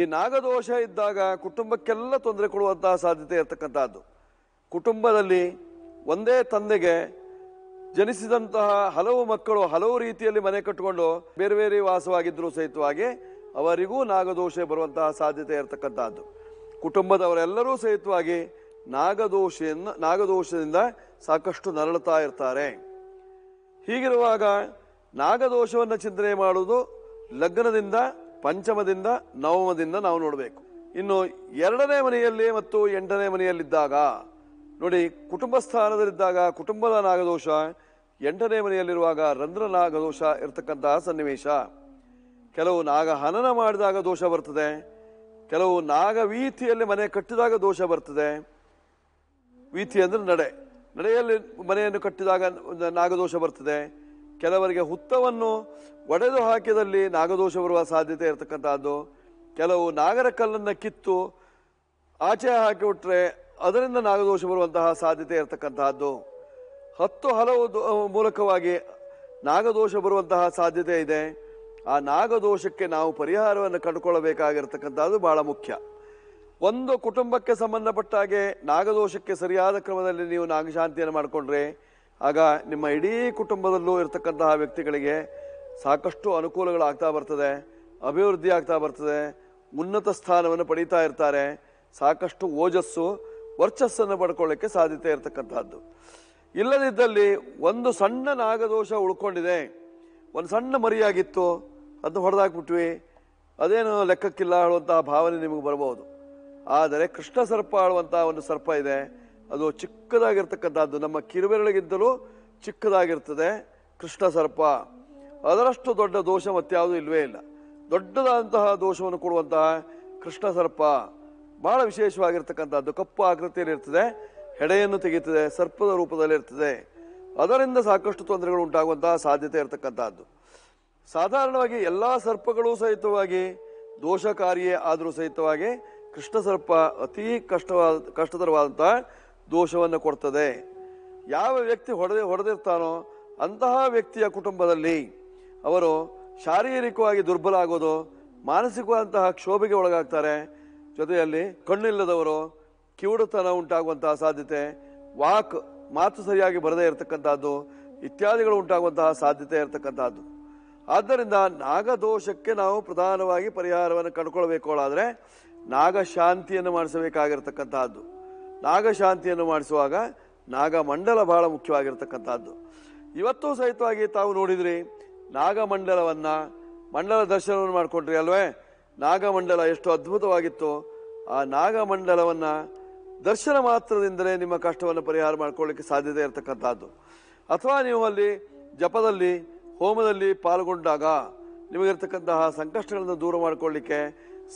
ಈ ನಾಗದೋಷ ಇದ್ದಾಗ ಕುಟುಂಬಕ್ಕೆಲ್ಲ ತೊಂದರೆ ಕೊಡುವಂತಹ ಸಾಧ್ಯತೆ ಇರತಕ್ಕಂಥದ್ದು ಕುಟುಂಬದಲ್ಲಿ ಒಂದೇ ತಂದೆಗೆ ಜನಿಸಿದಂತಹ ಹಲವು ಮಕ್ಕಳು ಹಲವು ರೀತಿಯಲ್ಲಿ ಮನೆ ಕಟ್ಟಿಕೊಂಡು ಬೇರೆ ಬೇರೆ ವಾಸವಾಗಿದ್ದರೂ ಸಹಿತವಾಗಿ ಅವರಿಗೂ ನಾಗದೋಷ ಬರುವಂತಹ ಸಾಧ್ಯತೆ ಇರತಕ್ಕಂಥದ್ದು ಕುಟುಂಬದವರೆಲ್ಲರೂ ಸಹಿತವಾಗಿ ನಾಗದೋಷೆಯನ್ನು ನಾಗದೋಷದಿಂದ ಸಾಕಷ್ಟು ನರಳುತ್ತಾ ಇರ್ತಾರೆ ಹೀಗಿರುವಾಗ ನಾಗದೋಷವನ್ನು ಚಿಂತನೆ ಮಾಡುವುದು ಲಗ್ನದಿಂದ ಪಂಚಮದಿಂದ ನವಮದಿಂದ ನಾವು ನೋಡಬೇಕು ಇನ್ನು ಎರಡನೇ ಮನೆಯಲ್ಲಿ ಮತ್ತು ಎಂಟನೇ ಮನೆಯಲ್ಲಿದ್ದಾಗ ನೋಡಿ ಕುಟುಂಬ ಸ್ಥಾನದಲ್ಲಿದ್ದಾಗ ಕುಟುಂಬದ ನಾಗದೋಷ ಎಂಟನೇ ಮನೆಯಲ್ಲಿರುವಾಗ ರಂಧ್ರ ನಾಗದೋಷ ಇರತಕ್ಕಂತಹ ಸನ್ನಿವೇಶ ಕೆಲವು ನಾಗ ಹನನ ಮಾಡಿದಾಗ ದೋಷ ಬರ್ತದೆ ಕೆಲವು ನಾಗ ವೀಥಿಯಲ್ಲಿ ಮನೆ ಕಟ್ಟಿದಾಗ ದೋಷ ಬರ್ತದೆ ವೀಥಿ ಅಂದರೆ ನಡೆ ನಡೆಯಲ್ಲಿ ಮನೆಯನ್ನು ಕಟ್ಟಿದಾಗ ನಾಗದೋಷ ಬರ್ತದೆ ಕೆಲವರಿಗೆ ಹುತ್ತವನ್ನು ಒಡೆದು ಹಾಕಿದಲ್ಲಿ ನಾಗದೋಷ ಬರುವ ಸಾಧ್ಯತೆ ಇರತಕ್ಕಂಥದ್ದು ಕೆಲವು ನಾಗರ ಕಲ್ಲನ್ನು ಕಿತ್ತು ಆಚೆ ಹಾಕಿಬಿಟ್ರೆ ಅದರಿಂದ ನಾಗದೋಷ ಬರುವಂತಹ ಸಾಧ್ಯತೆ ಇರತಕ್ಕಂತಹದ್ದು ಹತ್ತು ಹಲವು ಮೂಲಕವಾಗಿ ನಾಗದೋಷ ಬರುವಂತಹ ಸಾಧ್ಯತೆ ಇದೆ ಆ ನಾಗದೋಷಕ್ಕೆ ನಾವು ಪರಿಹಾರವನ್ನು ಕಂಡುಕೊಳ್ಳಬೇಕಾಗಿರ್ತಕ್ಕಂಥದ್ದು ಬಹಳ ಮುಖ್ಯ ಒಂದು ಕುಟುಂಬಕ್ಕೆ ಸಂಬಂಧಪಟ್ಟ ಹಾಗೆ ನಾಗದೋಷಕ್ಕೆ ಸರಿಯಾದ ಕ್ರಮದಲ್ಲಿ ನೀವು ನಾಗಶಾಂತಿಯನ್ನು ಮಾಡಿಕೊಂಡ್ರೆ ಆಗ ನಿಮ್ಮ ಇಡೀ ಕುಟುಂಬದಲ್ಲೂ ಇರತಕ್ಕಂತಹ ವ್ಯಕ್ತಿಗಳಿಗೆ ಸಾಕಷ್ಟು ಅನುಕೂಲಗಳಾಗ್ತಾ ಬರ್ತದೆ ಅಭಿವೃದ್ಧಿ ಆಗ್ತಾ ಬರ್ತದೆ ಉನ್ನತ ಸ್ಥಾನವನ್ನು ಪಡೀತಾ ಇರ್ತಾರೆ ಸಾಕಷ್ಟು ಓಜಸ್ಸು ವರ್ಚಸ್ಸನ್ನು ಪಡ್ಕೊಳ್ಳಿಕ್ಕೆ ಸಾಧ್ಯತೆ ಇರತಕ್ಕಂಥದ್ದು ಇಲ್ಲದಿದ್ದಲ್ಲಿ ಒಂದು ಸಣ್ಣ ನಾಗದೋಷ ಉಳ್ಕೊಂಡಿದೆ ಒಂದು ಸಣ್ಣ ಮರಿಯಾಗಿತ್ತು ಅದನ್ನು ಹೊಡೆದಾಕ್ಬಿಟ್ವಿ ಅದೇನು ಲೆಕ್ಕಕ್ಕಿಲ್ಲ ಹೇಳುವಂತಹ ಭಾವನೆ ನಿಮಗೆ ಬರಬಹುದು ಆದರೆ ಕೃಷ್ಣ ಸರ್ಪ ಆಳುವಂತಹ ಒಂದು ಸರ್ಪ ಇದೆ ಅದು ಚಿಕ್ಕದಾಗಿರ್ತಕ್ಕಂಥದ್ದು ನಮ್ಮ ಕಿರುಬೆರಳಿಗಿಂತಲೂ ಚಿಕ್ಕದಾಗಿರ್ತದೆ ಕೃಷ್ಣ ಸರ್ಪ ಅದರಷ್ಟು ದೊಡ್ಡ ದೋಷ ಮತ್ತಾವುದು ಇಲ್ಲವೇ ಇಲ್ಲ ದೊಡ್ಡದಾದಂತಹ ದೋಷವನ್ನು ಕೊಡುವಂತಹ ಕೃಷ್ಣ ಸರ್ಪ ಬಹಳ ವಿಶೇಷವಾಗಿರ್ತಕ್ಕಂಥದ್ದು ಕಪ್ಪು ಆಕೃತಿಯಲ್ಲಿ ಇರ್ತದೆ ಹೆಡೆಯನ್ನು ತೆಗೆಯುತ್ತದೆ ಸರ್ಪದ ರೂಪದಲ್ಲಿ ಇರ್ತದೆ ಅದರಿಂದ ಸಾಕಷ್ಟು ತೊಂದರೆಗಳು ಉಂಟಾಗುವಂತಹ ಸಾಧ್ಯತೆ ಇರತಕ್ಕಂಥದ್ದು ಸಾಧಾರಣವಾಗಿ ಎಲ್ಲ ಸರ್ಪಗಳು ಸಹಿತವಾಗಿ ದೋಷಕಾರಿಯೇ ಆದರೂ ಸಹಿತವಾಗಿ ಕೃಷ್ಣ ಸರ್ಪ ಅತಿ ಕಷ್ಟವಾದ ಕಷ್ಟತರವಾದಂತಹ ದೋಷವನ್ನು ಕೊಡ್ತದೆ ಯಾವ ವ್ಯಕ್ತಿ ಹೊಡೆದ ಹೊಡೆದಿರ್ತಾನೋ ಅಂತಹ ವ್ಯಕ್ತಿಯ ಕುಟುಂಬದಲ್ಲಿ ಅವರು ಶಾರೀರಿಕವಾಗಿ ದುರ್ಬಲ ಆಗೋದು ಮಾನಸಿಕವಾದಂತಹ ಕ್ಷೋಭೆಗೆ ಒಳಗಾಗ್ತಾರೆ ಜೊತೆಯಲ್ಲಿ ಕಣ್ಣಿಲ್ಲದವರು ಕಿವುಡುತನ ಉಂಟಾಗುವಂತಹ ಸಾಧ್ಯತೆ ವಾಕ್ ಮಾತು ಸರಿಯಾಗಿ ಬರದೇ ಇರತಕ್ಕಂಥದ್ದು ಇತ್ಯಾದಿಗಳು ಉಂಟಾಗುವಂತಹ ಸಾಧ್ಯತೆ ಇರತಕ್ಕಂಥದ್ದು ಆದ್ದರಿಂದ ನಾಗದೋಷಕ್ಕೆ ನಾವು ಪ್ರಧಾನವಾಗಿ ಪರಿಹಾರವನ್ನು ಕಂಡುಕೊಳ್ಬೇಕು ಆದರೆ ನಾಗಶಾಂತಿಯನ್ನು ಮಾಡಿಸಬೇಕಾಗಿರ್ತಕ್ಕಂಥದ್ದು ನಾಗಶಾಂತಿಯನ್ನು ಮಾಡಿಸುವಾಗ ನಾಗಮಂಡಲ ಬಹಳ ಮುಖ್ಯವಾಗಿರತಕ್ಕಂಥದ್ದು ಇವತ್ತು ಸಹಿತವಾಗಿ ತಾವು ನೋಡಿದ್ರಿ ನಾಗಮಂಡಲವನ್ನು ಮಂಡಲ ದರ್ಶನವನ್ನು ಮಾಡಿಕೊಂಡ್ರಿ ಅಲ್ವೇ ನಾಗಮಂಡಲ ಎಷ್ಟು ಅದ್ಭುತವಾಗಿತ್ತು ಆ ನಾಗಮಂಡಲವನ್ನು ದರ್ಶನ ಮಾತ್ರದಿಂದಲೇ ನಿಮ್ಮ ಕಷ್ಟವನ್ನು ಪರಿಹಾರ ಮಾಡಿಕೊಳ್ಳಿಕ್ಕೆ ಸಾಧ್ಯತೆ ಇರತಕ್ಕಂಥದ್ದು ಅಥವಾ ನೀವು ಅಲ್ಲಿ ಜಪದಲ್ಲಿ ಹೋಮದಲ್ಲಿ ಪಾಲ್ಗೊಂಡಾಗ ನಿಮಗಿರ್ತಕ್ಕಂತಹ ಸಂಕಷ್ಟಗಳನ್ನು ದೂರ ಮಾಡಿಕೊಳ್ಳಿಕ್ಕೆ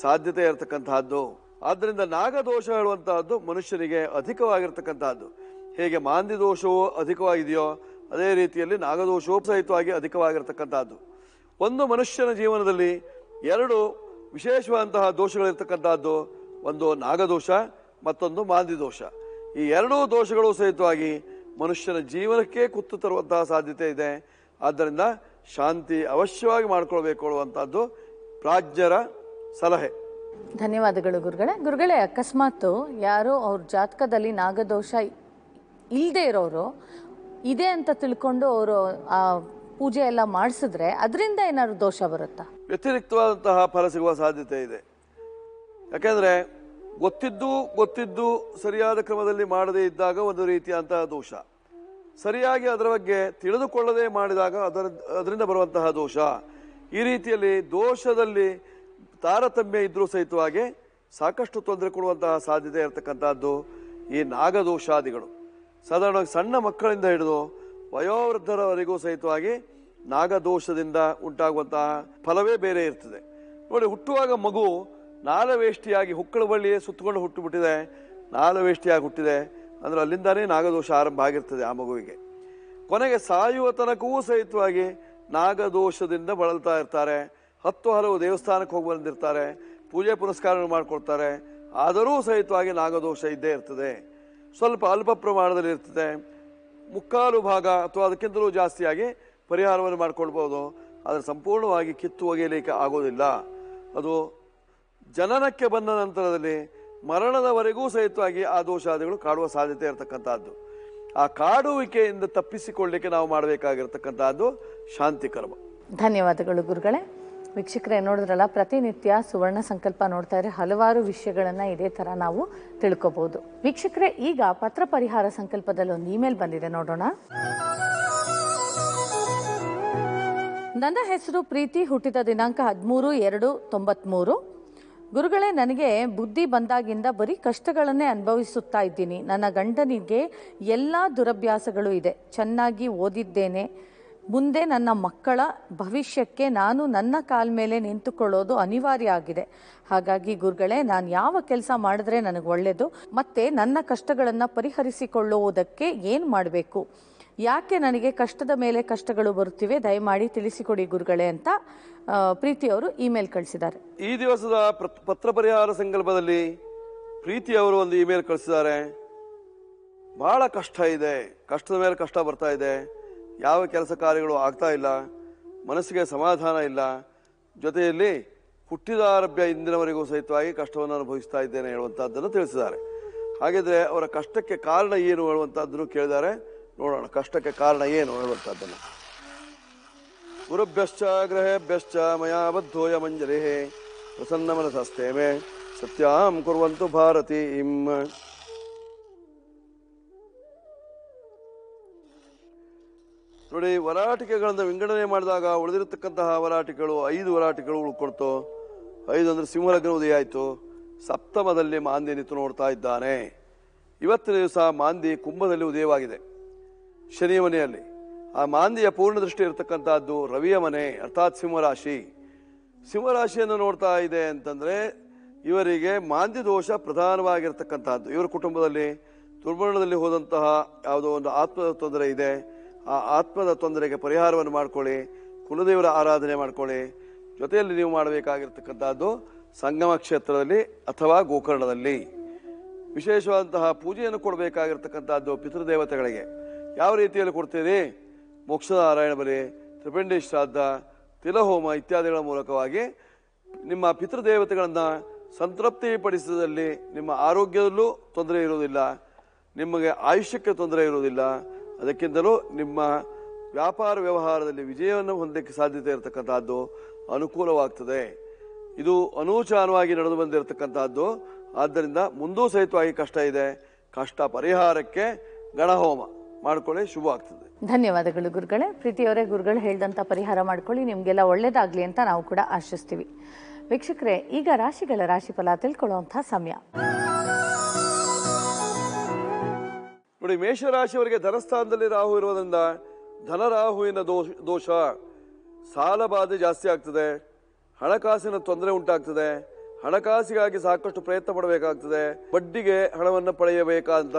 ಸಾಧ್ಯತೆ ಇರತಕ್ಕಂತಹದ್ದು ಆದ್ದರಿಂದ ನಾಗದೋಷ ಹೇಳುವಂತಹದ್ದು ಮನುಷ್ಯನಿಗೆ ಅಧಿಕವಾಗಿರ್ತಕ್ಕಂತಹದ್ದು ಹೇಗೆ ಮಾಂದಿ ದೋಷವೂ ಅಧಿಕವಾಗಿದೆಯೋ ಅದೇ ರೀತಿಯಲ್ಲಿ ನಾಗದೋಷವೂ ಸಹಿತವಾಗಿ ಅಧಿಕವಾಗಿರ್ತಕ್ಕಂಥದ್ದು ಒಂದು ಮನುಷ್ಯನ ಜೀವನದಲ್ಲಿ ಎರಡು ವಿಶೇಷವಾದಂತಹ ದೋಷಗಳಿರ್ತಕ್ಕಂಥದ್ದು ಒಂದು ನಾಗದೋಷ ಮತ್ತೊಂದು ಮಾಂದಿ ದೋಷ ಈ ಎರಡೂ ದೋಷಗಳು ಸಹಿತವಾಗಿ ಮನುಷ್ಯನ ಜೀವನಕ್ಕೆ ಕುತ್ತು ತರುವಂತಹ ಸಾಧ್ಯತೆ ಇದೆ ಆದ್ದರಿಂದ ಶಾಂತಿ ಅವಶ್ಯವಾಗಿ ಮಾಡಿಕೊಳ್ಬೇಕು ಅನ್ನುವಂಥದ್ದು ಪ್ರಾಜ್ಞರ ಸಲಹೆ ಧನ್ಯವಾದಗಳು ಗುರುಗಳೇ ಗುರುಗಳೇ ಅಕಸ್ಮಾತ್ ಯಾರೋ ಅವ್ರ ಜಾತಕದಲ್ಲಿ ನಾಗದೋಷ ಇಲ್ಲದೆ ಇರೋರು ಇದೆ ಅಂತ ತಿಳ್ಕೊಂಡು ಅವರು ಆ ಪೂಜೆ ಎಲ್ಲ ಮಾಡಿಸಿದ್ರೆ ಅದರಿಂದ ಏನಾದ್ರು ದೋಷ ಬರುತ್ತಾ ವ್ಯತಿರಿಕ್ತವಾದಂತಹ ಫಲ ಸಿಗುವ ಸಾಧ್ಯತೆ ಇದೆ ಯಾಕೆಂದರೆ ಗೊತ್ತಿದ್ದು ಗೊತ್ತಿದ್ದು ಸರಿಯಾದ ಕ್ರಮದಲ್ಲಿ ಮಾಡದೇ ಇದ್ದಾಗ ಒಂದು ರೀತಿಯಂತಹ ದೋಷ ಸರಿಯಾಗಿ ಅದರ ಬಗ್ಗೆ ತಿಳಿದುಕೊಳ್ಳದೆ ಮಾಡಿದಾಗ ಅದರ ಅದರಿಂದ ಬರುವಂತಹ ದೋಷ ಈ ರೀತಿಯಲ್ಲಿ ದೋಷದಲ್ಲಿ ತಾರತಮ್ಯ ಇದ್ರೂ ಸಹಿತವಾಗಿ ಸಾಕಷ್ಟು ತೊಂದರೆ ಕೊಡುವಂತಹ ಸಾಧ್ಯತೆ ಇರತಕ್ಕಂಥದ್ದು ಈ ನಾಗದೋಷಾದಿಗಳು ಸಾಧಾರಣವಾಗಿ ಸಣ್ಣ ಮಕ್ಕಳಿಂದ ಹಿಡಿದು ವಯೋವೃದ್ಧರವರೆಗೂ ಸಹಿತವಾಗಿ ನಾಗದೋಷದಿಂದ ಉಂಟಾಗುವಂತಹ ಫಲವೇ ಬೇರೆ ಇರ್ತದೆ ನೋಡಿ ಹುಟ್ಟುವಾಗ ಮಗು ನಾಲವೇಷ್ಟಿಯಾಗಿ ಹುಕ್ಕಳ ಬಳ್ಳಿಯೇ ಸುತ್ತಕೊಂಡು ಹುಟ್ಟುಬಿಟ್ಟಿದೆ ನಾಲವೇಷ್ಟಿಯಾಗಿ ಹುಟ್ಟಿದೆ ಅಂದರೆ ಅಲ್ಲಿಂದಾನೇ ನಾಗದೋಷ ಆರಂಭ ಆಗಿರ್ತದೆ ಆ ಮಗುವಿಗೆ ಕೊನೆಗೆ ಸಾಯುವ ತನಕವೂ ಸಹಿತವಾಗಿ ನಾಗದೋಷದಿಂದ ಬಳಲ್ತಾ ಇರ್ತಾರೆ ಹತ್ತು ಹಲವು ದೇವಸ್ಥಾನಕ್ಕೆ ಹೋಗಿ ಬಂದಿರ್ತಾರೆ ಪೂಜೆ ಪುರಸ್ಕಾರಗಳು ಮಾಡಿಕೊಡ್ತಾರೆ ಆದರೂ ಸಹಿತವಾಗಿ ನಾಗದೋಷ ಇದ್ದೇ ಇರ್ತದೆ ಸ್ವಲ್ಪ ಅಲ್ಪ ಪ್ರಮಾಣದಲ್ಲಿ ಇರ್ತದೆ ಮುಕ್ಕಾಲು ಭಾಗ ಅಥವಾ ಅದಕ್ಕಿಂತಲೂ ಜಾಸ್ತಿಯಾಗಿ ಪರಿಹಾರವನ್ನು ಮಾಡಿಕೊಳ್ಬೋದು ಆದರೆ ಸಂಪೂರ್ಣವಾಗಿ ಕಿತ್ತು ಒಗೆಯಲಿಕ್ಕೆ ಆಗೋದಿಲ್ಲ ಅದು ಜನನಕ್ಕೆ ಬಂದ ನಂತರದಲ್ಲಿ ಮರಣದವರೆಗೂ ಸಹಿತವಾಗಿ ಆ ದೋಷಾದಿಗಳು ಕಾಡುವ ಸಾಧ್ಯತೆ ಇರತಕ್ಕಂಥದ್ದು ಆ ಕಾಡುವಿಕೆಯಿಂದ ತಪ್ಪಿಸಿಕೊಳ್ಳಲಿಕ್ಕೆ ನಾವು ಮಾಡಬೇಕಾಗಿರ್ತಕ್ಕಂಥದ್ದು ಶಾಂತಿ ಕರ್ಮ ಧನ್ಯವಾದಗಳು ಗುರುಗಳೇ ವೀಕ್ಷಕರೇ ನೋಡಿದ್ರಲ್ಲ ಪ್ರತಿನಿತ್ಯ ಸುವರ್ಣ ಸಂಕಲ್ಪ ನೋಡ್ತಾ ಇದ್ರೆ ಹಲವಾರು ವಿಷಯಗಳನ್ನು ಇದೇ ತರ ನಾವು ತಿಳ್ಕೊಬಹುದು ವೀಕ್ಷಕರೇ ಈಗ ಪತ್ರ ಪರಿಹಾರ ಸಂಕಲ್ಪದಲ್ಲಿ ಒಂದು ಇಮೇಲ್ ಬಂದಿದೆ ನೋಡೋಣ ನನ್ನ ಹೆಸರು ಪ್ರೀತಿ ಹುಟ್ಟಿದ ದಿನಾಂಕ ಹದಿಮೂರು ಎರಡು ಮೂರು ಗುರುಗಳೇ ನನಗೆ ಬುದ್ಧಿ ಬಂದಾಗಿಂದ ಬರೀ ಕಷ್ಟಗಳನ್ನೇ ಅನುಭವಿಸುತ್ತಾ ಇದ್ದೀನಿ ನನ್ನ ಗಂಡನಿಗೆ ಎಲ್ಲ ದುರಭ್ಯಾಸಗಳು ಇದೆ ಚೆನ್ನಾಗಿ ಓದಿದ್ದೇನೆ ಮುಂದೆ ನನ್ನ ಮಕ್ಕಳ ಭವಿಷ್ಯಕ್ಕೆ ನಾನು ನನ್ನ ಕಾಲ ಮೇಲೆ ನಿಂತುಕೊಳ್ಳೋದು ಅನಿವಾರ್ಯ ಆಗಿದೆ ಹಾಗಾಗಿ ಗುರುಗಳೇ ನಾನು ಯಾವ ಕೆಲಸ ಮಾಡಿದ್ರೆ ನನಗೆ ಒಳ್ಳೆಯದು ಮತ್ತು ನನ್ನ ಕಷ್ಟಗಳನ್ನು ಪರಿಹರಿಸಿಕೊಳ್ಳುವುದಕ್ಕೆ ಏನು ಮಾಡಬೇಕು ಯಾಕೆ ನನಗೆ ಕಷ್ಟದ ಮೇಲೆ ಕಷ್ಟಗಳು ಬರುತ್ತಿವೆ ದಯಮಾಡಿ ತಿಳಿಸಿಕೊಡಿ ಗುರುಗಳೇ ಅಂತ ಪ್ರೀತಿಯವರು ಇಮೇಲ್ ಕಳಿಸಿದ್ದಾರೆ ಈ ದಿವಸದ ಪತ್ರ ಪರಿಹಾರ ಸಂಕಲ್ಪದಲ್ಲಿ ಪ್ರೀತಿಯವರು ಒಂದು ಇಮೇಲ್ ಕಳಿಸಿದ್ದಾರೆ ಬಹಳ ಕಷ್ಟ ಇದೆ ಕಷ್ಟದ ಮೇಲೆ ಕಷ್ಟ ಬರ್ತಾ ಇದೆ ಯಾವ ಕೆಲಸ ಕಾರ್ಯಗಳು ಆಗ್ತಾ ಇಲ್ಲ ಮನಸ್ಸಿಗೆ ಸಮಾಧಾನ ಇಲ್ಲ ಜೊತೆಯಲ್ಲಿ ಹುಟ್ಟಿದ ಆರಭ್ಯ ಇಂದಿನವರೆಗೂ ಸಹಿತವಾಗಿ ಕಷ್ಟವನ್ನು ಅನುಭವಿಸ್ತಾ ಇದ್ದೇನೆ ಹೇಳುವಂಥದ್ದನ್ನು ತಿಳಿಸಿದ್ದಾರೆ ಹಾಗಿದ್ರೆ ಅವರ ಕಷ್ಟಕ್ಕೆ ಕಾರಣ ಏನು ಹೇಳುವಂಥದ್ದನ್ನು ಕೇಳಿದ್ದಾರೆ ನೋಡೋಣ ಕಷ್ಟಕ್ಕೆ ಕಾರಣ ಏನು ಹೇಳುವಂಥದ್ದನ್ನು ಗುರುಭ್ಯಶ್ಚ ಗ್ರಹೇಭ್ಯಶ್ಚ ಮಯಾಬದ್ಧೋಯ ಬದ್ಧೋಯ ಮಂಜರಿ ಪ್ರಸನ್ನ ಮನಸಸ್ತೇಮೆ ಸತ್ಯಾಂ ಕುರುವಂತು ನೋಡಿ ವರಾಟಿಕೆಗಳನ್ನು ವಿಂಗಡಣೆ ಮಾಡಿದಾಗ ಉಳಿದಿರತಕ್ಕಂತಹ ವರಾಟಿಗಳು ಐದು ವರಾಟಿಗಳು ಉಳ್ಕೊಡ್ತು ಐದು ಅಂದರೆ ಸಿಂಹಲಗ್ನ ಉದಯ ಆಯಿತು ಸಪ್ತಮದಲ್ಲಿ ಮಾಂದಿ ನಿಂತು ನೋಡ್ತಾ ಇದ್ದಾನೆ ಇವತ್ತಿನ ದಿವಸ ಮಾಂದಿ ಕುಂಭದಲ್ಲಿ ಉದಯವಾಗಿದೆ ಶನಿ ಮನೆಯಲ್ಲಿ ಆ ಮಾಂದಿಯ ಪೂರ್ಣ ದೃಷ್ಟಿ ಇರತಕ್ಕಂಥದ್ದು ರವಿಯ ಮನೆ ಅರ್ಥಾತ್ ಸಿಂಹರಾಶಿ ಸಿಂಹರಾಶಿಯನ್ನು ನೋಡ್ತಾ ಇದೆ ಅಂತಂದರೆ ಇವರಿಗೆ ಮಾಂದಿ ದೋಷ ಪ್ರಧಾನವಾಗಿರ್ತಕ್ಕಂಥದ್ದು ಇವರ ಕುಟುಂಬದಲ್ಲಿ ದುರ್ಮರಣದಲ್ಲಿ ಹೋದಂತಹ ಯಾವುದೋ ಒಂದು ಆತ್ಮ ತೊಂದರೆ ಇದೆ ಆ ಆತ್ಮದ ತೊಂದರೆಗೆ ಪರಿಹಾರವನ್ನು ಮಾಡಿಕೊಳ್ಳಿ ಕುಲದೇವರ ಆರಾಧನೆ ಮಾಡಿಕೊಳ್ಳಿ ಜೊತೆಯಲ್ಲಿ ನೀವು ಮಾಡಬೇಕಾಗಿರ್ತಕ್ಕಂಥದ್ದು ಸಂಗಮ ಕ್ಷೇತ್ರದಲ್ಲಿ ಅಥವಾ ಗೋಕರ್ಣದಲ್ಲಿ ವಿಶೇಷವಾದಂತಹ ಪೂಜೆಯನ್ನು ಕೊಡಬೇಕಾಗಿರ್ತಕ್ಕಂಥದ್ದು ಪಿತೃದೇವತೆಗಳಿಗೆ ಯಾವ ರೀತಿಯಲ್ಲಿ ಕೊಡ್ತೀರಿ ನಾರಾಯಣ ಬಲಿ ತ್ರಿಪಿಂಡಿ ಶ್ರಾದ್ದ ತಿಲಹೋಮ ಇತ್ಯಾದಿಗಳ ಮೂಲಕವಾಗಿ ನಿಮ್ಮ ಪಿತೃದೇವತೆಗಳನ್ನು ಸಂತೃಪ್ತಿಪಡಿಸಿದಲ್ಲಿ ನಿಮ್ಮ ಆರೋಗ್ಯದಲ್ಲೂ ತೊಂದರೆ ಇರುವುದಿಲ್ಲ ನಿಮಗೆ ಆಯುಷ್ಯಕ್ಕೆ ತೊಂದರೆ ಇರುವುದಿಲ್ಲ ಅದಕ್ಕಿಂತಲೂ ನಿಮ್ಮ ವ್ಯಾಪಾರ ವ್ಯವಹಾರದಲ್ಲಿ ವಿಜಯವನ್ನು ಹೊಂದಕ್ಕೆ ಸಾಧ್ಯತೆ ಇರತಕ್ಕಂಥದ್ದು ಅನುಕೂಲವಾಗ್ತದೆ ಇದು ಅನೂಚಾನವಾಗಿ ನಡೆದು ಬಂದಿರತಕ್ಕಂಥದ್ದು ಆದ್ದರಿಂದ ಮುಂದೂ ಸಹಿತವಾಗಿ ಕಷ್ಟ ಇದೆ ಕಷ್ಟ ಪರಿಹಾರಕ್ಕೆ ಗಣಹೋಮ ಮಾಡ್ಕೊಳ್ಳಿ ಶುಭ ಆಗ್ತದೆ ಧನ್ಯವಾದಗಳು ಗುರುಗಳೇ ಪ್ರೀತಿಯವರೇ ಗುರುಗಳು ಹೇಳಿದಂಥ ಪರಿಹಾರ ಮಾಡ್ಕೊಳ್ಳಿ ನಿಮಗೆಲ್ಲ ಒಳ್ಳೇದಾಗಲಿ ಅಂತ ನಾವು ಕೂಡ ಆಶಿಸ್ತೀವಿ ವೀಕ್ಷಕರೇ ಈಗ ರಾಶಿಗಳ ರಾಶಿ ಫಲ ತಿಳ್ಕೊಳ್ಳುವಂಥ ಸಮಯ ನೋಡಿ ಮೇಷರಾಶಿಯವರಿಗೆ ಧನಸ್ಥಾನದಲ್ಲಿ ರಾಹು ಇರುವುದರಿಂದ ಧನರಾಹುವಿನ ದೋಷ ದೋಷ ಸಾಲ ಬಾಧೆ ಜಾಸ್ತಿ ಆಗ್ತದೆ ಹಣಕಾಸಿನ ತೊಂದರೆ ಉಂಟಾಗ್ತದೆ ಹಣಕಾಸಿಗಾಗಿ ಸಾಕಷ್ಟು ಪ್ರಯತ್ನ ಪಡಬೇಕಾಗ್ತದೆ ಬಡ್ಡಿಗೆ ಹಣವನ್ನು ಪಡೆಯಬೇಕಂತ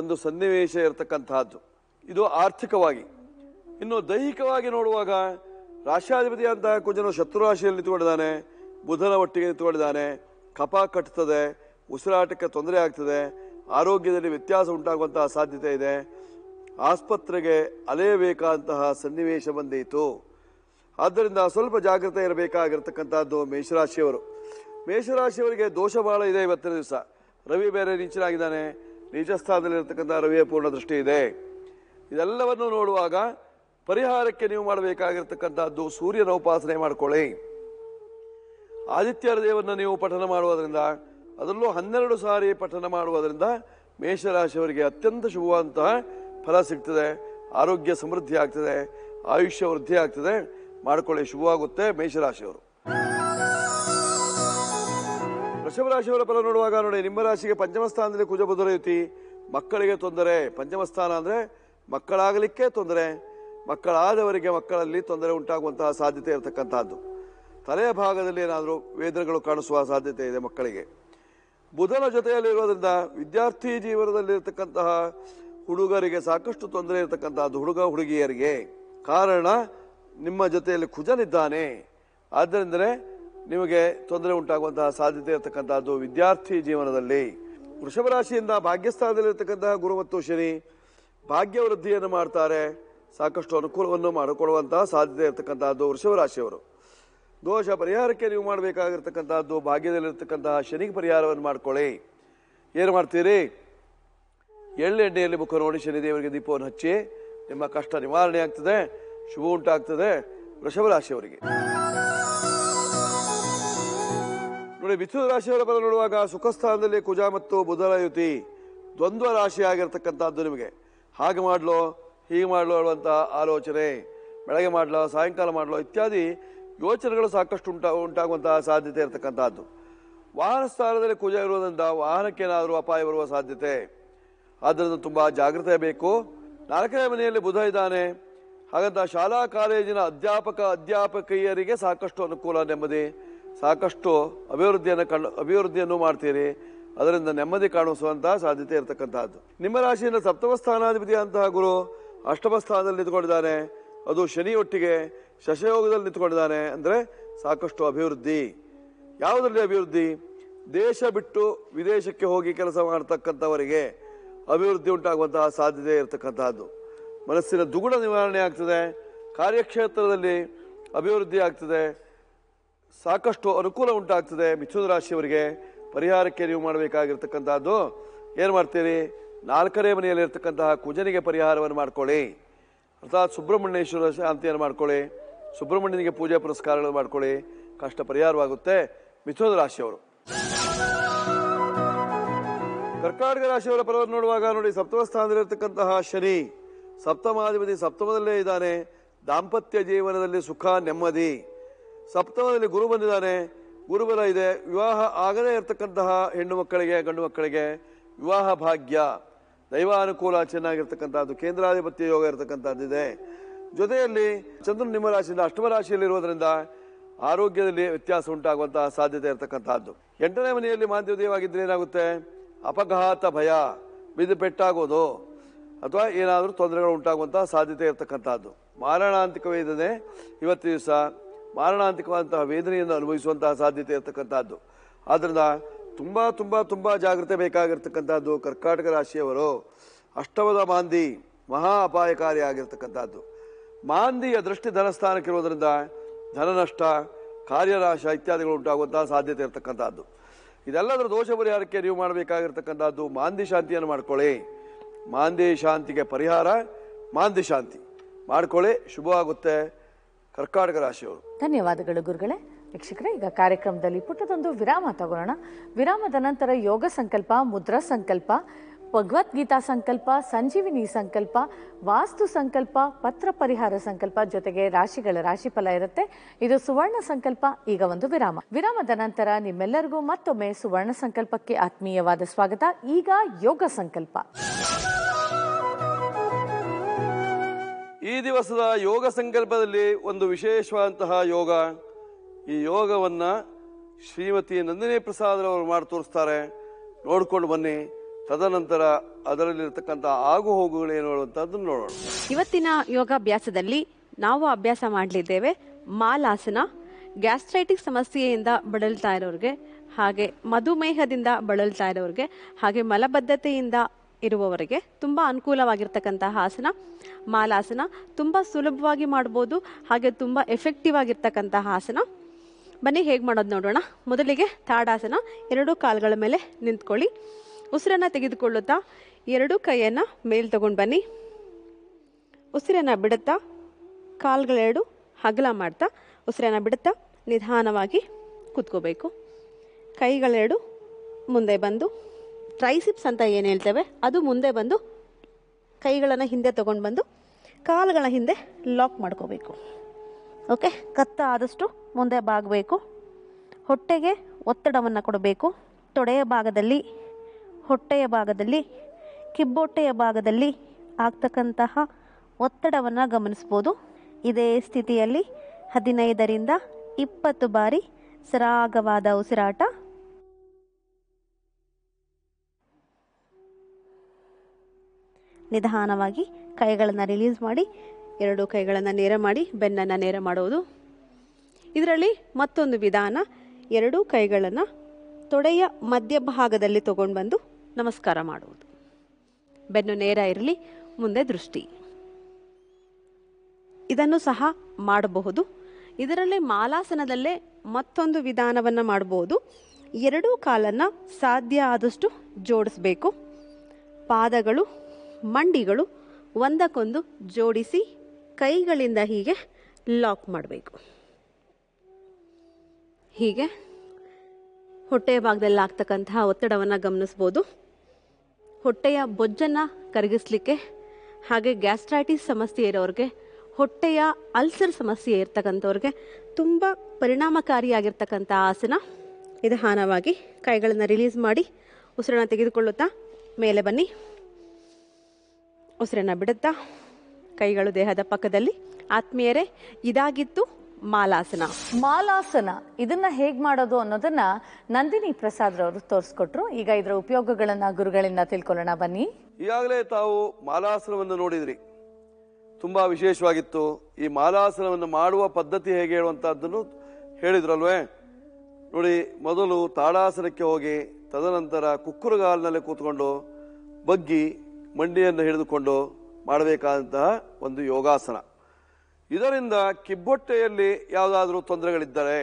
ಒಂದು ಸನ್ನಿವೇಶ ಇರತಕ್ಕಂತಹದ್ದು ಇದು ಆರ್ಥಿಕವಾಗಿ ಇನ್ನು ದೈಹಿಕವಾಗಿ ನೋಡುವಾಗ ರಾಷ್ಟ್ರಾಧಿಪತಿ ಅಂತಹ ಕುಜನು ರಾಶಿಯಲ್ಲಿ ನಿಂತುಕೊಂಡಿದ್ದಾನೆ ಬುಧನ ಒಟ್ಟಿಗೆ ನಿಂತುಕೊಂಡಿದ್ದಾನೆ ಕಪ ಕಟ್ತದೆ ಉಸಿರಾಟಕ್ಕೆ ತೊಂದರೆ ಆಗ್ತದೆ ಆರೋಗ್ಯದಲ್ಲಿ ವ್ಯತ್ಯಾಸ ಉಂಟಾಗುವಂತಹ ಸಾಧ್ಯತೆ ಇದೆ ಆಸ್ಪತ್ರೆಗೆ ಅಲೆಯಬೇಕಾದಂತಹ ಸನ್ನಿವೇಶ ಬಂದಿತ್ತು ಆದ್ದರಿಂದ ಸ್ವಲ್ಪ ಜಾಗ್ರತೆ ಇರಬೇಕಾಗಿರ್ತಕ್ಕಂಥದ್ದು ಮೇಷರಾಶಿಯವರು ಮೇಷರಾಶಿಯವರಿಗೆ ದೋಷ ಬಹಳ ಇದೆ ಇವತ್ತಿನ ದಿವಸ ರವಿ ಬೇರೆ ನೀಚನಾಗಿದ್ದಾನೆ ಸ್ಥಾನದಲ್ಲಿ ಸ್ಥಾನದಲ್ಲಿರ್ತಕ್ಕಂಥ ರವಿಯ ಪೂರ್ಣ ದೃಷ್ಟಿ ಇದೆ ಇದೆಲ್ಲವನ್ನು ನೋಡುವಾಗ ಪರಿಹಾರಕ್ಕೆ ನೀವು ಮಾಡಬೇಕಾಗಿರ್ತಕ್ಕಂಥದ್ದು ಸೂರ್ಯನ ಉಪಾಸನೆ ಮಾಡಿಕೊಳ್ಳಿ ಆದಿತ್ಯ ಹೃದಯವನ್ನು ನೀವು ಪಠನ ಮಾಡುವುದರಿಂದ ಅದರಲ್ಲೂ ಹನ್ನೆರಡು ಸಾರಿ ಪಠನ ಮಾಡುವುದರಿಂದ ಮೇಷರಾಶಿಯವರಿಗೆ ಅತ್ಯಂತ ಶುಭವಾದಂತಹ ಫಲ ಸಿಗ್ತದೆ ಆರೋಗ್ಯ ಸಮೃದ್ಧಿ ಆಗ್ತದೆ ಆಯುಷ್ಯ ವೃದ್ಧಿ ಆಗ್ತದೆ ಮಾಡಿಕೊಳ್ಳಿ ಶುಭವಾಗುತ್ತೆ ಮೇಷರಾಶಿಯವರು ವೃಷಭರಾಶಿಯವರ ಫಲ ನೋಡುವಾಗ ನೋಡಿ ನಿಮ್ಮ ರಾಶಿಗೆ ಪಂಚಮ ಸ್ಥಾನದಲ್ಲಿ ಕುಜ ಮಕ್ಕಳಿಗೆ ತೊಂದರೆ ಪಂಚಮ ಸ್ಥಾನ ಅಂದರೆ ಮಕ್ಕಳಾಗಲಿಕ್ಕೆ ತೊಂದರೆ ಮಕ್ಕಳಾದವರಿಗೆ ಮಕ್ಕಳಲ್ಲಿ ತೊಂದರೆ ಉಂಟಾಗುವಂತಹ ಸಾಧ್ಯತೆ ಇರತಕ್ಕಂಥದ್ದು ತಲೆಯ ಭಾಗದಲ್ಲಿ ಏನಾದರೂ ವೇದನೆಗಳು ಕಾಣಿಸುವ ಸಾಧ್ಯತೆ ಇದೆ ಮಕ್ಕಳಿಗೆ ಬುಧನ ಜೊತೆಯಲ್ಲಿರೋದ್ರಿಂದ ವಿದ್ಯಾರ್ಥಿ ಜೀವನದಲ್ಲಿರ್ತಕ್ಕಂತಹ ಹುಡುಗರಿಗೆ ಸಾಕಷ್ಟು ತೊಂದರೆ ಇರತಕ್ಕಂಥದ್ದು ಹುಡುಗ ಹುಡುಗಿಯರಿಗೆ ಕಾರಣ ನಿಮ್ಮ ಜೊತೆಯಲ್ಲಿ ಖುಜನಿದ್ದಾನೆ ಆದ್ದರಿಂದ ನಿಮಗೆ ತೊಂದರೆ ಉಂಟಾಗುವಂತಹ ಸಾಧ್ಯತೆ ಇರತಕ್ಕಂಥದ್ದು ವಿದ್ಯಾರ್ಥಿ ಜೀವನದಲ್ಲಿ ವೃಷಭ ವೃಷಭರಾಶಿಯಿಂದ ಭಾಗ್ಯಸ್ಥಾನದಲ್ಲಿರ್ತಕ್ಕಂತಹ ಗುರು ಮತ್ತು ಶನಿ ಭಾಗ್ಯವೃದ್ಧಿಯನ್ನು ಮಾಡ್ತಾರೆ ಸಾಕಷ್ಟು ಅನುಕೂಲವನ್ನು ಮಾಡಿಕೊಡುವಂತಹ ಸಾಧ್ಯತೆ ಇರತಕ್ಕಂಥದ್ದು ರಾಶಿಯವರು ದೋಷ ಪರಿಹಾರಕ್ಕೆ ನೀವು ಮಾಡಬೇಕಾಗಿರ್ತಕ್ಕಂಥದ್ದು ಭಾಗ್ಯದಲ್ಲಿರ್ತಕ್ಕಂತಹ ಶನಿಗೆ ಪರಿಹಾರವನ್ನು ಮಾಡ್ಕೊಳ್ಳಿ ಏನು ಮಾಡ್ತೀರಿ ಎಳ್ಳೆಣ್ಣೆಯಲ್ಲಿ ಮುಖ ನೋಡಿ ಶನಿದೇವರಿಗೆ ದೀಪವನ್ನು ಹಚ್ಚಿ ನಿಮ್ಮ ಕಷ್ಟ ನಿವಾರಣೆ ಆಗ್ತದೆ ಶುಭ ಉಂಟಾಗ್ತದೆ ವೃಷಭ ರಾಶಿಯವರಿಗೆ ನೋಡಿ ಮಿಥುನ ರಾಶಿಯವರ ಬಲ ನೋಡುವಾಗ ಸುಖಸ್ಥಾನದಲ್ಲಿ ಕುಜ ಮತ್ತು ಬುಧರ ಯುತಿ ದ್ವಂದ್ವ ರಾಶಿ ಆಗಿರ್ತಕ್ಕಂಥದ್ದು ನಿಮಗೆ ಹಾಗೆ ಮಾಡ್ಲೋ ಹೀಗೆ ಮಾಡ್ಲೋ ಅನ್ನುವಂಥ ಆಲೋಚನೆ ಬೆಳಗ್ಗೆ ಮಾಡಲೋ ಸಾಯಂಕಾಲ ಮಾಡಲೋ ಇತ್ಯಾದಿ ಯೋಚನೆಗಳು ಸಾಕಷ್ಟು ಉಂಟಾ ಉಂಟಾಗುವಂತಹ ಸಾಧ್ಯತೆ ಇರತಕ್ಕಂಥದ್ದು ವಾಹನ ಸ್ಥಾನದಲ್ಲಿ ಕುಜ ಇರುವುದರಿಂದ ವಾಹನಕ್ಕೇನಾದರೂ ಅಪಾಯ ಬರುವ ಸಾಧ್ಯತೆ ಆದ್ದರಿಂದ ತುಂಬ ಜಾಗ್ರತೆ ಬೇಕು ನಾಲ್ಕನೇ ಮನೆಯಲ್ಲಿ ಬುಧ ಇದ್ದಾನೆ ಹಾಗಂತ ಶಾಲಾ ಕಾಲೇಜಿನ ಅಧ್ಯಾಪಕ ಅಧ್ಯಾಪಕಿಯರಿಗೆ ಸಾಕಷ್ಟು ಅನುಕೂಲ ನೆಮ್ಮದಿ ಸಾಕಷ್ಟು ಅಭಿವೃದ್ಧಿಯನ್ನು ಕಂಡು ಅಭಿವೃದ್ಧಿಯನ್ನು ಮಾಡ್ತೀರಿ ಅದರಿಂದ ನೆಮ್ಮದಿ ಕಾಣಿಸುವಂತಹ ಸಾಧ್ಯತೆ ಇರತಕ್ಕಂತಹದ್ದು ನಿಮ್ಮ ರಾಶಿಯಿಂದ ಸಪ್ತಮ ಸ್ಥಾನಾಧಿಪತಿ ಅಂತಹ ಗುರು ಅಷ್ಟಮ ಸ್ಥಾನದಲ್ಲಿ ನಿಂತುಕೊಂಡಿದ್ದಾನೆ ಅದು ಶನಿಯೊಟ್ಟಿಗೆ ಶಶಯೋಗದಲ್ಲಿ ನಿಂತ್ಕೊಂಡಿದ್ದಾನೆ ಅಂದರೆ ಸಾಕಷ್ಟು ಅಭಿವೃದ್ಧಿ ಯಾವುದರಲ್ಲಿ ಅಭಿವೃದ್ಧಿ ದೇಶ ಬಿಟ್ಟು ವಿದೇಶಕ್ಕೆ ಹೋಗಿ ಕೆಲಸ ಮಾಡತಕ್ಕಂಥವರಿಗೆ ಅಭಿವೃದ್ಧಿ ಉಂಟಾಗುವಂತಹ ಸಾಧ್ಯತೆ ಇರತಕ್ಕಂತಹದ್ದು ಮನಸ್ಸಿನ ದುಗುಣ ನಿವಾರಣೆ ಆಗ್ತದೆ ಕಾರ್ಯಕ್ಷೇತ್ರದಲ್ಲಿ ಅಭಿವೃದ್ಧಿ ಆಗ್ತದೆ ಸಾಕಷ್ಟು ಅನುಕೂಲ ಉಂಟಾಗ್ತದೆ ಮಿಥುನ ರಾಶಿಯವರಿಗೆ ಪರಿಹಾರಕ್ಕೆ ನೀವು ಮಾಡಬೇಕಾಗಿರ್ತಕ್ಕಂಥದ್ದು ಏನು ಮಾಡ್ತೀರಿ ನಾಲ್ಕನೇ ಮನೆಯಲ್ಲಿರ್ತಕ್ಕಂತಹ ಕುಜನಿಗೆ ಪರಿಹಾರವನ್ನು ಮಾಡ್ಕೊಳ್ಳಿ ಅರ್ಥಾತ್ ಸುಬ್ರಹ್ಮಣ್ಯೇಶ್ವರ ಶಾಂತಿಯನ್ನು ಮಾಡ್ಕೊಳ್ಳಿ ಸುಬ್ರಹ್ಮಣ್ಯನಿಗೆ ಪೂಜೆ ಪುರಸ್ಕಾರಗಳು ಮಾಡ್ಕೊಳ್ಳಿ ಕಷ್ಟ ಪರಿಹಾರವಾಗುತ್ತೆ ಮಿಥುನ ರಾಶಿಯವರು ಕರ್ಕಾಟಕ ರಾಶಿಯವರ ಪರವಾಗಿ ನೋಡುವಾಗ ನೋಡಿ ಸಪ್ತಮ ಇರತಕ್ಕಂತಹ ಶನಿ ಸಪ್ತಮಾಧಿಪತಿ ಸಪ್ತಮದಲ್ಲೇ ಇದ್ದಾನೆ ದಾಂಪತ್ಯ ಜೀವನದಲ್ಲಿ ಸುಖ ನೆಮ್ಮದಿ ಸಪ್ತಮದಲ್ಲಿ ಗುರು ಬಂದಿದ್ದಾನೆ ಗುರುಬಲ ಇದೆ ವಿವಾಹ ಆಗದೇ ಇರತಕ್ಕಂತಹ ಹೆಣ್ಣು ಮಕ್ಕಳಿಗೆ ಗಂಡು ಮಕ್ಕಳಿಗೆ ವಿವಾಹ ಭಾಗ್ಯ ದೈವಾನುಕೂಲ ಚೆನ್ನಾಗಿರ್ತಕ್ಕಂಥದ್ದು ಕೇಂದ್ರಾಧಿಪತ್ಯ ಯೋಗ ಇರತಕ್ಕಂಥದ್ದಿದೆ ಜೊತೆಯಲ್ಲಿ ಚಂದ್ರ ನಿಮ್ಮ ರಾಶಿಯಿಂದ ಅಷ್ಟಮ ಇರುವುದರಿಂದ ಆರೋಗ್ಯದಲ್ಲಿ ವ್ಯತ್ಯಾಸ ಉಂಟಾಗುವಂತಹ ಸಾಧ್ಯತೆ ಇರತಕ್ಕಂತಹದ್ದು ಎಂಟನೇ ಮನೆಯಲ್ಲಿ ಮಾಧ್ಯಮವಾಗಿದ್ದರೆ ಏನಾಗುತ್ತೆ ಅಪಘಾತ ಭಯ ಬಿದ್ದು ಪೆಟ್ಟಾಗೋದು ಅಥವಾ ಏನಾದರೂ ತೊಂದರೆಗಳು ಉಂಟಾಗುವಂತಹ ಸಾಧ್ಯತೆ ಇರತಕ್ಕಂಥದ್ದು ಮಾರಣಾಂತಿಕ ವೇದನೆ ಇವತ್ತು ದಿವಸ ಮಾರಣಾಂತಿಕವಾದಂತಹ ವೇದನೆಯನ್ನು ಅನುಭವಿಸುವಂತಹ ಸಾಧ್ಯತೆ ಇರತಕ್ಕಂಥದ್ದು ಆದ್ದರಿಂದ ತುಂಬ ತುಂಬ ತುಂಬ ಜಾಗ್ರತೆ ಬೇಕಾಗಿರ್ತಕ್ಕಂಥದ್ದು ಕರ್ನಾಟಕ ರಾಶಿಯವರು ಅಷ್ಟಮದ ಮಾಂದಿ ಮಹಾ ಆಗಿರ್ತಕ್ಕಂಥದ್ದು ಮಾಂದಿಯ ದೃಷ್ಟಿ ಧನಸ್ಥಾನಕ್ಕಿರೋದ್ರಿಂದ ಧನನಷ್ಟ ಕಾರ್ಯನಾಶ ಇತ್ಯಾದಿಗಳು ಉಂಟಾಗುವಂತಹ ಸಾಧ್ಯತೆ ಇರತಕ್ಕಂಥದ್ದು ಇದೆಲ್ಲದರ ದೋಷ ಪರಿಹಾರಕ್ಕೆ ನೀವು ಮಾಡಬೇಕಾಗಿರ್ತಕ್ಕಂಥದ್ದು ಮಾಂದಿ ಶಾಂತಿಯನ್ನು ಮಾಡ್ಕೊಳ್ಳಿ ಮಾಂದಿ ಶಾಂತಿಗೆ ಪರಿಹಾರ ಮಾಂದಿ ಶಾಂತಿ ಮಾಡ್ಕೊಳ್ಳಿ ಶುಭವಾಗುತ್ತೆ ಕರ್ಕಾಟಕ ರಾಶಿಯವರು ಧನ್ಯವಾದಗಳು ಗುರುಗಳೇ ವೀಕ್ಷಕರೇ ಈಗ ಕಾರ್ಯಕ್ರಮದಲ್ಲಿ ಪುಟ್ಟದೊಂದು ವಿರಾಮ ತಗೊಳ್ಳೋಣ ವಿರಾಮದ ನಂತರ ಯೋಗ ಸಂಕಲ್ಪ ಮುದ್ರಾ ಸಂಕಲ್ಪ ಭಗವದ್ಗೀತಾ ಸಂಕಲ್ಪ ಸಂಜೀವಿನಿ ಸಂಕಲ್ಪ ವಾಸ್ತು ಸಂಕಲ್ಪ ಪತ್ರ ಪರಿಹಾರ ಸಂಕಲ್ಪ ಜೊತೆಗೆ ರಾಶಿಗಳ ರಾಶಿ ಫಲ ಇರುತ್ತೆ ಇದು ಸುವರ್ಣ ಸಂಕಲ್ಪ ಈಗ ಒಂದು ವಿರಾಮ ವಿರಾಮದ ನಂತರ ನಿಮ್ಮೆಲ್ಲರಿಗೂ ಮತ್ತೊಮ್ಮೆ ಸುವರ್ಣ ಸಂಕಲ್ಪಕ್ಕೆ ಆತ್ಮೀಯವಾದ ಸ್ವಾಗತ ಈಗ ಯೋಗ ಸಂಕಲ್ಪ ಈ ದಿವಸದ ಯೋಗ ಸಂಕಲ್ಪದಲ್ಲಿ ಒಂದು ವಿಶೇಷವಾದಂತಹ ಯೋಗ ಈ ಯೋಗವನ್ನ ಶ್ರೀಮತಿ ನಂದಿನಿ ಪ್ರಸಾದ್ ಅವರು ಮಾಡಿ ತೋರಿಸ್ತಾರೆ ನೋಡ್ಕೊಂಡು ಬನ್ನಿ ತದನಂತರ ಅದರಲ್ಲಿರ್ತಕ್ಕಂಥ ಆಗು ಹೋಗುಗಳು ಏನು ನೋಡೋಣ ಇವತ್ತಿನ ಯೋಗಾಭ್ಯಾಸದಲ್ಲಿ ನಾವು ಅಭ್ಯಾಸ ಮಾಡಲಿದ್ದೇವೆ ಮಾಲಾಸನ ಗ್ಯಾಸ್ಟ್ರೈಟಿಕ್ ಸಮಸ್ಯೆಯಿಂದ ಬಳಲ್ತಾ ಇರೋರಿಗೆ ಹಾಗೆ ಮಧುಮೇಹದಿಂದ ಬಳಲ್ತಾ ಇರೋರಿಗೆ ಹಾಗೆ ಮಲಬದ್ಧತೆಯಿಂದ ಇರುವವರಿಗೆ ತುಂಬ ಅನುಕೂಲವಾಗಿರ್ತಕ್ಕಂತಹ ಆಸನ ಮಾಲಾಸನ ತುಂಬ ಸುಲಭವಾಗಿ ಮಾಡ್ಬೋದು ಹಾಗೆ ತುಂಬ ಎಫೆಕ್ಟಿವ್ ಆಗಿರ್ತಕ್ಕಂತಹ ಆಸನ ಬನ್ನಿ ಹೇಗೆ ಮಾಡೋದು ನೋಡೋಣ ಮೊದಲಿಗೆ ತಾಡಾಸನ ಎರಡು ಕಾಲುಗಳ ಮೇಲೆ ನಿಂತ್ಕೊಳ್ಳಿ ಉಸಿರನ್ನು ತೆಗೆದುಕೊಳ್ಳುತ್ತಾ ಎರಡೂ ಕೈಯನ್ನು ಮೇಲೆ ತಗೊಂಡು ಬನ್ನಿ ಉಸಿರನ್ನು ಬಿಡುತ್ತಾ ಕಾಲುಗಳೆರಡು ಹಗಲ ಮಾಡ್ತಾ ಉಸಿರನ್ನು ಬಿಡುತ್ತಾ ನಿಧಾನವಾಗಿ ಕೂತ್ಕೋಬೇಕು ಕೈಗಳೆರಡು ಮುಂದೆ ಬಂದು ಟ್ರೈಸಿಪ್ಸ್ ಅಂತ ಏನು ಹೇಳ್ತೇವೆ ಅದು ಮುಂದೆ ಬಂದು ಕೈಗಳನ್ನು ಹಿಂದೆ ತೊಗೊಂಡು ಬಂದು ಕಾಲುಗಳ ಹಿಂದೆ ಲಾಕ್ ಮಾಡ್ಕೋಬೇಕು ಓಕೆ ಕತ್ತ ಆದಷ್ಟು ಮುಂದೆ ಬಾಗಬೇಕು ಹೊಟ್ಟೆಗೆ ಒತ್ತಡವನ್ನು ಕೊಡಬೇಕು ತೊಡೆಯ ಭಾಗದಲ್ಲಿ ಹೊಟ್ಟೆಯ ಭಾಗದಲ್ಲಿ ಕಿಬ್ಬೊಟ್ಟೆಯ ಭಾಗದಲ್ಲಿ ಆಗ್ತಕ್ಕಂತಹ ಒತ್ತಡವನ್ನು ಗಮನಿಸ್ಬೋದು ಇದೇ ಸ್ಥಿತಿಯಲ್ಲಿ ಹದಿನೈದರಿಂದ ಇಪ್ಪತ್ತು ಬಾರಿ ಸರಾಗವಾದ ಉಸಿರಾಟ ನಿಧಾನವಾಗಿ ಕೈಗಳನ್ನು ರಿಲೀಸ್ ಮಾಡಿ ಎರಡು ಕೈಗಳನ್ನು ನೇರ ಮಾಡಿ ಬೆನ್ನನ್ನು ನೇರ ಮಾಡುವುದು ಇದರಲ್ಲಿ ಮತ್ತೊಂದು ವಿಧಾನ ಎರಡೂ ಕೈಗಳನ್ನು ತೊಡೆಯ ಮಧ್ಯಭಾಗದಲ್ಲಿ ತೊಗೊಂಡು ಬಂದು ನಮಸ್ಕಾರ ಮಾಡುವುದು ಬೆನ್ನು ನೇರ ಇರಲಿ ಮುಂದೆ ದೃಷ್ಟಿ ಇದನ್ನು ಸಹ ಮಾಡಬಹುದು ಇದರಲ್ಲಿ ಮಾಲಾಸನದಲ್ಲೇ ಮತ್ತೊಂದು ವಿಧಾನವನ್ನು ಮಾಡಬಹುದು ಎರಡೂ ಕಾಲನ್ನು ಸಾಧ್ಯ ಆದಷ್ಟು ಜೋಡಿಸಬೇಕು ಪಾದಗಳು ಮಂಡಿಗಳು ಒಂದಕ್ಕೊಂದು ಜೋಡಿಸಿ ಕೈಗಳಿಂದ ಹೀಗೆ ಲಾಕ್ ಮಾಡಬೇಕು ಹೀಗೆ ಹೊಟ್ಟೆ ಭಾಗದಲ್ಲಿ ಆಗ್ತಕ್ಕಂತಹ ಒತ್ತಡವನ್ನು ಗಮನಿಸ್ಬೋದು ಹೊಟ್ಟೆಯ ಬೊಜ್ಜನ್ನು ಕರಗಿಸ್ಲಿಕ್ಕೆ ಹಾಗೆ ಗ್ಯಾಸ್ಟ್ರೈಟಿಸ್ ಸಮಸ್ಯೆ ಇರೋರಿಗೆ ಹೊಟ್ಟೆಯ ಅಲ್ಸರ್ ಸಮಸ್ಯೆ ಇರ್ತಕ್ಕಂಥವ್ರಿಗೆ ತುಂಬ ಪರಿಣಾಮಕಾರಿಯಾಗಿರ್ತಕ್ಕಂಥ ಆಸನ ನಿಧಾನವಾಗಿ ಕೈಗಳನ್ನು ರಿಲೀಸ್ ಮಾಡಿ ಉಸಿರನ್ನ ತೆಗೆದುಕೊಳ್ಳುತ್ತಾ ಮೇಲೆ ಬನ್ನಿ ಉಸಿರನ್ನು ಬಿಡುತ್ತಾ ಕೈಗಳು ದೇಹದ ಪಕ್ಕದಲ್ಲಿ ಆತ್ಮೀಯರೇ ಇದಾಗಿತ್ತು ಮಾಲಾಸನ ಮಾಲಾಸನ ಇದನ್ನ ಹೇಗ್ ಮಾಡೋದು ಅನ್ನೋದನ್ನ ನಂದಿನಿ ಪ್ರಸಾದ್ ರವರು ತೋರಿಸ್ಕೊಟ್ರು ಈಗ ಇದರ ಉಪಯೋಗಗಳನ್ನ ಗುರುಗಳಿಂದ ತಿಳ್ಕೊಳ್ಳೋಣ ಬನ್ನಿ ಈಗಾಗಲೇ ತಾವು ಮಾಲಾಸನವನ್ನು ನೋಡಿದ್ರಿ ತುಂಬಾ ವಿಶೇಷವಾಗಿತ್ತು ಈ ಮಾಲಾಸನವನ್ನು ಮಾಡುವ ಪದ್ಧತಿ ಹೇಗೆ ಹೇಳುವಂತಹದ್ದನ್ನು ಹೇಳಿದ್ರಲ್ವೇ ನೋಡಿ ಮೊದಲು ತಾಡಾಸನಕ್ಕೆ ಹೋಗಿ ತದನಂತರ ಕುಕ್ಕುರಗಾಲಿನಲ್ಲಿ ಕೂತ್ಕೊಂಡು ಬಗ್ಗಿ ಮಂಡಿಯನ್ನು ಹಿಡಿದುಕೊಂಡು ಮಾಡಬೇಕಾದಂತಹ ಒಂದು ಯೋಗಾಸನ ಇದರಿಂದ ಕಿಬ್ಬೊಟ್ಟೆಯಲ್ಲಿ ಯಾವುದಾದ್ರೂ ತೊಂದರೆಗಳಿದ್ದರೆ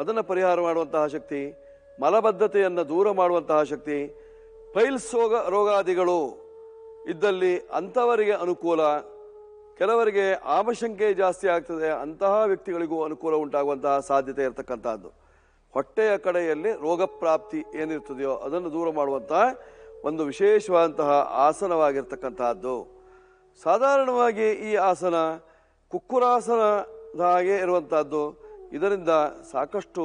ಅದನ್ನು ಪರಿಹಾರ ಮಾಡುವಂತಹ ಶಕ್ತಿ ಮಲಬದ್ಧತೆಯನ್ನು ದೂರ ಮಾಡುವಂತಹ ಶಕ್ತಿ ಪೈಲ್ಸ್ ರೋಗ ರೋಗಾದಿಗಳು ಇದ್ದಲ್ಲಿ ಅಂಥವರಿಗೆ ಅನುಕೂಲ ಕೆಲವರಿಗೆ ಆಮಶಂಕೆ ಜಾಸ್ತಿ ಆಗ್ತದೆ ಅಂತಹ ವ್ಯಕ್ತಿಗಳಿಗೂ ಅನುಕೂಲ ಉಂಟಾಗುವಂತಹ ಸಾಧ್ಯತೆ ಇರತಕ್ಕಂಥದ್ದು ಹೊಟ್ಟೆಯ ಕಡೆಯಲ್ಲಿ ರೋಗ ಪ್ರಾಪ್ತಿ ಏನಿರ್ತದೆಯೋ ಅದನ್ನು ದೂರ ಮಾಡುವಂತಹ ಒಂದು ವಿಶೇಷವಾದಂತಹ ಆಸನವಾಗಿರ್ತಕ್ಕಂತಹದ್ದು ಸಾಧಾರಣವಾಗಿ ಈ ಆಸನ ಕುಕ್ಕುರಾಸನದ ಹಾಗೆ ಇರುವಂತಹದ್ದು ಇದರಿಂದ ಸಾಕಷ್ಟು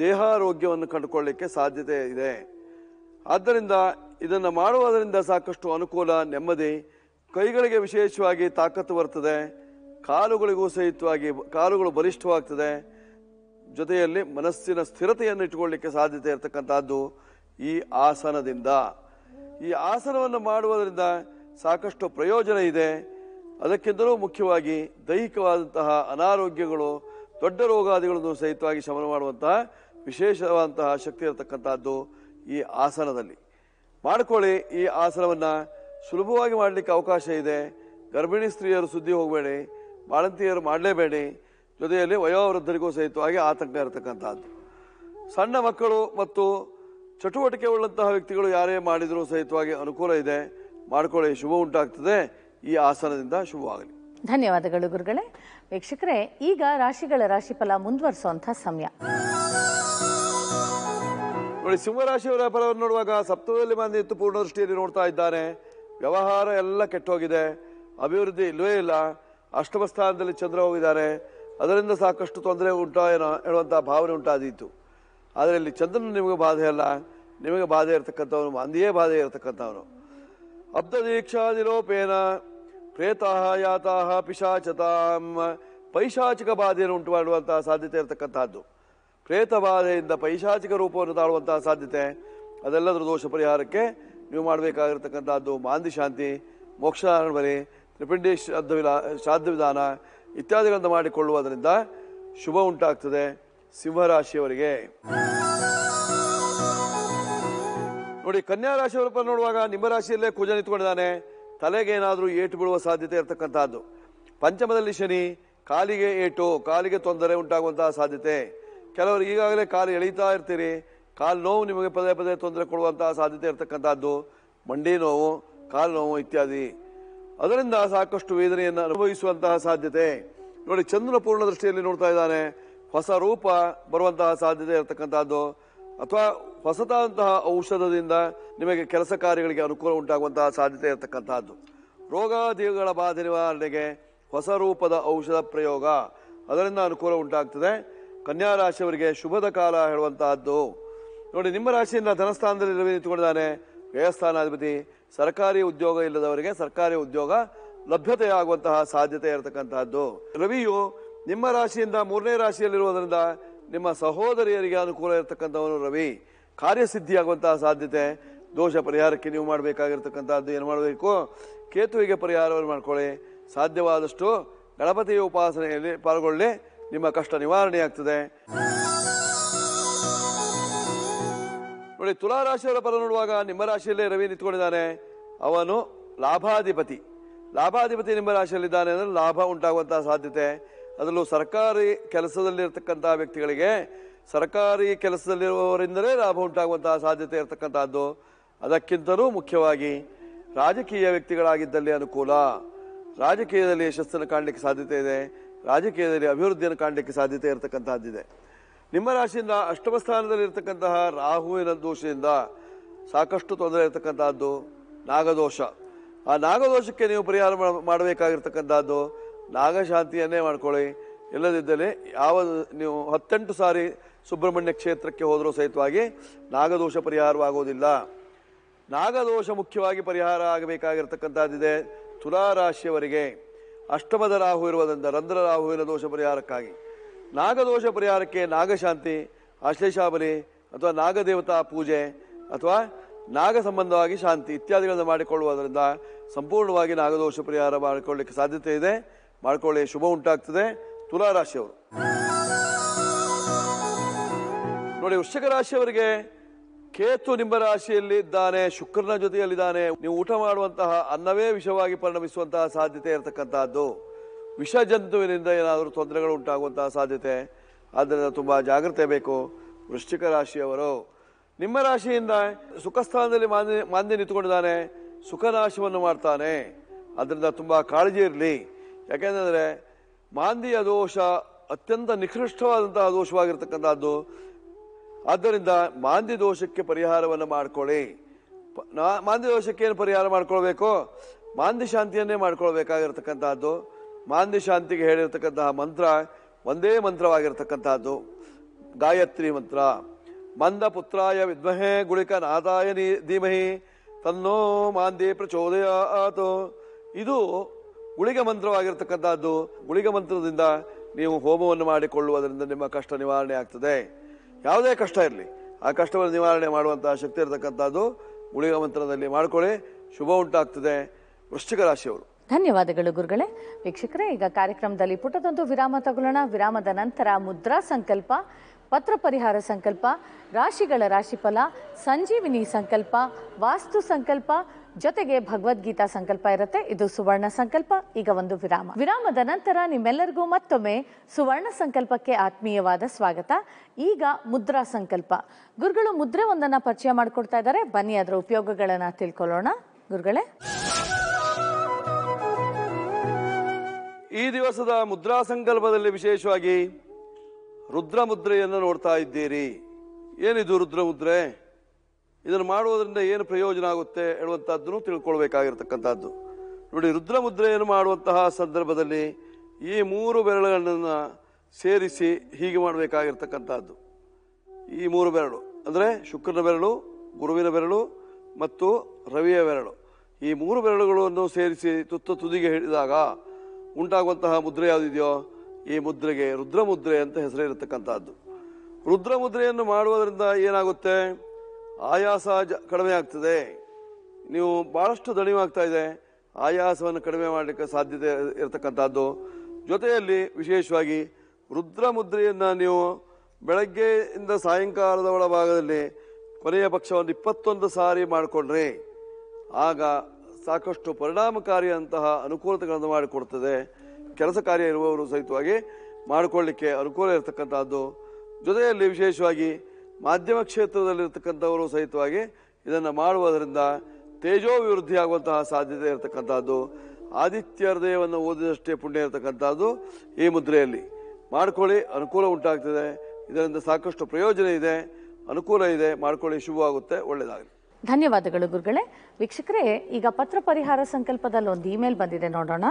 ದೇಹಾರೋಗ್ಯವನ್ನು ಕಂಡುಕೊಳ್ಳಲಿಕ್ಕೆ ಸಾಧ್ಯತೆ ಇದೆ ಆದ್ದರಿಂದ ಇದನ್ನು ಮಾಡುವುದರಿಂದ ಸಾಕಷ್ಟು ಅನುಕೂಲ ನೆಮ್ಮದಿ ಕೈಗಳಿಗೆ ವಿಶೇಷವಾಗಿ ತಾಕತ್ತು ಬರ್ತದೆ ಕಾಲುಗಳಿಗೂ ಸಹಿತವಾಗಿ ಕಾಲುಗಳು ಬಲಿಷ್ಠವಾಗ್ತದೆ ಜೊತೆಯಲ್ಲಿ ಮನಸ್ಸಿನ ಸ್ಥಿರತೆಯನ್ನು ಇಟ್ಟುಕೊಳ್ಳಿಕ್ಕೆ ಸಾಧ್ಯತೆ ಇರತಕ್ಕಂಥದ್ದು ಈ ಆಸನದಿಂದ ಈ ಆಸನವನ್ನು ಮಾಡುವುದರಿಂದ ಸಾಕಷ್ಟು ಪ್ರಯೋಜನ ಇದೆ ಅದಕ್ಕಿಂತಲೂ ಮುಖ್ಯವಾಗಿ ದೈಹಿಕವಾದಂತಹ ಅನಾರೋಗ್ಯಗಳು ದೊಡ್ಡ ರೋಗಾದಿಗಳನ್ನು ಸಹಿತವಾಗಿ ಶಮನ ಮಾಡುವಂತಹ ವಿಶೇಷವಾದಂತಹ ಶಕ್ತಿ ಇರತಕ್ಕಂಥದ್ದು ಈ ಆಸನದಲ್ಲಿ ಮಾಡಿಕೊಳ್ಳಿ ಈ ಆಸನವನ್ನು ಸುಲಭವಾಗಿ ಮಾಡಲಿಕ್ಕೆ ಅವಕಾಶ ಇದೆ ಗರ್ಭಿಣಿ ಸ್ತ್ರೀಯರು ಸುದ್ದಿ ಹೋಗಬೇಡಿ ಬಾಣಂತಿಯರು ಮಾಡಲೇಬೇಡಿ ಜೊತೆಯಲ್ಲಿ ವಯೋವೃದ್ಧರಿಗೂ ಸಹಿತವಾಗಿ ಆತಂಕ ಇರತಕ್ಕಂಥದ್ದು ಸಣ್ಣ ಮಕ್ಕಳು ಮತ್ತು ಚಟುವಟಿಕೆ ಉಳ್ಳಂತಹ ವ್ಯಕ್ತಿಗಳು ಯಾರೇ ಮಾಡಿದರೂ ಸಹಿತವಾಗಿ ಅನುಕೂಲ ಇದೆ ಮಾಡಿಕೊಳ್ಳಿ ಶುಭ ಉಂಟಾಗ್ತದೆ ಈ ಆಸನದಿಂದ ಶುಭವಾಗಲಿ ಧನ್ಯವಾದಗಳು ಗುರುಗಳೇ ವೀಕ್ಷಕರೇ ಈಗ ರಾಶಿಗಳ ರಾಶಿಫಲ ಮುಂದುವರಿಸುವಂತಹ ಸಮಯ ನೋಡಿ ಸಿಂಹರಾಶಿಯವರ ಫಲವನ್ನು ನೋಡುವಾಗ ಸಪ್ತಮದಲ್ಲಿ ಮಂದಿ ಇತ್ತು ಪೂರ್ಣ ದೃಷ್ಟಿಯಲ್ಲಿ ನೋಡ್ತಾ ಇದ್ದಾನೆ ವ್ಯವಹಾರ ಎಲ್ಲ ಕೆಟ್ಟೋಗಿದೆ ಅಭಿವೃದ್ಧಿ ಇಲ್ಲವೇ ಇಲ್ಲ ಅಷ್ಟಮ ಸ್ಥಾನದಲ್ಲಿ ಚಂದ್ರ ಹೋಗಿದ್ದಾರೆ ಅದರಿಂದ ಸಾಕಷ್ಟು ತೊಂದರೆ ಉಂಟಾ ಹೇಳುವಂತಹ ಭಾವನೆ ಉಂಟಾದೀತು ಆದರೆ ಇಲ್ಲಿ ಚಂದ್ರನು ನಿಮಗೆ ಬಾಧೆ ಅಲ್ಲ ನಿಮಗೆ ಬಾಧೆ ಇರತಕ್ಕಂಥವನು ಅಂದಿಯೇ ಬಾಧೆ ಇರತಕ್ಕಂಥವನು ಅಬ್ಧ ದೀಕ್ಷಾ ನಿರೋಪೇನ ಪ್ರೇತಃ ಯಾತಃ ಪಿಶಾಚತಾ ಪೈಶಾಚಿಕ ಬಾಧೆಯನ್ನು ಉಂಟು ಮಾಡುವಂತಹ ಸಾಧ್ಯತೆ ಇರತಕ್ಕಂತಹದ್ದು ಪ್ರೇತ ಬಾಧೆಯಿಂದ ಪೈಶಾಚಿಕ ರೂಪವನ್ನು ತಾಳುವಂತಹ ಸಾಧ್ಯತೆ ಅದೆಲ್ಲದರ ದೋಷ ಪರಿಹಾರಕ್ಕೆ ನೀವು ಮಾಡಬೇಕಾಗಿರ್ತಕ್ಕಂಥದ್ದು ಮಾಂದಿ ಶಾಂತಿ ಮೋಕ್ಷ ಬಲಿ ತ್ರಿಪಿಂಡಿ ವಿಧಾನ ಶ್ರಾದ್ದ ವಿಧಾನ ಇತ್ಯಾದಿಗಳನ್ನು ಮಾಡಿಕೊಳ್ಳುವುದರಿಂದ ಶುಭ ಉಂಟಾಗ್ತದೆ ಸಿಂಹರಾಶಿಯವರಿಗೆ ನೋಡಿ ಕನ್ಯಾ ರಾಶಿಯವರಪ್ಪ ನೋಡುವಾಗ ನಿಮ್ಮ ರಾಶಿಯಲ್ಲೇ ಕುಜ ನಿಂತ್ಕೊಂಡಿದ್ದಾನೆ ತಲೆಗೆ ಏನಾದರೂ ಏಟು ಬೀಳುವ ಸಾಧ್ಯತೆ ಇರತಕ್ಕಂಥದ್ದು ಪಂಚಮದಲ್ಲಿ ಶನಿ ಕಾಲಿಗೆ ಏಟು ಕಾಲಿಗೆ ತೊಂದರೆ ಉಂಟಾಗುವಂತಹ ಸಾಧ್ಯತೆ ಕೆಲವರು ಈಗಾಗಲೇ ಕಾಲು ಎಳೀತಾ ಇರ್ತೀರಿ ಕಾಲು ನೋವು ನಿಮಗೆ ಪದೇ ಪದೇ ತೊಂದರೆ ಕೊಡುವಂತಹ ಸಾಧ್ಯತೆ ಇರತಕ್ಕಂಥದ್ದು ಮಂಡಿ ನೋವು ಕಾಲು ನೋವು ಇತ್ಯಾದಿ ಅದರಿಂದ ಸಾಕಷ್ಟು ವೇದನೆಯನ್ನು ಅನುಭವಿಸುವಂತಹ ಸಾಧ್ಯತೆ ನೋಡಿ ಚಂದ್ರ ಪೂರ್ಣ ದೃಷ್ಟಿಯಲ್ಲಿ ನೋಡ್ತಾ ಇದ್ದಾನೆ ಹೊಸ ರೂಪ ಬರುವಂತಹ ಸಾಧ್ಯತೆ ಇರತಕ್ಕಂಥದ್ದು ಅಥವಾ ಹೊಸದಾದಂತಹ ಔಷಧದಿಂದ ನಿಮಗೆ ಕೆಲಸ ಕಾರ್ಯಗಳಿಗೆ ಅನುಕೂಲ ಉಂಟಾಗುವಂತಹ ಸಾಧ್ಯತೆ ಇರತಕ್ಕಂತಹದ್ದು ರೋಗಾದಿಗಳ ಬಾಧೆ ನಿವಾರಣೆಗೆ ಹೊಸ ರೂಪದ ಔಷಧ ಪ್ರಯೋಗ ಅದರಿಂದ ಅನುಕೂಲ ಉಂಟಾಗ್ತದೆ ಕನ್ಯಾ ರಾಶಿಯವರಿಗೆ ಶುಭದ ಕಾಲ ಹೇಳುವಂತಹದ್ದು ನೋಡಿ ನಿಮ್ಮ ರಾಶಿಯಿಂದ ಧನಸ್ಥಾನದಲ್ಲಿ ರವಿ ನಿಂತುಕೊಂಡಿದ್ದಾನೆ ವ್ಯಯಸ್ಥಾನಾಧಿಪತಿ ಸರ್ಕಾರಿ ಉದ್ಯೋಗ ಇಲ್ಲದವರಿಗೆ ಸರ್ಕಾರಿ ಉದ್ಯೋಗ ಲಭ್ಯತೆಯಾಗುವಂತಹ ಸಾಧ್ಯತೆ ಇರತಕ್ಕಂತಹದ್ದು ರವಿಯು ನಿಮ್ಮ ರಾಶಿಯಿಂದ ಮೂರನೇ ರಾಶಿಯಲ್ಲಿರುವುದರಿಂದ ನಿಮ್ಮ ಸಹೋದರಿಯರಿಗೆ ಅನುಕೂಲ ಇರತಕ್ಕಂಥವನು ರವಿ ಕಾರ್ಯಸಿದ್ಧಿಯಾಗುವಂತಹ ಸಾಧ್ಯತೆ ದೋಷ ಪರಿಹಾರಕ್ಕೆ ನೀವು ಮಾಡಬೇಕಾಗಿರ್ತಕ್ಕಂಥದ್ದು ಏನು ಮಾಡಬೇಕು ಕೇತುವಿಗೆ ಪರಿಹಾರವನ್ನು ಮಾಡಿಕೊಳ್ಳಿ ಸಾಧ್ಯವಾದಷ್ಟು ಗಣಪತಿಯ ಉಪಾಸನೆಯಲ್ಲಿ ಪಾಲ್ಗೊಳ್ಳಿ ನಿಮ್ಮ ಕಷ್ಟ ನಿವಾರಣೆಯಾಗ್ತದೆ ನೋಡಿ ತುಲಾರಾಶಿಯವರ ಪರ ನೋಡುವಾಗ ನಿಮ್ಮ ರಾಶಿಯಲ್ಲೇ ರವಿ ನಿಂತ್ಕೊಂಡಿದ್ದಾನೆ ಅವನು ಲಾಭಾಧಿಪತಿ ಲಾಭಾಧಿಪತಿ ನಿಮ್ಮ ರಾಶಿಯಲ್ಲಿದ್ದಾನೆ ಅಂದರೆ ಲಾಭ ಉಂಟಾಗುವಂತಹ ಸಾಧ್ಯತೆ ಅದರಲ್ಲೂ ಸರ್ಕಾರಿ ಕೆಲಸದಲ್ಲಿರ್ತಕ್ಕಂಥ ವ್ಯಕ್ತಿಗಳಿಗೆ ಸರ್ಕಾರಿ ಕೆಲಸದಲ್ಲಿರುವವರಿಂದಲೇ ಲಾಭ ಉಂಟಾಗುವಂತಹ ಸಾಧ್ಯತೆ ಇರತಕ್ಕಂಥದ್ದು ಅದಕ್ಕಿಂತಲೂ ಮುಖ್ಯವಾಗಿ ರಾಜಕೀಯ ವ್ಯಕ್ತಿಗಳಾಗಿದ್ದಲ್ಲಿ ಅನುಕೂಲ ರಾಜಕೀಯದಲ್ಲಿ ಯಶಸ್ಸನ್ನು ಕಾಣಲಿಕ್ಕೆ ಸಾಧ್ಯತೆ ಇದೆ ರಾಜಕೀಯದಲ್ಲಿ ಅಭಿವೃದ್ಧಿಯನ್ನು ಕಾಣಲಿಕ್ಕೆ ಸಾಧ್ಯತೆ ಇರತಕ್ಕಂಥದ್ದಿದೆ ನಿಮ್ಮ ರಾಶಿಯಿಂದ ಅಷ್ಟಮ ಸ್ಥಾನದಲ್ಲಿ ಇರತಕ್ಕಂತಹ ರಾಹುವಿನ ದೋಷದಿಂದ ಸಾಕಷ್ಟು ತೊಂದರೆ ಇರತಕ್ಕಂಥದ್ದು ನಾಗದೋಷ ಆ ನಾಗದೋಷಕ್ಕೆ ನೀವು ಪರಿಹಾರ ಮಾಡಬೇಕಾಗಿರ್ತಕ್ಕಂಥದ್ದು ನಾಗಶಾಂತಿಯನ್ನೇ ಮಾಡ್ಕೊಳ್ಳಿ ಇಲ್ಲದಿದ್ದಲ್ಲಿ ಯಾವ ನೀವು ಹತ್ತೆಂಟು ಸಾರಿ ಸುಬ್ರಹ್ಮಣ್ಯ ಕ್ಷೇತ್ರಕ್ಕೆ ಹೋದರೂ ಸಹಿತವಾಗಿ ನಾಗದೋಷ ಪರಿಹಾರವಾಗುವುದಿಲ್ಲ ನಾಗದೋಷ ಮುಖ್ಯವಾಗಿ ಪರಿಹಾರ ಆಗಬೇಕಾಗಿರ್ತಕ್ಕಂಥದ್ದಿದೆ ತುಲಾರಾಶಿಯವರಿಗೆ ಅಷ್ಟಮದ ರಾಹು ಇರುವುದರಿಂದ ರಂಧ್ರ ರಾಹುವಿನ ದೋಷ ಪರಿಹಾರಕ್ಕಾಗಿ ನಾಗದೋಷ ಪರಿಹಾರಕ್ಕೆ ನಾಗಶಾಂತಿ ಆಶ್ಲೇಷಾಬಲಿ ಅಥವಾ ನಾಗದೇವತಾ ಪೂಜೆ ಅಥವಾ ನಾಗ ಸಂಬಂಧವಾಗಿ ಶಾಂತಿ ಇತ್ಯಾದಿಗಳನ್ನು ಮಾಡಿಕೊಳ್ಳುವುದರಿಂದ ಸಂಪೂರ್ಣವಾಗಿ ನಾಗದೋಷ ಪರಿಹಾರ ಮಾಡಿಕೊಳ್ಳಲಿಕ್ಕೆ ಸಾಧ್ಯತೆ ಇದೆ ಮಾಡ್ಕೊಳ್ಳಿ ಶುಭ ಉಂಟಾಗ್ತದೆ ತುಲಾ ರಾಶಿಯವರು ನೋಡಿ ವೃಶ್ಚಿಕ ರಾಶಿಯವರಿಗೆ ಕೇತು ನಿಮ್ಮ ರಾಶಿಯಲ್ಲಿ ಇದ್ದಾನೆ ಶುಕ್ರನ ಜೊತೆಯಲ್ಲಿದ್ದಾನೆ ನೀವು ಊಟ ಮಾಡುವಂತಹ ಅನ್ನವೇ ವಿಷವಾಗಿ ಪರಿಣಮಿಸುವಂತಹ ಸಾಧ್ಯತೆ ಇರತಕ್ಕಂತಹದ್ದು ವಿಷ ಜಂತುವಿನಿಂದ ಏನಾದರೂ ತೊಂದರೆಗಳು ಉಂಟಾಗುವಂತಹ ಸಾಧ್ಯತೆ ಆದ್ದರಿಂದ ತುಂಬ ಜಾಗ್ರತೆ ಬೇಕು ವೃಶ್ಚಿಕ ರಾಶಿಯವರು ನಿಮ್ಮ ರಾಶಿಯಿಂದ ಸುಖ ಸ್ಥಾನದಲ್ಲಿ ಮಾಂದಿ ಮಾನ್ಯ ನಿಂತುಕೊಂಡಿದ್ದಾನೆ ಸುಖನಾಶವನ್ನು ಮಾಡ್ತಾನೆ ಅದರಿಂದ ತುಂಬ ಕಾಳಜಿ ಇರಲಿ ಯಾಕೆಂದರೆ ಮಾಂದಿಯ ದೋಷ ಅತ್ಯಂತ ನಿಕೃಷ್ಟವಾದಂತಹ ದೋಷವಾಗಿರ್ತಕ್ಕಂಥದ್ದು ಆದ್ದರಿಂದ ಮಾಂದಿ ದೋಷಕ್ಕೆ ಪರಿಹಾರವನ್ನು ಮಾಡಿಕೊಳ್ಳಿ ಮಾಂದಿ ದೋಷಕ್ಕೆ ಏನು ಪರಿಹಾರ ಮಾಡ್ಕೊಳ್ಬೇಕು ಮಾಂದಿ ಶಾಂತಿಯನ್ನೇ ಮಾಡ್ಕೊಳ್ಬೇಕಾಗಿರ್ತಕ್ಕಂಥದ್ದು ಮಾಂದಿ ಶಾಂತಿಗೆ ಹೇಳಿರ್ತಕ್ಕಂತಹ ಮಂತ್ರ ಒಂದೇ ಮಂತ್ರವಾಗಿರ್ತಕ್ಕಂಥದ್ದು ಗಾಯತ್ರಿ ಮಂತ್ರ ಮಂದ ಪುತ್ರಾಯ ವಿದ್ಮಹೇ ನಾದಾಯ ನೀ ಧೀಮಹಿ ತನ್ನೋ ಮಾಂದಿ ಪ್ರಚೋದಯ ಆತು ಇದು ಗುಳಿಗ ಮಂತ್ರವಾಗಿರ್ತಕ್ಕಂಥದ್ದು ಗುಳಿಗ ಮಂತ್ರದಿಂದ ನೀವು ಹೋಮವನ್ನು ಮಾಡಿಕೊಳ್ಳುವುದರಿಂದ ನಿಮ್ಮ ಕಷ್ಟ ನಿವಾರಣೆ ಆಗ್ತದೆ ಯಾವುದೇ ಕಷ್ಟ ಇರಲಿ ಆ ಕಷ್ಟವನ್ನು ನಿವಾರಣೆ ಮಾಡುವಂತಹ ಶಕ್ತಿ ಇರತಕ್ಕಂಥದ್ದು ಗುಳಿಗ ಮಂತ್ರದಲ್ಲಿ ಮಾಡಿಕೊಳ್ಳಿ ಶುಭ ಉಂಟಾಗ್ತದೆ ವೃಶ್ಚಿಕ ರಾಶಿಯವರು ಧನ್ಯವಾದಗಳು ಗುರುಗಳೇ ವೀಕ್ಷಕರೇ ಈಗ ಕಾರ್ಯಕ್ರಮದಲ್ಲಿ ಪುಟದೊಂದು ವಿರಾಮ ತಗೊಳ್ಳೋಣ ವಿರಾಮದ ನಂತರ ಮುದ್ರಾ ಸಂಕಲ್ಪ ಪತ್ರ ಪರಿಹಾರ ಸಂಕಲ್ಪ ರಾಶಿಗಳ ರಾಶಿಫಲ ಸಂಜೀವಿನಿ ಸಂಕಲ್ಪ ವಾಸ್ತು ಸಂಕಲ್ಪ ಜೊತೆಗೆ ಭಗವದ್ಗೀತಾ ಸಂಕಲ್ಪ ಇರುತ್ತೆ ಇದು ಸುವರ್ಣ ಸಂಕಲ್ಪ ಈಗ ಒಂದು ವಿರಾಮ ವಿರಾಮದ ನಂತರ ನಿಮ್ಮೆಲ್ಲರಿಗೂ ಮತ್ತೊಮ್ಮೆ ಸುವರ್ಣ ಸಂಕಲ್ಪಕ್ಕೆ ಆತ್ಮೀಯವಾದ ಸ್ವಾಗತ ಈಗ ಮುದ್ರಾ ಸಂಕಲ್ಪ ಗುರುಗಳು ಮುದ್ರೆ ಒಂದನ್ನ ಪರಿಚಯ ಮಾಡಿಕೊಡ್ತಾ ಇದ್ದಾರೆ ಬನ್ನಿ ಅದರ ಉಪಯೋಗಗಳನ್ನ ತಿಳ್ಕೊಳ್ಳೋಣ ಗುರುಗಳೇ ಈ ದಿವಸದ ಮುದ್ರಾ ಸಂಕಲ್ಪದಲ್ಲಿ ವಿಶೇಷವಾಗಿ ರುದ್ರ ಮುದ್ರೆಯನ್ನು ನೋಡ್ತಾ ಇದ್ದೀರಿ ಏನಿದು ರುದ್ರ ಮುದ್ರೆ ಇದನ್ನು ಮಾಡುವುದರಿಂದ ಏನು ಪ್ರಯೋಜನ ಆಗುತ್ತೆ ಹೇಳುವಂಥದ್ದನ್ನು ತಿಳ್ಕೊಳ್ಬೇಕಾಗಿರ್ತಕ್ಕಂಥದ್ದು ನೋಡಿ ರುದ್ರಮುದ್ರೆಯನ್ನು ಮಾಡುವಂತಹ ಸಂದರ್ಭದಲ್ಲಿ ಈ ಮೂರು ಬೆರಳುಗಳನ್ನು ಸೇರಿಸಿ ಹೀಗೆ ಮಾಡಬೇಕಾಗಿರ್ತಕ್ಕಂಥದ್ದು ಈ ಮೂರು ಬೆರಳು ಅಂದರೆ ಶುಕ್ರನ ಬೆರಳು ಗುರುವಿನ ಬೆರಳು ಮತ್ತು ರವಿಯ ಬೆರಳು ಈ ಮೂರು ಬೆರಳುಗಳನ್ನು ಸೇರಿಸಿ ತುತ್ತ ತುದಿಗೆ ಹಿಡಿದಾಗ ಉಂಟಾಗುವಂತಹ ಮುದ್ರೆ ಯಾವುದಿದೆಯೋ ಈ ಮುದ್ರೆಗೆ ರುದ್ರಮುದ್ರೆ ಅಂತ ರುದ್ರ ಮುದ್ರೆಯನ್ನು ಮಾಡುವುದರಿಂದ ಏನಾಗುತ್ತೆ ಆಯಾಸ ಕಡಿಮೆ ಆಗ್ತದೆ ನೀವು ಭಾಳಷ್ಟು ದಣಿವಾಗ್ತಾ ಇದೆ ಆಯಾಸವನ್ನು ಕಡಿಮೆ ಮಾಡಲಿಕ್ಕೆ ಸಾಧ್ಯತೆ ಇರತಕ್ಕಂಥದ್ದು ಜೊತೆಯಲ್ಲಿ ವಿಶೇಷವಾಗಿ ರುದ್ರ ಮುದ್ರೆಯನ್ನು ನೀವು ಬೆಳಗ್ಗೆಯಿಂದ ಸಾಯಂಕಾಲದ ಒಳಭಾಗದಲ್ಲಿ ಕೊನೆಯ ಪಕ್ಷ ಇಪ್ಪತ್ತೊಂದು ಸಾರಿ ಮಾಡಿಕೊಂಡ್ರಿ ಆಗ ಸಾಕಷ್ಟು ಪರಿಣಾಮಕಾರಿಯಂತಹ ಅನುಕೂಲತೆಗಳನ್ನು ಮಾಡಿಕೊಡ್ತದೆ ಕೆಲಸ ಕಾರ್ಯ ಇರುವವರು ಸಹಿತವಾಗಿ ಮಾಡಿಕೊಳ್ಳಲಿಕ್ಕೆ ಅನುಕೂಲ ಇರತಕ್ಕಂಥದ್ದು ಜೊತೆಯಲ್ಲಿ ವಿಶೇಷವಾಗಿ ಮಾಧ್ಯಮ ಕ್ಷೇತ್ರದಲ್ಲಿರ್ತಕ್ಕಂಥವರು ಸಹಿತವಾಗಿ ಇದನ್ನು ಮಾಡುವುದರಿಂದ ತೇಜೋಭಿವೃದ್ಧಿ ಆಗುವಂತಹ ಸಾಧ್ಯತೆ ಇರತಕ್ಕಂಥದ್ದು ಆದಿತ್ಯ ಹೃದಯವನ್ನು ಓದಿದಷ್ಟೇ ಪುಣ್ಯ ಇರತಕ್ಕಂಥದ್ದು ಈ ಮುದ್ರೆಯಲ್ಲಿ ಮಾಡ್ಕೊಳ್ಳಿ ಅನುಕೂಲ ಉಂಟಾಗ್ತದೆ ಇದರಿಂದ ಸಾಕಷ್ಟು ಪ್ರಯೋಜನ ಇದೆ ಅನುಕೂಲ ಇದೆ ಮಾಡ್ಕೊಳ್ಳಿ ಶುಭವಾಗುತ್ತೆ ಒಳ್ಳೆಯದಾಗಲಿ ಧನ್ಯವಾದಗಳು ಗುರುಗಳೇ ವೀಕ್ಷಕರೇ ಈಗ ಪತ್ರ ಪರಿಹಾರ ಸಂಕಲ್ಪದಲ್ಲಿ ಒಂದು ಇಮೇಲ್ ಬಂದಿದೆ ನೋಡೋಣ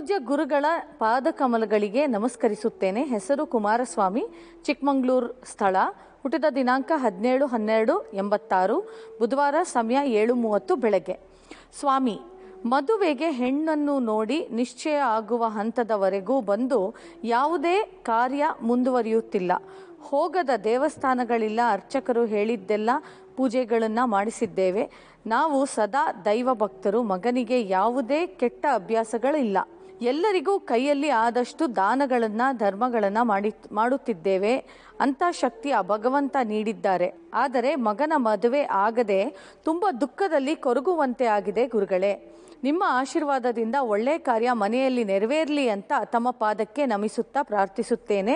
ಪೂಜ್ಯ ಗುರುಗಳ ಪಾದಕಮಲಗಳಿಗೆ ನಮಸ್ಕರಿಸುತ್ತೇನೆ ಹೆಸರು ಕುಮಾರಸ್ವಾಮಿ ಚಿಕ್ಕಮಂಗ್ಳೂರು ಸ್ಥಳ ಹುಟ್ಟಿದ ದಿನಾಂಕ ಹದಿನೇಳು ಹನ್ನೆರಡು ಎಂಬತ್ತಾರು ಬುಧವಾರ ಸಮಯ ಏಳು ಮೂವತ್ತು ಬೆಳಗ್ಗೆ ಸ್ವಾಮಿ ಮದುವೆಗೆ ಹೆಣ್ಣನ್ನು ನೋಡಿ ನಿಶ್ಚಯ ಆಗುವ ಹಂತದವರೆಗೂ ಬಂದು ಯಾವುದೇ ಕಾರ್ಯ ಮುಂದುವರಿಯುತ್ತಿಲ್ಲ ಹೋಗದ ದೇವಸ್ಥಾನಗಳಿಲ್ಲ ಅರ್ಚಕರು ಹೇಳಿದ್ದೆಲ್ಲ ಪೂಜೆಗಳನ್ನು ಮಾಡಿಸಿದ್ದೇವೆ ನಾವು ಸದಾ ದೈವ ಭಕ್ತರು ಮಗನಿಗೆ ಯಾವುದೇ ಕೆಟ್ಟ ಅಭ್ಯಾಸಗಳಿಲ್ಲ ಎಲ್ಲರಿಗೂ ಕೈಯಲ್ಲಿ ಆದಷ್ಟು ದಾನಗಳನ್ನು ಧರ್ಮಗಳನ್ನು ಮಾಡಿ ಮಾಡುತ್ತಿದ್ದೇವೆ ಅಂಥ ಶಕ್ತಿ ಆ ಭಗವಂತ ನೀಡಿದ್ದಾರೆ ಆದರೆ ಮಗನ ಮದುವೆ ಆಗದೆ ತುಂಬ ದುಃಖದಲ್ಲಿ ಕೊರಗುವಂತೆ ಆಗಿದೆ ಗುರುಗಳೇ ನಿಮ್ಮ ಆಶೀರ್ವಾದದಿಂದ ಒಳ್ಳೆಯ ಕಾರ್ಯ ಮನೆಯಲ್ಲಿ ನೆರವೇರಲಿ ಅಂತ ತಮ್ಮ ಪಾದಕ್ಕೆ ನಮಿಸುತ್ತಾ ಪ್ರಾರ್ಥಿಸುತ್ತೇನೆ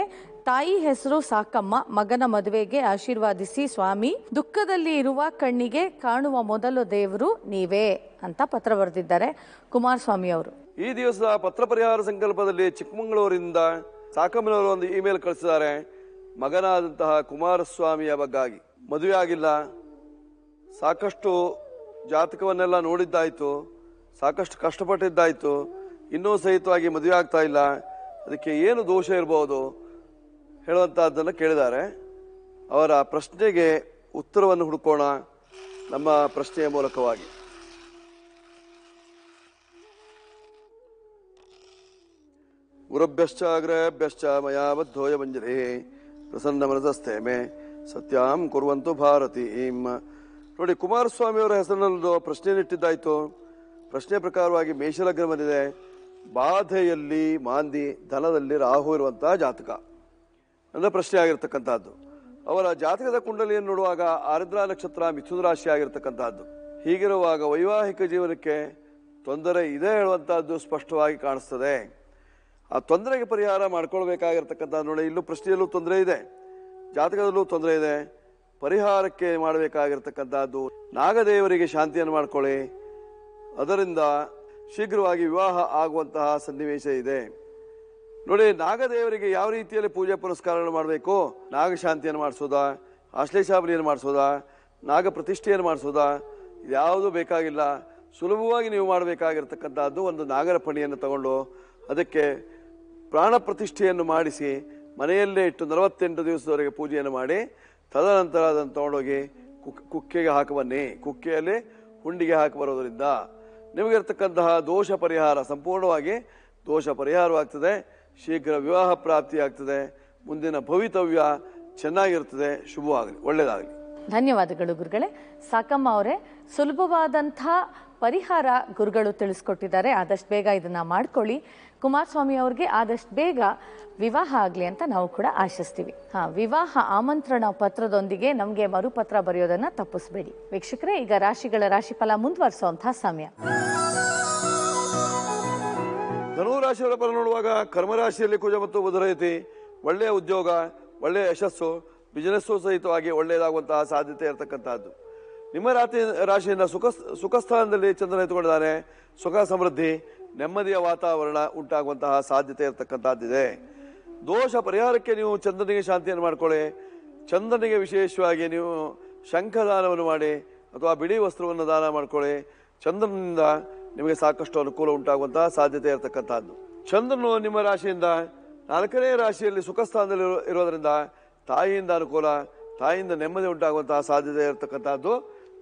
ತಾಯಿ ಹೆಸರು ಸಾಕಮ್ಮ ಮಗನ ಮದುವೆಗೆ ಆಶೀರ್ವಾದಿಸಿ ಸ್ವಾಮಿ ದುಃಖದಲ್ಲಿ ಇರುವ ಕಣ್ಣಿಗೆ ಕಾಣುವ ಮೊದಲು ದೇವರು ನೀವೇ ಅಂತ ಪತ್ರ ಬರೆದಿದ್ದಾರೆ ಕುಮಾರಸ್ವಾಮಿ ಅವರು ಈ ದಿವಸ ಪತ್ರ ಪರಿಹಾರ ಸಂಕಲ್ಪದಲ್ಲಿ ಚಿಕ್ಕಮಗಳೂರಿಂದ ಸಾಕಮ್ಮನವರು ಒಂದು ಇಮೇಲ್ ಕಳಿಸಿದ್ದಾರೆ ಮಗನಾದಂತಹ ಕುಮಾರಸ್ವಾಮಿಯ ಬಗ್ಗಾಗಿ ಮದುವೆ ಆಗಿಲ್ಲ ಸಾಕಷ್ಟು ಜಾತಕವನ್ನೆಲ್ಲ ನೋಡಿದ್ದಾಯಿತು ಸಾಕಷ್ಟು ಕಷ್ಟಪಟ್ಟಿದ್ದಾಯಿತು ಇನ್ನೂ ಸಹಿತವಾಗಿ ಮದುವೆ ಆಗ್ತಾ ಇಲ್ಲ ಅದಕ್ಕೆ ಏನು ದೋಷ ಇರಬಹುದು ಹೇಳುವಂತಹದ್ದನ್ನು ಕೇಳಿದ್ದಾರೆ ಅವರ ಪ್ರಶ್ನೆಗೆ ಉತ್ತರವನ್ನು ಹುಡುಕೋಣ ನಮ್ಮ ಪ್ರಶ್ನೆಯ ಮೂಲಕವಾಗಿ ಗುರುಭ್ಯಶ್ಚ ಅಗ್ರಹಭ್ಯಶ್ಚ ಮಯಾವದ್ಧೋಯ ಮಂಜರಿ ಪ್ರಸನ್ನ ಮನಸಸ್ಥೆ ಮೇ ಸತ್ಯಾಂ ಕುರುವಂತು ಭಾರತಿ ನೋಡಿ ಕುಮಾರಸ್ವಾಮಿಯವರ ಪ್ರಶ್ನೆಯನ್ನು ಇಟ್ಟಿದ್ದಾಯಿತು ಪ್ರಶ್ನೆ ಪ್ರಕಾರವಾಗಿ ಮೇಷಲಗ್ನ ಬಂದಿದೆ ಬಾಧೆಯಲ್ಲಿ ಮಾಂದಿ ಧನದಲ್ಲಿ ರಾಹು ಇರುವಂತಹ ಜಾತಕ ಅನ್ನೋ ಪ್ರಶ್ನೆ ಆಗಿರ್ತಕ್ಕಂಥದ್ದು ಅವರ ಜಾತಕದ ಕುಂಡಲಿಯನ್ನು ನೋಡುವಾಗ ಆರಿದ್ರ ನಕ್ಷತ್ರ ಮಿಥುನ ರಾಶಿ ಆಗಿರ್ತಕ್ಕಂಥದ್ದು ಹೀಗಿರುವಾಗ ವೈವಾಹಿಕ ಜೀವನಕ್ಕೆ ತೊಂದರೆ ಇದೆ ಹೇಳುವಂಥದ್ದು ಸ್ಪಷ್ಟವಾಗಿ ಕಾಣಿಸ್ತದೆ ಆ ತೊಂದರೆಗೆ ಪರಿಹಾರ ಮಾಡ್ಕೊಳ್ಬೇಕಾಗಿರ್ತಕ್ಕಂಥ ನೋಡಿ ಇಲ್ಲೂ ಪ್ರಶ್ನೆಯಲ್ಲೂ ತೊಂದರೆ ಇದೆ ಜಾತಕದಲ್ಲೂ ತೊಂದರೆ ಇದೆ ಪರಿಹಾರಕ್ಕೆ ಮಾಡಬೇಕಾಗಿರ್ತಕ್ಕಂಥದ್ದು ನಾಗದೇವರಿಗೆ ಶಾಂತಿಯನ್ನು ಮಾಡಿಕೊಳ್ಳಿ ಅದರಿಂದ ಶೀಘ್ರವಾಗಿ ವಿವಾಹ ಆಗುವಂತಹ ಸನ್ನಿವೇಶ ಇದೆ ನೋಡಿ ನಾಗದೇವರಿಗೆ ಯಾವ ರೀತಿಯಲ್ಲಿ ಪೂಜೆ ಪುರಸ್ಕಾರಗಳು ಮಾಡಬೇಕು ನಾಗಶಾಂತಿಯನ್ನು ಮಾಡಿಸೋದಾ ಆಶ್ಲೇಷಾಬಲಿಯನ್ನು ಮಾಡಿಸೋದಾ ನಾಗ ಪ್ರತಿಷ್ಠೆಯನ್ನು ಮಾಡಿಸೋದಾ ಯಾವುದು ಬೇಕಾಗಿಲ್ಲ ಸುಲಭವಾಗಿ ನೀವು ಮಾಡಬೇಕಾಗಿರ್ತಕ್ಕಂಥದ್ದು ಒಂದು ನಾಗರ ಪಣಿಯನ್ನು ತಗೊಂಡು ಅದಕ್ಕೆ ಪ್ರಾಣ ಪ್ರತಿಷ್ಠೆಯನ್ನು ಮಾಡಿಸಿ ಮನೆಯಲ್ಲೇ ಇಟ್ಟು ನಲವತ್ತೆಂಟು ದಿವಸದವರೆಗೆ ಪೂಜೆಯನ್ನು ಮಾಡಿ ತದನಂತರ ಅದನ್ನು ತಗೊಂಡೋಗಿ ಕುಕ್ ಕುಕ್ಕೆಗೆ ಹಾಕಿ ಬನ್ನಿ ಕುಕ್ಕೆಯಲ್ಲಿ ಹುಂಡಿಗೆ ಹಾಕಿ ಬರೋದರಿಂದ ನಿಮಗಿರ್ತಕ್ಕಂತಹ ದೋಷ ಪರಿಹಾರ ಸಂಪೂರ್ಣವಾಗಿ ದೋಷ ಪರಿಹಾರವಾಗ್ತದೆ ಶೀಘ್ರ ವಿವಾಹ ಪ್ರಾಪ್ತಿ ಆಗ್ತದೆ ಮುಂದಿನ ಭವಿತವ್ಯ ಚೆನ್ನಾಗಿರ್ತದೆ ಶುಭವಾಗಲಿ ಒಳ್ಳೆಯದಾಗಲಿ ಧನ್ಯವಾದಗಳು ಗುರುಗಳೇ ಸಾಕಮ್ಮ ಅವರೇ ಸುಲಭವಾದಂಥ ಪರಿಹಾರ ಗುರುಗಳು ತಿಳಿಸ್ಕೊಟ್ಟಿದ್ದಾರೆ ಆದಷ್ಟು ಬೇಗ ಇದನ್ನು ಮಾಡ್ಕೊಳ್ಳಿ ಕುಮಾರಸ್ವಾಮಿ ಅವ್ರಿಗೆ ಆದಷ್ಟು ಬೇಗ ವಿವಾಹ ಆಗಲಿ ಅಂತ ನಾವು ಕೂಡ ಆಶಿಸ್ತೀವಿ ಹಾಂ ವಿವಾಹ ಆಮಂತ್ರಣ ಪತ್ರದೊಂದಿಗೆ ನಮಗೆ ಮರುಪತ್ರ ಬರೆಯೋದನ್ನು ತಪ್ಪಿಸ್ಬೇಡಿ ವೀಕ್ಷಕರೇ ಈಗ ರಾಶಿಗಳ ರಾಶಿಫಲ ಮುಂದುವರಿಸುವಂತಹ ಸಮಯ ಧನುರಾಶಿಯವರ ಪರ ನೋಡುವಾಗ ಕರ್ಮರಾಶಿಯಲ್ಲಿ ಕುಜ ಮತ್ತು ಬುಧರೈತಿ ಒಳ್ಳೆಯ ಉದ್ಯೋಗ ಒಳ್ಳೆಯ ಯಶಸ್ಸು ಬಿಸಿನೆಸ್ಸು ಸಹಿತವಾಗಿ ಒಳ್ಳೆಯದಾಗುವಂತಹ ಸಾಧ್ಯತೆ ಇರತಕ್ಕಂಥದ್ದು ನಿಮ್ಮ ರಾತಿ ರಾಶಿಯಿಂದ ಸುಖ ಸುಖ ಸ್ಥಾನದಲ್ಲಿ ಚಂದ್ರ ಎತ್ತುಕೊಂಡಿದ್ದಾನೆ ಸುಖ ಸಮೃದ್ಧಿ ನೆಮ್ಮದಿಯ ವಾತಾವರಣ ಉಂಟಾಗುವಂತಹ ಸಾಧ್ಯತೆ ಇರತಕ್ಕಂಥದ್ದಿದೆ ದೋಷ ಪರಿಹಾರಕ್ಕೆ ನೀವು ಚಂದ್ರನಿಗೆ ಶಾಂತಿಯನ್ನು ಮಾಡಿಕೊಳ್ಳಿ ಚಂದ್ರನಿಗೆ ವಿಶೇಷವಾಗಿ ನೀವು ಶಂಖದಾನವನ್ನು ಮಾಡಿ ಅಥವಾ ಬಿಳಿ ವಸ್ತ್ರವನ್ನು ದಾನ ಮಾಡಿಕೊಳ್ಳಿ ಚಂದ್ರನಿಂದ ನಿಮಗೆ ಸಾಕಷ್ಟು ಅನುಕೂಲ ಉಂಟಾಗುವಂತಹ ಸಾಧ್ಯತೆ ಇರತಕ್ಕಂಥದ್ದು ಚಂದ್ರನು ನಿಮ್ಮ ರಾಶಿಯಿಂದ ನಾಲ್ಕನೇ ರಾಶಿಯಲ್ಲಿ ಸುಖ ಸ್ಥಾನದಲ್ಲಿ ಇರೋದ್ರಿಂದ ತಾಯಿಯಿಂದ ಅನುಕೂಲ ತಾಯಿಯಿಂದ ನೆಮ್ಮದಿ ಉಂಟಾಗುವಂತಹ ಸಾಧ್ಯತೆ ಇರತಕ್ಕಂಥದ್ದು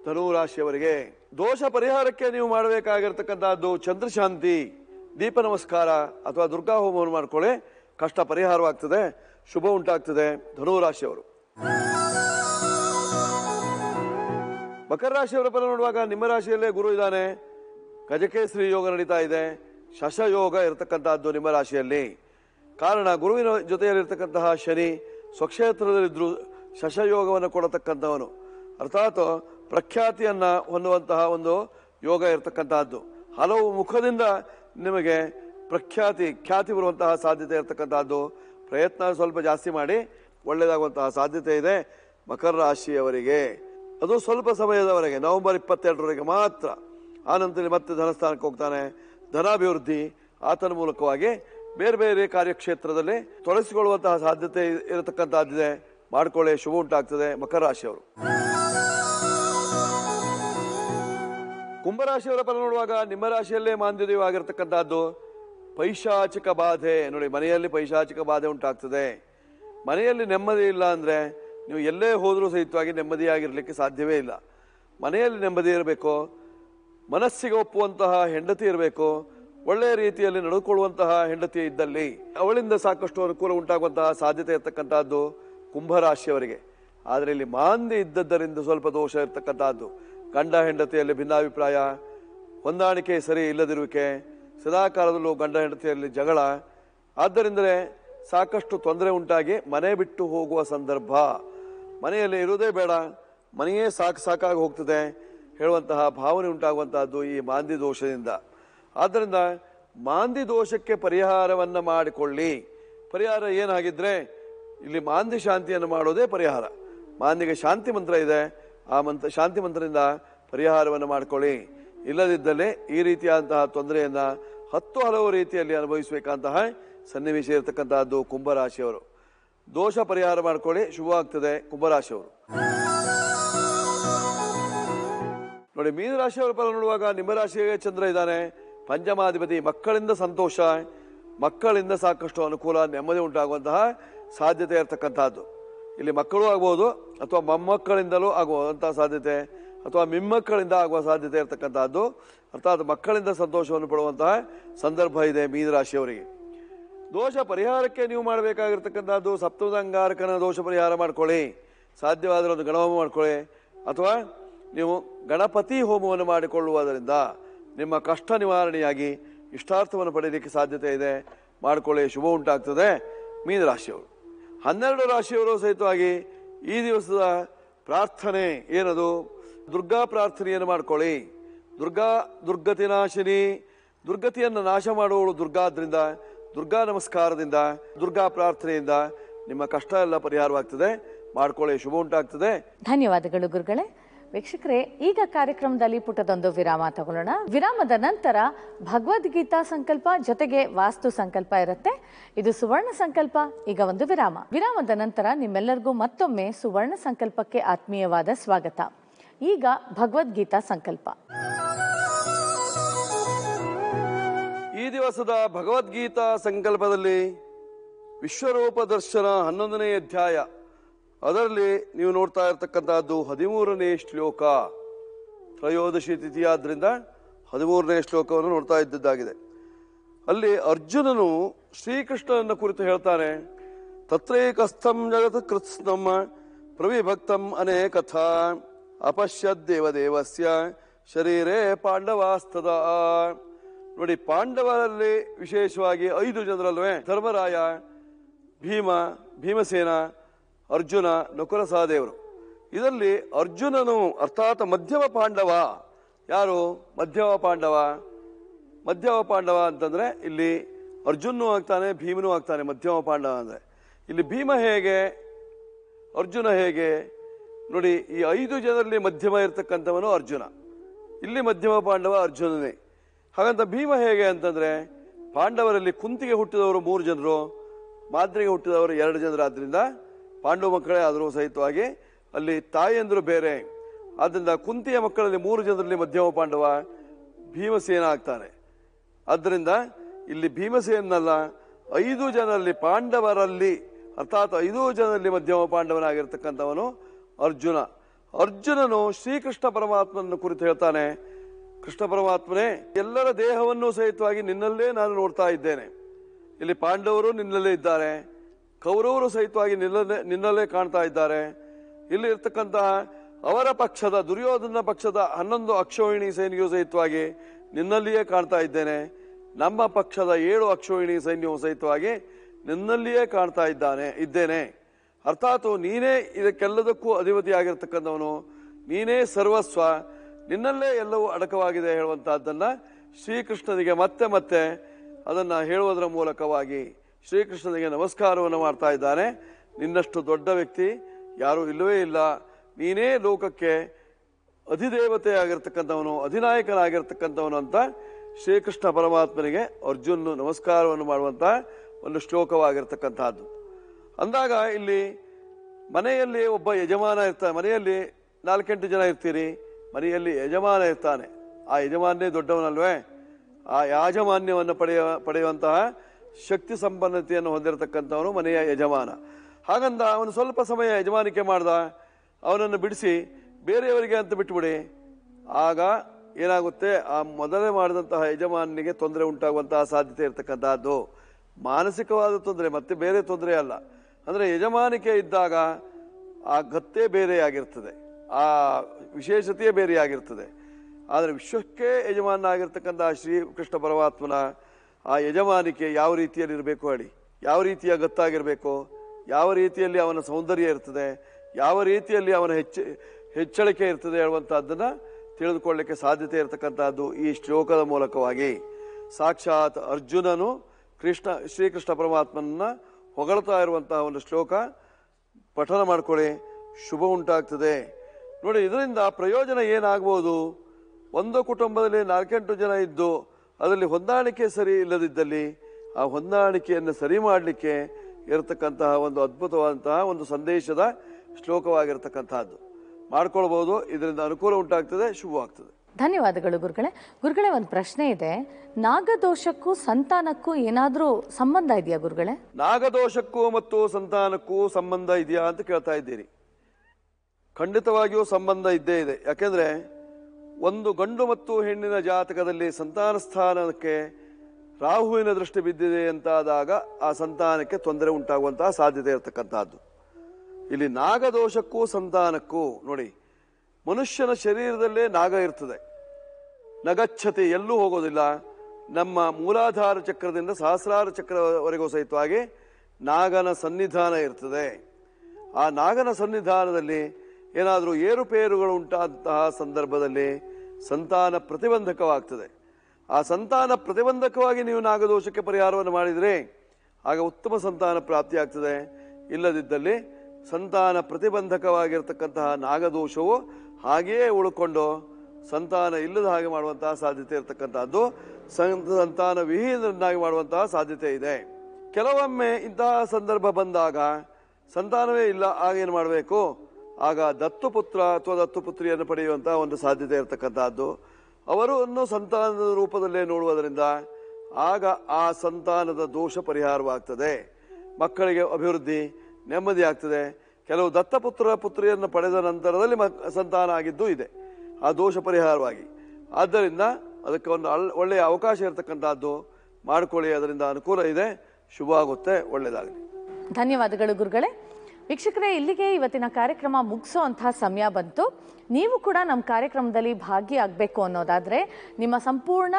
ಧನು ರಾಶಿಯವರಿಗೆ ದೋಷ ಪರಿಹಾರಕ್ಕೆ ನೀವು ಮಾಡಬೇಕಾಗಿರ್ತಕ್ಕಂಥದ್ದು ಚಂದ್ರಶಾಂತಿ ದೀಪ ನಮಸ್ಕಾರ ಅಥವಾ ದುರ್ಗಾ ಹೋಮವನ್ನು ಮಾಡಿಕೊಳ್ಳಿ ಕಷ್ಟ ಪರಿಹಾರವಾಗ್ತದೆ ಶುಭ ಉಂಟಾಗ್ತದೆ ಧನು ರಾಶಿಯವರು ಮಕರ ರಾಶಿಯವರ ಫಲ ನೋಡುವಾಗ ನಿಮ್ಮ ರಾಶಿಯಲ್ಲೇ ಗುರು ಇದ್ದಾನೆ ಗಜಕೇಸರಿ ಯೋಗ ನಡೀತಾ ಇದೆ ಶಶಯೋಗ ಇರತಕ್ಕಂತಹದ್ದು ನಿಮ್ಮ ರಾಶಿಯಲ್ಲಿ ಕಾರಣ ಗುರುವಿನ ಜೊತೆಯಲ್ಲಿರ್ತಕ್ಕಂತಹ ಶನಿ ಸ್ವಕ್ಷೇತ್ರದಲ್ಲಿದ್ದರೂ ಶಶಯೋಗವನ್ನು ಕೊಡತಕ್ಕಂಥವನು ಅರ್ಥಾತ್ ಪ್ರಖ್ಯಾತಿಯನ್ನು ಹೊಂದುವಂತಹ ಒಂದು ಯೋಗ ಇರತಕ್ಕಂತಹದ್ದು ಹಲವು ಮುಖದಿಂದ ನಿಮಗೆ ಪ್ರಖ್ಯಾತಿ ಖ್ಯಾತಿ ಬರುವಂತಹ ಸಾಧ್ಯತೆ ಇರತಕ್ಕಂಥದ್ದು ಪ್ರಯತ್ನ ಸ್ವಲ್ಪ ಜಾಸ್ತಿ ಮಾಡಿ ಒಳ್ಳೆಯದಾಗುವಂತಹ ಸಾಧ್ಯತೆ ಇದೆ ಮಕರ ರಾಶಿಯವರಿಗೆ ಅದು ಸ್ವಲ್ಪ ಸಮಯದವರೆಗೆ ನವೆಂಬರ್ ಇಪ್ಪತ್ತೆರಡರವರೆಗೆ ಮಾತ್ರ ಆನಂತರ ಮತ್ತೆ ಧನಸ್ಥಾನಕ್ಕೆ ಹೋಗ್ತಾನೆ ಧನಾಭಿವೃದ್ಧಿ ಆತನ ಮೂಲಕವಾಗಿ ಬೇರೆ ಬೇರೆ ಕಾರ್ಯಕ್ಷೇತ್ರದಲ್ಲಿ ತೊಡಗಿಸಿಕೊಳ್ಳುವಂತಹ ಸಾಧ್ಯತೆ ಇರತಕ್ಕಂತಹದ್ದಿದೆ ಮಾಡ್ಕೊಳ್ಳೆ ಶುಭ ಉಂಟಾಗ್ತದೆ ಮಕರ ರಾಶಿಯವರು ಕುಂಭರಾಶಿಯವರ ಫಲ ನೋಡುವಾಗ ನಿಮ್ಮ ರಾಶಿಯಲ್ಲೇ ಮಾಂದಿರ್ಯವಾಗಿರ್ತಕ್ಕಂಥದ್ದು ಪೈಶಾಚಿಕ ಬಾಧೆ ನೋಡಿ ಮನೆಯಲ್ಲಿ ಪೈಶಾಚಿಕ ಬಾಧೆ ಉಂಟಾಗ್ತದೆ ಮನೆಯಲ್ಲಿ ನೆಮ್ಮದಿ ಇಲ್ಲ ಅಂದರೆ ನೀವು ಎಲ್ಲೇ ಹೋದರೂ ಸಹಿತವಾಗಿ ನೆಮ್ಮದಿಯಾಗಿರಲಿಕ್ಕೆ ಸಾಧ್ಯವೇ ಇಲ್ಲ ಮನೆಯಲ್ಲಿ ನೆಮ್ಮದಿ ಇರಬೇಕು ಮನಸ್ಸಿಗೆ ಒಪ್ಪುವಂತಹ ಹೆಂಡತಿ ಇರಬೇಕು ಒಳ್ಳೆಯ ರೀತಿಯಲ್ಲಿ ನಡೆದುಕೊಳ್ಳುವಂತಹ ಹೆಂಡತಿ ಇದ್ದಲ್ಲಿ ಅವಳಿಂದ ಸಾಕಷ್ಟು ಅನುಕೂಲ ಉಂಟಾಗುವಂತಹ ಸಾಧ್ಯತೆ ಇರತಕ್ಕಂತಹದ್ದು ಕುಂಭರಾಶಿಯವರಿಗೆ ಆದರೆ ಇಲ್ಲಿ ಮಾಂದಿ ಇದ್ದದ್ದರಿಂದ ಸ್ವಲ್ಪ ದೋಷ ಇರತಕ್ಕಂತಹದ್ದು ಗಂಡ ಹೆಂಡತಿಯಲ್ಲಿ ಭಿನ್ನಾಭಿಪ್ರಾಯ ಹೊಂದಾಣಿಕೆ ಸರಿ ಇಲ್ಲದಿರುವಿಕೆ ಸದಾಕಾಲದಲ್ಲೂ ಗಂಡ ಹೆಂಡತಿಯಲ್ಲಿ ಜಗಳ ಆದ್ದರಿಂದಲೇ ಸಾಕಷ್ಟು ತೊಂದರೆ ಉಂಟಾಗಿ ಮನೆ ಬಿಟ್ಟು ಹೋಗುವ ಸಂದರ್ಭ ಮನೆಯಲ್ಲಿ ಇರೋದೇ ಬೇಡ ಮನೆಯೇ ಸಾಕು ಸಾಕಾಗಿ ಹೋಗ್ತದೆ ಹೇಳುವಂತಹ ಭಾವನೆ ಉಂಟಾಗುವಂತಹದ್ದು ಈ ಮಾಂದಿ ದೋಷದಿಂದ ಆದ್ದರಿಂದ ಮಾಂದಿ ದೋಷಕ್ಕೆ ಪರಿಹಾರವನ್ನು ಮಾಡಿಕೊಳ್ಳಿ ಪರಿಹಾರ ಏನಾಗಿದ್ರೆ ಇಲ್ಲಿ ಮಾಂದಿ ಶಾಂತಿಯನ್ನು ಮಾಡೋದೇ ಪರಿಹಾರ ಮಾಂದಿಗೆ ಶಾಂತಿ ಮಂತ್ರ ಇದೆ ಆ ಮಂತ್ರ ಶಾಂತಿ ಮಂತ್ರದಿಂದ ಪರಿಹಾರವನ್ನು ಮಾಡಿಕೊಳ್ಳಿ ಇಲ್ಲದಿದ್ದಲ್ಲಿ ಈ ರೀತಿಯಾದಂತಹ ತೊಂದರೆಯನ್ನು ಹತ್ತು ಹಲವು ರೀತಿಯಲ್ಲಿ ಅನುಭವಿಸಬೇಕಂತಹ ಸನ್ನಿವೇಶ ಇರತಕ್ಕಂತಹದ್ದು ಕುಂಭರಾಶಿಯವರು ದೋಷ ಪರಿಹಾರ ಮಾಡಿಕೊಳ್ಳಿ ಶುಭ ಆಗ್ತದೆ ಕುಂಭರಾಶಿಯವರು ನೋಡಿ ರಾಶಿಯವರ ಫಲ ನೋಡುವಾಗ ನಿಮ್ಮ ರಾಶಿಗೆ ಚಂದ್ರ ಇದ್ದಾನೆ ಪಂಚಮಾಧಿಪತಿ ಮಕ್ಕಳಿಂದ ಸಂತೋಷ ಮಕ್ಕಳಿಂದ ಸಾಕಷ್ಟು ಅನುಕೂಲ ನೆಮ್ಮದಿ ಉಂಟಾಗುವಂತಹ ಸಾಧ್ಯತೆ ಇರತಕ್ಕಂತಹದ್ದು ಇಲ್ಲಿ ಮಕ್ಕಳು ಆಗ್ಬೋದು ಅಥವಾ ಮೊಮ್ಮಕ್ಕಳಿಂದಲೂ ಆಗುವಂತಹ ಸಾಧ್ಯತೆ ಅಥವಾ ಮಿಮ್ಮಕ್ಕಳಿಂದ ಆಗುವ ಸಾಧ್ಯತೆ ಇರತಕ್ಕಂತಹದ್ದು ಅರ್ಥಾತ್ ಮಕ್ಕಳಿಂದ ಸಂತೋಷವನ್ನು ಪಡುವಂತಹ ಸಂದರ್ಭ ಇದೆ ಮೀನರಾಶಿಯವರಿಗೆ ದೋಷ ಪರಿಹಾರಕ್ಕೆ ನೀವು ಮಾಡಬೇಕಾಗಿರ್ತಕ್ಕಂಥದ್ದು ಸಪ್ತದಂಗಾರಕನ ದೋಷ ಪರಿಹಾರ ಮಾಡ್ಕೊಳ್ಳಿ ಸಾಧ್ಯವಾದರೆ ಒಂದು ಗಣಹೋಮ ಮಾಡ್ಕೊಳ್ಳಿ ಅಥವಾ ನೀವು ಗಣಪತಿ ಹೋಮವನ್ನು ಮಾಡಿಕೊಳ್ಳುವುದರಿಂದ ನಿಮ್ಮ ಕಷ್ಟ ನಿವಾರಣೆಯಾಗಿ ಇಷ್ಟಾರ್ಥವನ್ನು ಪಡೆಯಲಿಕ್ಕೆ ಸಾಧ್ಯತೆ ಇದೆ ಮಾಡಿಕೊಳ್ಳಿ ಶುಭ ಉಂಟಾಗ್ತದೆ ಮೀನರಾಶಿಯವರು ಹನ್ನೆರಡು ರಾಶಿಯವರು ಸಹಿತವಾಗಿ ಈ ದಿವಸದ ಪ್ರಾರ್ಥನೆ ಏನದು ದುರ್ಗಾ ಪ್ರಾರ್ಥನೆಯನ್ನು ಮಾಡ್ಕೊಳ್ಳಿ ದುರ್ಗಾ ದುರ್ಗತಿ ನಾಶಿನಿ ದುರ್ಗತಿಯನ್ನು ನಾಶ ಮಾಡುವಳು ದುರ್ಗಾದ್ರಿಂದ ದುರ್ಗಾ ನಮಸ್ಕಾರದಿಂದ ದುರ್ಗಾ ಪ್ರಾರ್ಥನೆಯಿಂದ ನಿಮ್ಮ ಕಷ್ಟ ಎಲ್ಲ ಪರಿಹಾರವಾಗ್ತದೆ ಮಾಡ್ಕೊಳ್ಳಿ ಶುಭ ಉಂಟಾಗ್ತದೆ ಧನ್ಯವಾದಗಳು ಗುರುಗಳೇ ವೀಕ್ಷಕರೇ ಈಗ ಕಾರ್ಯಕ್ರಮದಲ್ಲಿ ಪುಟದೊಂದು ವಿರಾಮ ತಗೊಳ್ಳೋಣ ವಿರಾಮದ ನಂತರ ಭಗವದ್ಗೀತಾ ಸಂಕಲ್ಪ ಜೊತೆಗೆ ವಾಸ್ತು ಸಂಕಲ್ಪ ಇರುತ್ತೆ ಇದು ಸುವರ್ಣ ಸಂಕಲ್ಪ ಈಗ ಒಂದು ವಿರಾಮ ವಿರಾಮದ ನಂತರ ನಿಮ್ಮೆಲ್ಲರಿಗೂ ಮತ್ತೊಮ್ಮೆ ಸುವರ್ಣ ಸಂಕಲ್ಪಕ್ಕೆ ಆತ್ಮೀಯವಾದ ಸ್ವಾಗತ ಈಗ ಭಗವದ್ಗೀತಾ ಸಂಕಲ್ಪ ಈ ದಿವಸದ ಭಗವದ್ಗೀತಾ ಸಂಕಲ್ಪದಲ್ಲಿ ವಿಶ್ವರೂಪ ದರ್ಶನ ಹನ್ನೊಂದನೇ ಅಧ್ಯಾಯ ಅದರಲ್ಲಿ ನೀವು ನೋಡ್ತಾ ಇರ್ತಕ್ಕಂಥದ್ದು ಹದಿಮೂರನೇ ಶ್ಲೋಕ ತ್ರಯೋದಶಿ ತಿಥಿಯಾದ್ರಿಂದ ಹದಿಮೂರನೇ ಶ್ಲೋಕವನ್ನು ನೋಡ್ತಾ ಇದ್ದದ್ದಾಗಿದೆ ಅಲ್ಲಿ ಅರ್ಜುನನು ಶ್ರೀಕೃಷ್ಣನ ಕುರಿತು ಹೇಳ್ತಾನೆ ತತ್ರೈಕಸ್ಥಂ ಜಗತ್ ಕೃತ್ಸ್ನಂ ಪ್ರವಿಭಕ್ತಂ ಅನೇಕಥ ಅಪಶ್ಯದ್ ದೇವದೇವಸ್ಯ ಶರೀರೇ ಪಾಂಡವಾಸ್ತದ ನೋಡಿ ಪಾಂಡವರಲ್ಲಿ ವಿಶೇಷವಾಗಿ ಐದು ಜನರಲ್ವೇ ಧರ್ಮರಾಯ ಭೀಮ ಭೀಮಸೇನ ಅರ್ಜುನ ನಕುಲ ಸಹದೇವರು ಇದರಲ್ಲಿ ಅರ್ಜುನನು ಅರ್ಥಾತ್ ಮಧ್ಯಮ ಪಾಂಡವ ಯಾರು ಮಧ್ಯಮ ಪಾಂಡವ ಮಧ್ಯಮ ಪಾಂಡವ ಅಂತಂದರೆ ಇಲ್ಲಿ ಅರ್ಜುನೂ ಆಗ್ತಾನೆ ಭೀಮನೂ ಆಗ್ತಾನೆ ಮಧ್ಯಮ ಪಾಂಡವ ಅಂದರೆ ಇಲ್ಲಿ ಭೀಮ ಹೇಗೆ ಅರ್ಜುನ ಹೇಗೆ ನೋಡಿ ಈ ಐದು ಜನರಲ್ಲಿ ಮಧ್ಯಮ ಇರತಕ್ಕಂಥವನು ಅರ್ಜುನ ಇಲ್ಲಿ ಮಧ್ಯಮ ಪಾಂಡವ ಅರ್ಜುನನೇ ಹಾಗಂತ ಭೀಮ ಹೇಗೆ ಅಂತಂದರೆ ಪಾಂಡವರಲ್ಲಿ ಕುಂತಿಗೆ ಹುಟ್ಟಿದವರು ಮೂರು ಜನರು ಮಾದ್ರಿಗೆ ಹುಟ್ಟಿದವರು ಎರಡು ಜನರು ಆದ್ದರಿಂದ ಪಾಂಡವ ಮಕ್ಕಳೇ ಆದರೂ ಸಹಿತವಾಗಿ ಅಲ್ಲಿ ಅಂದರು ಬೇರೆ ಆದ್ದರಿಂದ ಕುಂತಿಯ ಮಕ್ಕಳಲ್ಲಿ ಮೂರು ಜನರಲ್ಲಿ ಮಧ್ಯಮ ಪಾಂಡವ ಭೀಮಸೇನ ಆಗ್ತಾರೆ ಆದ್ದರಿಂದ ಇಲ್ಲಿ ಭೀಮಸೇನಲ್ಲ ಐದು ಜನರಲ್ಲಿ ಪಾಂಡವರಲ್ಲಿ ಅರ್ಥಾತ್ ಐದು ಜನರಲ್ಲಿ ಮಧ್ಯಮ ಪಾಂಡವನಾಗಿರ್ತಕ್ಕಂಥವನು ಅರ್ಜುನ ಅರ್ಜುನನು ಶ್ರೀಕೃಷ್ಣ ಪರಮಾತ್ಮನ ಕುರಿತು ಹೇಳ್ತಾನೆ ಕೃಷ್ಣ ಪರಮಾತ್ಮನೇ ಎಲ್ಲರ ದೇಹವನ್ನು ಸಹಿತವಾಗಿ ನಿನ್ನಲ್ಲೇ ನಾನು ನೋಡ್ತಾ ಇದ್ದೇನೆ ಇಲ್ಲಿ ಪಾಂಡವರು ನಿನ್ನಲ್ಲೇ ಇದ್ದಾರೆ ಕೌರವರು ಸಹಿತವಾಗಿ ನಿಲ್ಲದೆ ನಿನ್ನಲ್ಲೇ ಕಾಣ್ತಾ ಇದ್ದಾರೆ ಇಲ್ಲಿ ಇರ್ತಕ್ಕಂತಹ ಅವರ ಪಕ್ಷದ ದುರ್ಯೋಧನ ಪಕ್ಷದ ಹನ್ನೊಂದು ಅಕ್ಷೋಹಿಣಿ ಸೈನ್ಯವು ಸಹಿತವಾಗಿ ನಿನ್ನಲ್ಲಿಯೇ ಕಾಣ್ತಾ ಇದ್ದೇನೆ ನಮ್ಮ ಪಕ್ಷದ ಏಳು ಅಕ್ಷೋಹಿಣಿ ಸೈನ್ಯವು ಸಹಿತವಾಗಿ ನಿನ್ನಲ್ಲಿಯೇ ಕಾಣ್ತಾ ಇದ್ದಾನೆ ಇದ್ದೇನೆ ಅರ್ಥಾತ್ ನೀನೇ ಇದಕ್ಕೆಲ್ಲದಕ್ಕೂ ಅಧಿಪತಿಯಾಗಿರ್ತಕ್ಕಂಥವನು ನೀನೇ ಸರ್ವಸ್ವ ನಿನ್ನಲ್ಲೇ ಎಲ್ಲವೂ ಅಡಕವಾಗಿದೆ ಹೇಳುವಂತಹದ್ದನ್ನು ಶ್ರೀಕೃಷ್ಣನಿಗೆ ಮತ್ತೆ ಮತ್ತೆ ಅದನ್ನು ಹೇಳುವುದರ ಮೂಲಕವಾಗಿ ಶ್ರೀಕೃಷ್ಣನಿಗೆ ನಮಸ್ಕಾರವನ್ನು ಮಾಡ್ತಾ ಇದ್ದಾನೆ ನಿನ್ನಷ್ಟು ದೊಡ್ಡ ವ್ಯಕ್ತಿ ಯಾರೂ ಇಲ್ಲವೇ ಇಲ್ಲ ನೀನೇ ಲೋಕಕ್ಕೆ ಅಧಿದೇವತೆ ಆಗಿರ್ತಕ್ಕಂಥವನು ಅಧಿನಾಯಕನಾಗಿರ್ತಕ್ಕಂಥವನು ಅಂತ ಶ್ರೀಕೃಷ್ಣ ಪರಮಾತ್ಮನಿಗೆ ಅರ್ಜುನ್ ನಮಸ್ಕಾರವನ್ನು ಮಾಡುವಂಥ ಒಂದು ಶ್ಲೋಕವಾಗಿರ್ತಕ್ಕಂಥದ್ದು ಅಂದಾಗ ಇಲ್ಲಿ ಮನೆಯಲ್ಲಿ ಒಬ್ಬ ಯಜಮಾನ ಇರ್ತಾನೆ ಮನೆಯಲ್ಲಿ ನಾಲ್ಕೆಂಟು ಜನ ಇರ್ತೀರಿ ಮನೆಯಲ್ಲಿ ಯಜಮಾನ ಇರ್ತಾನೆ ಆ ಯಜಮಾನ್ಯೇ ದೊಡ್ಡವನಲ್ವೇ ಆ ಯಾಜಮಾನ್ಯವನ್ನು ಪಡೆಯ ಪಡೆಯುವಂತಹ ಶಕ್ತಿ ಸಂಪನ್ನತೆಯನ್ನು ಹೊಂದಿರತಕ್ಕಂಥವನು ಮನೆಯ ಯಜಮಾನ ಹಾಗಂದ ಅವನು ಸ್ವಲ್ಪ ಸಮಯ ಯಜಮಾನಿಕೆ ಮಾಡ್ದ ಅವನನ್ನು ಬಿಡಿಸಿ ಬೇರೆಯವರಿಗೆ ಅಂತ ಬಿಟ್ಟುಬಿಡಿ ಆಗ ಏನಾಗುತ್ತೆ ಆ ಮೊದಲೇ ಮಾಡಿದಂತಹ ಯಜಮಾನನಿಗೆ ತೊಂದರೆ ಉಂಟಾಗುವಂತಹ ಸಾಧ್ಯತೆ ಇರತಕ್ಕಂಥದ್ದು ಮಾನಸಿಕವಾದ ತೊಂದರೆ ಮತ್ತೆ ಬೇರೆ ತೊಂದರೆ ಅಲ್ಲ ಅಂದರೆ ಯಜಮಾನಿಕೆ ಇದ್ದಾಗ ಆ ಗತ್ತೆ ಬೇರೆಯಾಗಿರ್ತದೆ ಆ ವಿಶೇಷತೆಯೇ ಬೇರೆಯಾಗಿರ್ತದೆ ಆದರೆ ವಿಶ್ವಕ್ಕೆ ಯಜಮಾನ ಆಗಿರ್ತಕ್ಕಂಥ ಶ್ರೀ ಕೃಷ್ಣ ಪರಮಾತ್ಮನ ಆ ಯಜಮಾನಿಕೆ ಯಾವ ರೀತಿಯಲ್ಲಿರಬೇಕು ಹೇಳಿ ಯಾವ ರೀತಿಯ ಗೊತ್ತಾಗಿರಬೇಕು ಯಾವ ರೀತಿಯಲ್ಲಿ ಅವನ ಸೌಂದರ್ಯ ಇರ್ತದೆ ಯಾವ ರೀತಿಯಲ್ಲಿ ಅವನ ಹೆಚ್ಚ ಹೆಚ್ಚಳಿಕೆ ಇರ್ತದೆ ಹೇಳುವಂಥದ್ದನ್ನು ತಿಳಿದುಕೊಳ್ಳಲಿಕ್ಕೆ ಸಾಧ್ಯತೆ ಇರತಕ್ಕಂಥದ್ದು ಈ ಶ್ಲೋಕದ ಮೂಲಕವಾಗಿ ಸಾಕ್ಷಾತ್ ಅರ್ಜುನನು ಕೃಷ್ಣ ಶ್ರೀಕೃಷ್ಣ ಪರಮಾತ್ಮನ ಹೊಗಳ್ತಾ ಇರುವಂತಹ ಒಂದು ಶ್ಲೋಕ ಪಠನ ಮಾಡಿಕೊಳ್ಳಿ ಶುಭ ಉಂಟಾಗ್ತದೆ ನೋಡಿ ಇದರಿಂದ ಪ್ರಯೋಜನ ಏನಾಗ್ಬೋದು ಒಂದು ಕುಟುಂಬದಲ್ಲಿ ನಾಲ್ಕೆಂಟು ಜನ ಇದ್ದು ಅದರಲ್ಲಿ ಹೊಂದಾಣಿಕೆ ಸರಿ ಇಲ್ಲದಿದ್ದಲ್ಲಿ ಆ ಹೊಂದಾಣಿಕೆಯನ್ನು ಸರಿ ಮಾಡಲಿಕ್ಕೆ ಇರತಕ್ಕಂತಹ ಒಂದು ಅದ್ಭುತವಾದಂತಹ ಒಂದು ಸಂದೇಶದ ಶ್ಲೋಕವಾಗಿರ್ತಕ್ಕಂತಹದ್ದು ಮಾಡ್ಕೊಳ್ಬಹುದು ಇದರಿಂದ ಅನುಕೂಲ ಉಂಟಾಗ್ತದೆ ಶುಭವಾಗ್ತದೆ ಧನ್ಯವಾದಗಳು ಗುರುಗಳೇ ಗುರುಗಳೇ ಒಂದು ಪ್ರಶ್ನೆ ಇದೆ ನಾಗದೋಷಕ್ಕೂ ಸಂತಾನಕ್ಕೂ ಏನಾದರೂ ಸಂಬಂಧ ಇದೆಯಾ ಗುರುಗಳೇ ನಾಗದೋಷಕ್ಕೂ ಮತ್ತು ಸಂತಾನಕ್ಕೂ ಸಂಬಂಧ ಇದೆಯಾ ಅಂತ ಕೇಳ್ತಾ ಇದ್ದೀರಿ ಖಂಡಿತವಾಗಿಯೂ ಸಂಬಂಧ ಇದ್ದೇ ಇದೆ ಯಾಕೆಂದ್ರೆ ಒಂದು ಗಂಡು ಮತ್ತು ಹೆಣ್ಣಿನ ಜಾತಕದಲ್ಲಿ ಸಂತಾನ ಸ್ಥಾನಕ್ಕೆ ರಾಹುವಿನ ದೃಷ್ಟಿ ಬಿದ್ದಿದೆ ಅಂತಾದಾಗ ಆ ಸಂತಾನಕ್ಕೆ ತೊಂದರೆ ಉಂಟಾಗುವಂತಹ ಸಾಧ್ಯತೆ ಇರತಕ್ಕಂತಹದ್ದು ಇಲ್ಲಿ ನಾಗದೋಷಕ್ಕೂ ಸಂತಾನಕ್ಕೂ ನೋಡಿ ಮನುಷ್ಯನ ಶರೀರದಲ್ಲೇ ನಾಗ ಇರ್ತದೆ ನಗಚ್ಛತೆ ಎಲ್ಲೂ ಹೋಗೋದಿಲ್ಲ ನಮ್ಮ ಮೂಲಾಧಾರ ಚಕ್ರದಿಂದ ಸಹಸ್ರಾರ ಚಕ್ರವರೆಗೂ ಸಹಿತವಾಗಿ ನಾಗನ ಸನ್ನಿಧಾನ ಇರ್ತದೆ ಆ ನಾಗನ ಸನ್ನಿಧಾನದಲ್ಲಿ ಏನಾದರೂ ಏರುಪೇರುಗಳು ಉಂಟಾದಂತಹ ಸಂದರ್ಭದಲ್ಲಿ ಸಂತಾನ ಪ್ರತಿಬಂಧಕವಾಗ್ತದೆ ಆ ಸಂತಾನ ಪ್ರತಿಬಂಧಕವಾಗಿ ನೀವು ನಾಗದೋಷಕ್ಕೆ ಪರಿಹಾರವನ್ನು ಮಾಡಿದರೆ ಆಗ ಉತ್ತಮ ಸಂತಾನ ಪ್ರಾಪ್ತಿಯಾಗ್ತದೆ ಇಲ್ಲದಿದ್ದಲ್ಲಿ ಸಂತಾನ ಪ್ರತಿಬಂಧಕವಾಗಿರ್ತಕ್ಕಂತಹ ನಾಗದೋಷವು ಹಾಗೆಯೇ ಉಳ್ಕೊಂಡು ಸಂತಾನ ಇಲ್ಲದ ಹಾಗೆ ಮಾಡುವಂತಹ ಸಾಧ್ಯತೆ ಇರತಕ್ಕಂತಹದ್ದು ಸಂತಾನ ವಿಹೀನರನ್ನಾಗಿ ಮಾಡುವಂತಹ ಸಾಧ್ಯತೆ ಇದೆ ಕೆಲವೊಮ್ಮೆ ಇಂತಹ ಸಂದರ್ಭ ಬಂದಾಗ ಸಂತಾನವೇ ಇಲ್ಲ ಆಗೇನು ಮಾಡಬೇಕು ಆಗ ದತ್ತುಪುತ್ರ ಅಥವಾ ದತ್ತುಪುತ್ರಿಯನ್ನು ಪಡೆಯುವಂಥ ಒಂದು ಸಾಧ್ಯತೆ ಇರತಕ್ಕಂತಹದ್ದು ಅವರನ್ನು ಸಂತಾನದ ರೂಪದಲ್ಲೇ ನೋಡುವುದರಿಂದ ಆಗ ಆ ಸಂತಾನದ ದೋಷ ಪರಿಹಾರವಾಗ್ತದೆ ಮಕ್ಕಳಿಗೆ ಅಭಿವೃದ್ಧಿ ನೆಮ್ಮದಿ ಆಗ್ತದೆ ಕೆಲವು ದತ್ತಪುತ್ರ ಪುತ್ರಿಯನ್ನು ಪಡೆದ ನಂತರದಲ್ಲಿ ಸಂತಾನ ಆಗಿದ್ದು ಇದೆ ಆ ದೋಷ ಪರಿಹಾರವಾಗಿ ಆದ್ದರಿಂದ ಅದಕ್ಕೆ ಒಂದು ಒಳ್ಳೆಯ ಅವಕಾಶ ಇರತಕ್ಕಂಥದ್ದು ಮಾಡಿಕೊಳ್ಳಿ ಅದರಿಂದ ಅನುಕೂಲ ಇದೆ ಶುಭ ಆಗುತ್ತೆ ಒಳ್ಳೆಯದಾಗಲಿ ಧನ್ಯವಾದಗಳು ಗುರುಗಳೇ ವೀಕ್ಷಕರೇ ಇಲ್ಲಿಗೆ ಇವತ್ತಿನ ಕಾರ್ಯಕ್ರಮ ಮುಗಿಸೋ ಅಂತಹ ಸಮಯ ಬಂತು ನೀವು ಕೂಡ ನಮ್ಮ ಕಾರ್ಯಕ್ರಮದಲ್ಲಿ ಭಾಗಿಯಾಗಬೇಕು ಅನ್ನೋದಾದರೆ ನಿಮ್ಮ ಸಂಪೂರ್ಣ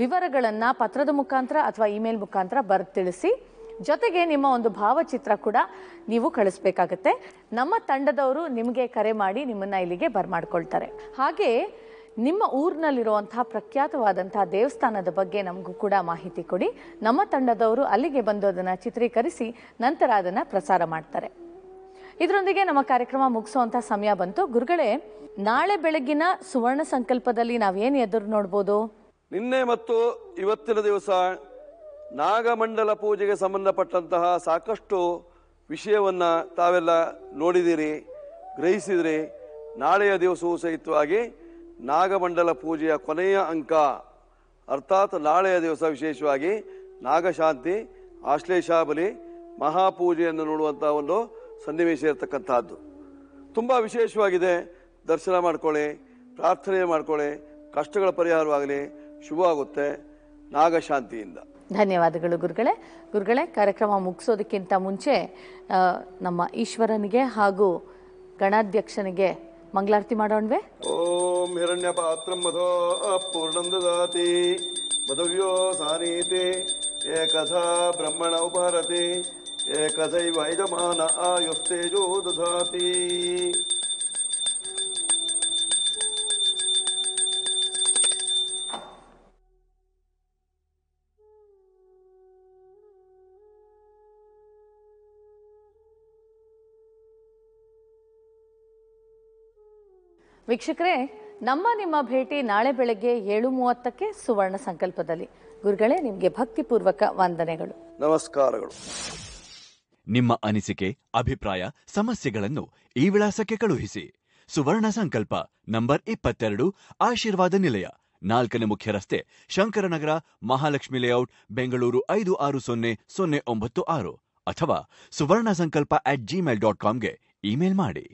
ವಿವರಗಳನ್ನು ಪತ್ರದ ಮುಖಾಂತರ ಅಥವಾ ಇಮೇಲ್ ಮುಖಾಂತರ ಬರೆದು ತಿಳಿಸಿ ಜೊತೆಗೆ ನಿಮ್ಮ ಒಂದು ಭಾವಚಿತ್ರ ಕೂಡ ನೀವು ಕಳಿಸ್ಬೇಕಾಗತ್ತೆ ನಮ್ಮ ತಂಡದವರು ನಿಮಗೆ ಕರೆ ಮಾಡಿ ನಿಮ್ಮನ್ನು ಇಲ್ಲಿಗೆ ಬರ್ಮಾಡ್ಕೊಳ್ತಾರೆ ಹಾಗೆ ನಿಮ್ಮ ಊರಿನಲ್ಲಿರುವಂತಹ ಪ್ರಖ್ಯಾತವಾದಂತಹ ದೇವಸ್ಥಾನದ ಬಗ್ಗೆ ನಮಗೂ ಕೂಡ ಮಾಹಿತಿ ಕೊಡಿ ನಮ್ಮ ತಂಡದವರು ಅಲ್ಲಿಗೆ ಬಂದು ಅದನ್ನು ಚಿತ್ರೀಕರಿಸಿ ನಂತರ ಅದನ್ನು ಪ್ರಸಾರ ಮಾಡ್ತಾರೆ ಇದರೊಂದಿಗೆ ನಮ್ಮ ಕಾರ್ಯಕ್ರಮ ಮುಗಿಸುವಂಥ ಸಮಯ ಬಂತು ಗುರುಗಳೇ ನಾಳೆ ಬೆಳಗ್ಗಿನ ಸುವರ್ಣ ಸಂಕಲ್ಪದಲ್ಲಿ ನಾವೇನು ಎದುರು ನೋಡಬಹುದು ನಿನ್ನೆ ಮತ್ತು ಇವತ್ತಿನ ದಿವಸ ನಾಗಮಂಡಲ ಪೂಜೆಗೆ ಸಂಬಂಧಪಟ್ಟಂತಹ ಸಾಕಷ್ಟು ವಿಷಯವನ್ನ ತಾವೆಲ್ಲ ನೋಡಿದಿರಿ ಗ್ರಹಿಸಿದಿರಿ ನಾಳೆಯ ದಿವಸವೂ ಸಹಿತವಾಗಿ ನಾಗಮಂಡಲ ಪೂಜೆಯ ಕೊನೆಯ ಅಂಕ ಅರ್ಥಾತ್ ನಾಳೆಯ ದಿವಸ ವಿಶೇಷವಾಗಿ ನಾಗಶಾಂತಿ ಆಶ್ಲೇಷಾಬಲಿ ಮಹಾಪೂಜೆಯನ್ನು ನೋಡುವಂತಹ ಒಂದು ಸನ್ನಿವೇಶ ಇರತಕ್ಕಂಥದ್ದು ತುಂಬ ವಿಶೇಷವಾಗಿದೆ ದರ್ಶನ ಮಾಡ್ಕೊಳ್ಳಿ ಪ್ರಾರ್ಥನೆ ಮಾಡ್ಕೊಳ್ಳಿ ಕಷ್ಟಗಳ ಪರಿಹಾರವಾಗಲಿ ಶುಭ ಆಗುತ್ತೆ ನಾಗಶಾಂತಿಯಿಂದ ಧನ್ಯವಾದಗಳು ಗುರುಗಳೇ ಗುರುಗಳೇ ಕಾರ್ಯಕ್ರಮ ಮುಗಿಸೋದಕ್ಕಿಂತ ಮುಂಚೆ ನಮ್ಮ ಈಶ್ವರನಿಗೆ ಹಾಗೂ ಗಣಾಧ್ಯಕ್ಷನಿಗೆ ಮಂಗಳಾರತಿ ಮಾಡೋಣ್ವೆ ಓಂ ಹಿರಣ್ಯ ಪಾತ್ರ ಮಧೋ ಮಧವ್ಯೋ ಸಾನೀತಿ ಏಕಥಾ ಬ್ರಹ್ಮಣ ಉಪಹಾರತಿ ಏಕದೈವೈದಮಾನ यजमान आयुस्तेजो ವೀಕ್ಷಕರೇ ನಮ್ಮ ನಿಮ್ಮ ಭೇಟಿ ನಾಳೆ ಬೆಳಗ್ಗೆ ಏಳು ಮೂವತ್ತಕ್ಕೆ ಸುವರ್ಣ ಸಂಕಲ್ಪದಲ್ಲಿ ಗುರುಗಳೇ ನಿಮಗೆ ಭಕ್ತಿಪೂರ್ವಕ ವಂದನೆಗಳು ನಮಸ್ಕಾರಗಳು ನಿಮ್ಮ ಅನಿಸಿಕೆ ಅಭಿಪ್ರಾಯ ಸಮಸ್ಯೆಗಳನ್ನು ಈ ವಿಳಾಸಕ್ಕೆ ಕಳುಹಿಸಿ ಸುವರ್ಣ ಸಂಕಲ್ಪ ನಂಬರ್ ಇಪ್ಪತ್ತೆರಡು ಆಶೀರ್ವಾದ ನಿಲಯ ನಾಲ್ಕನೇ ಮುಖ್ಯ ರಸ್ತೆ ಶಂಕರನಗರ ಮಹಾಲಕ್ಷ್ಮಿ ಲೇಔಟ್ ಬೆಂಗಳೂರು ಐದು ಆರು ಸೊನ್ನೆ ಸೊನ್ನೆ ಒಂಬತ್ತು ಆರು ಅಥವಾ Suvarna Sankalpa at Gmail dot ಕಾಮ್ಗೆ ಇಮೇಲ್ ಮಾಡಿ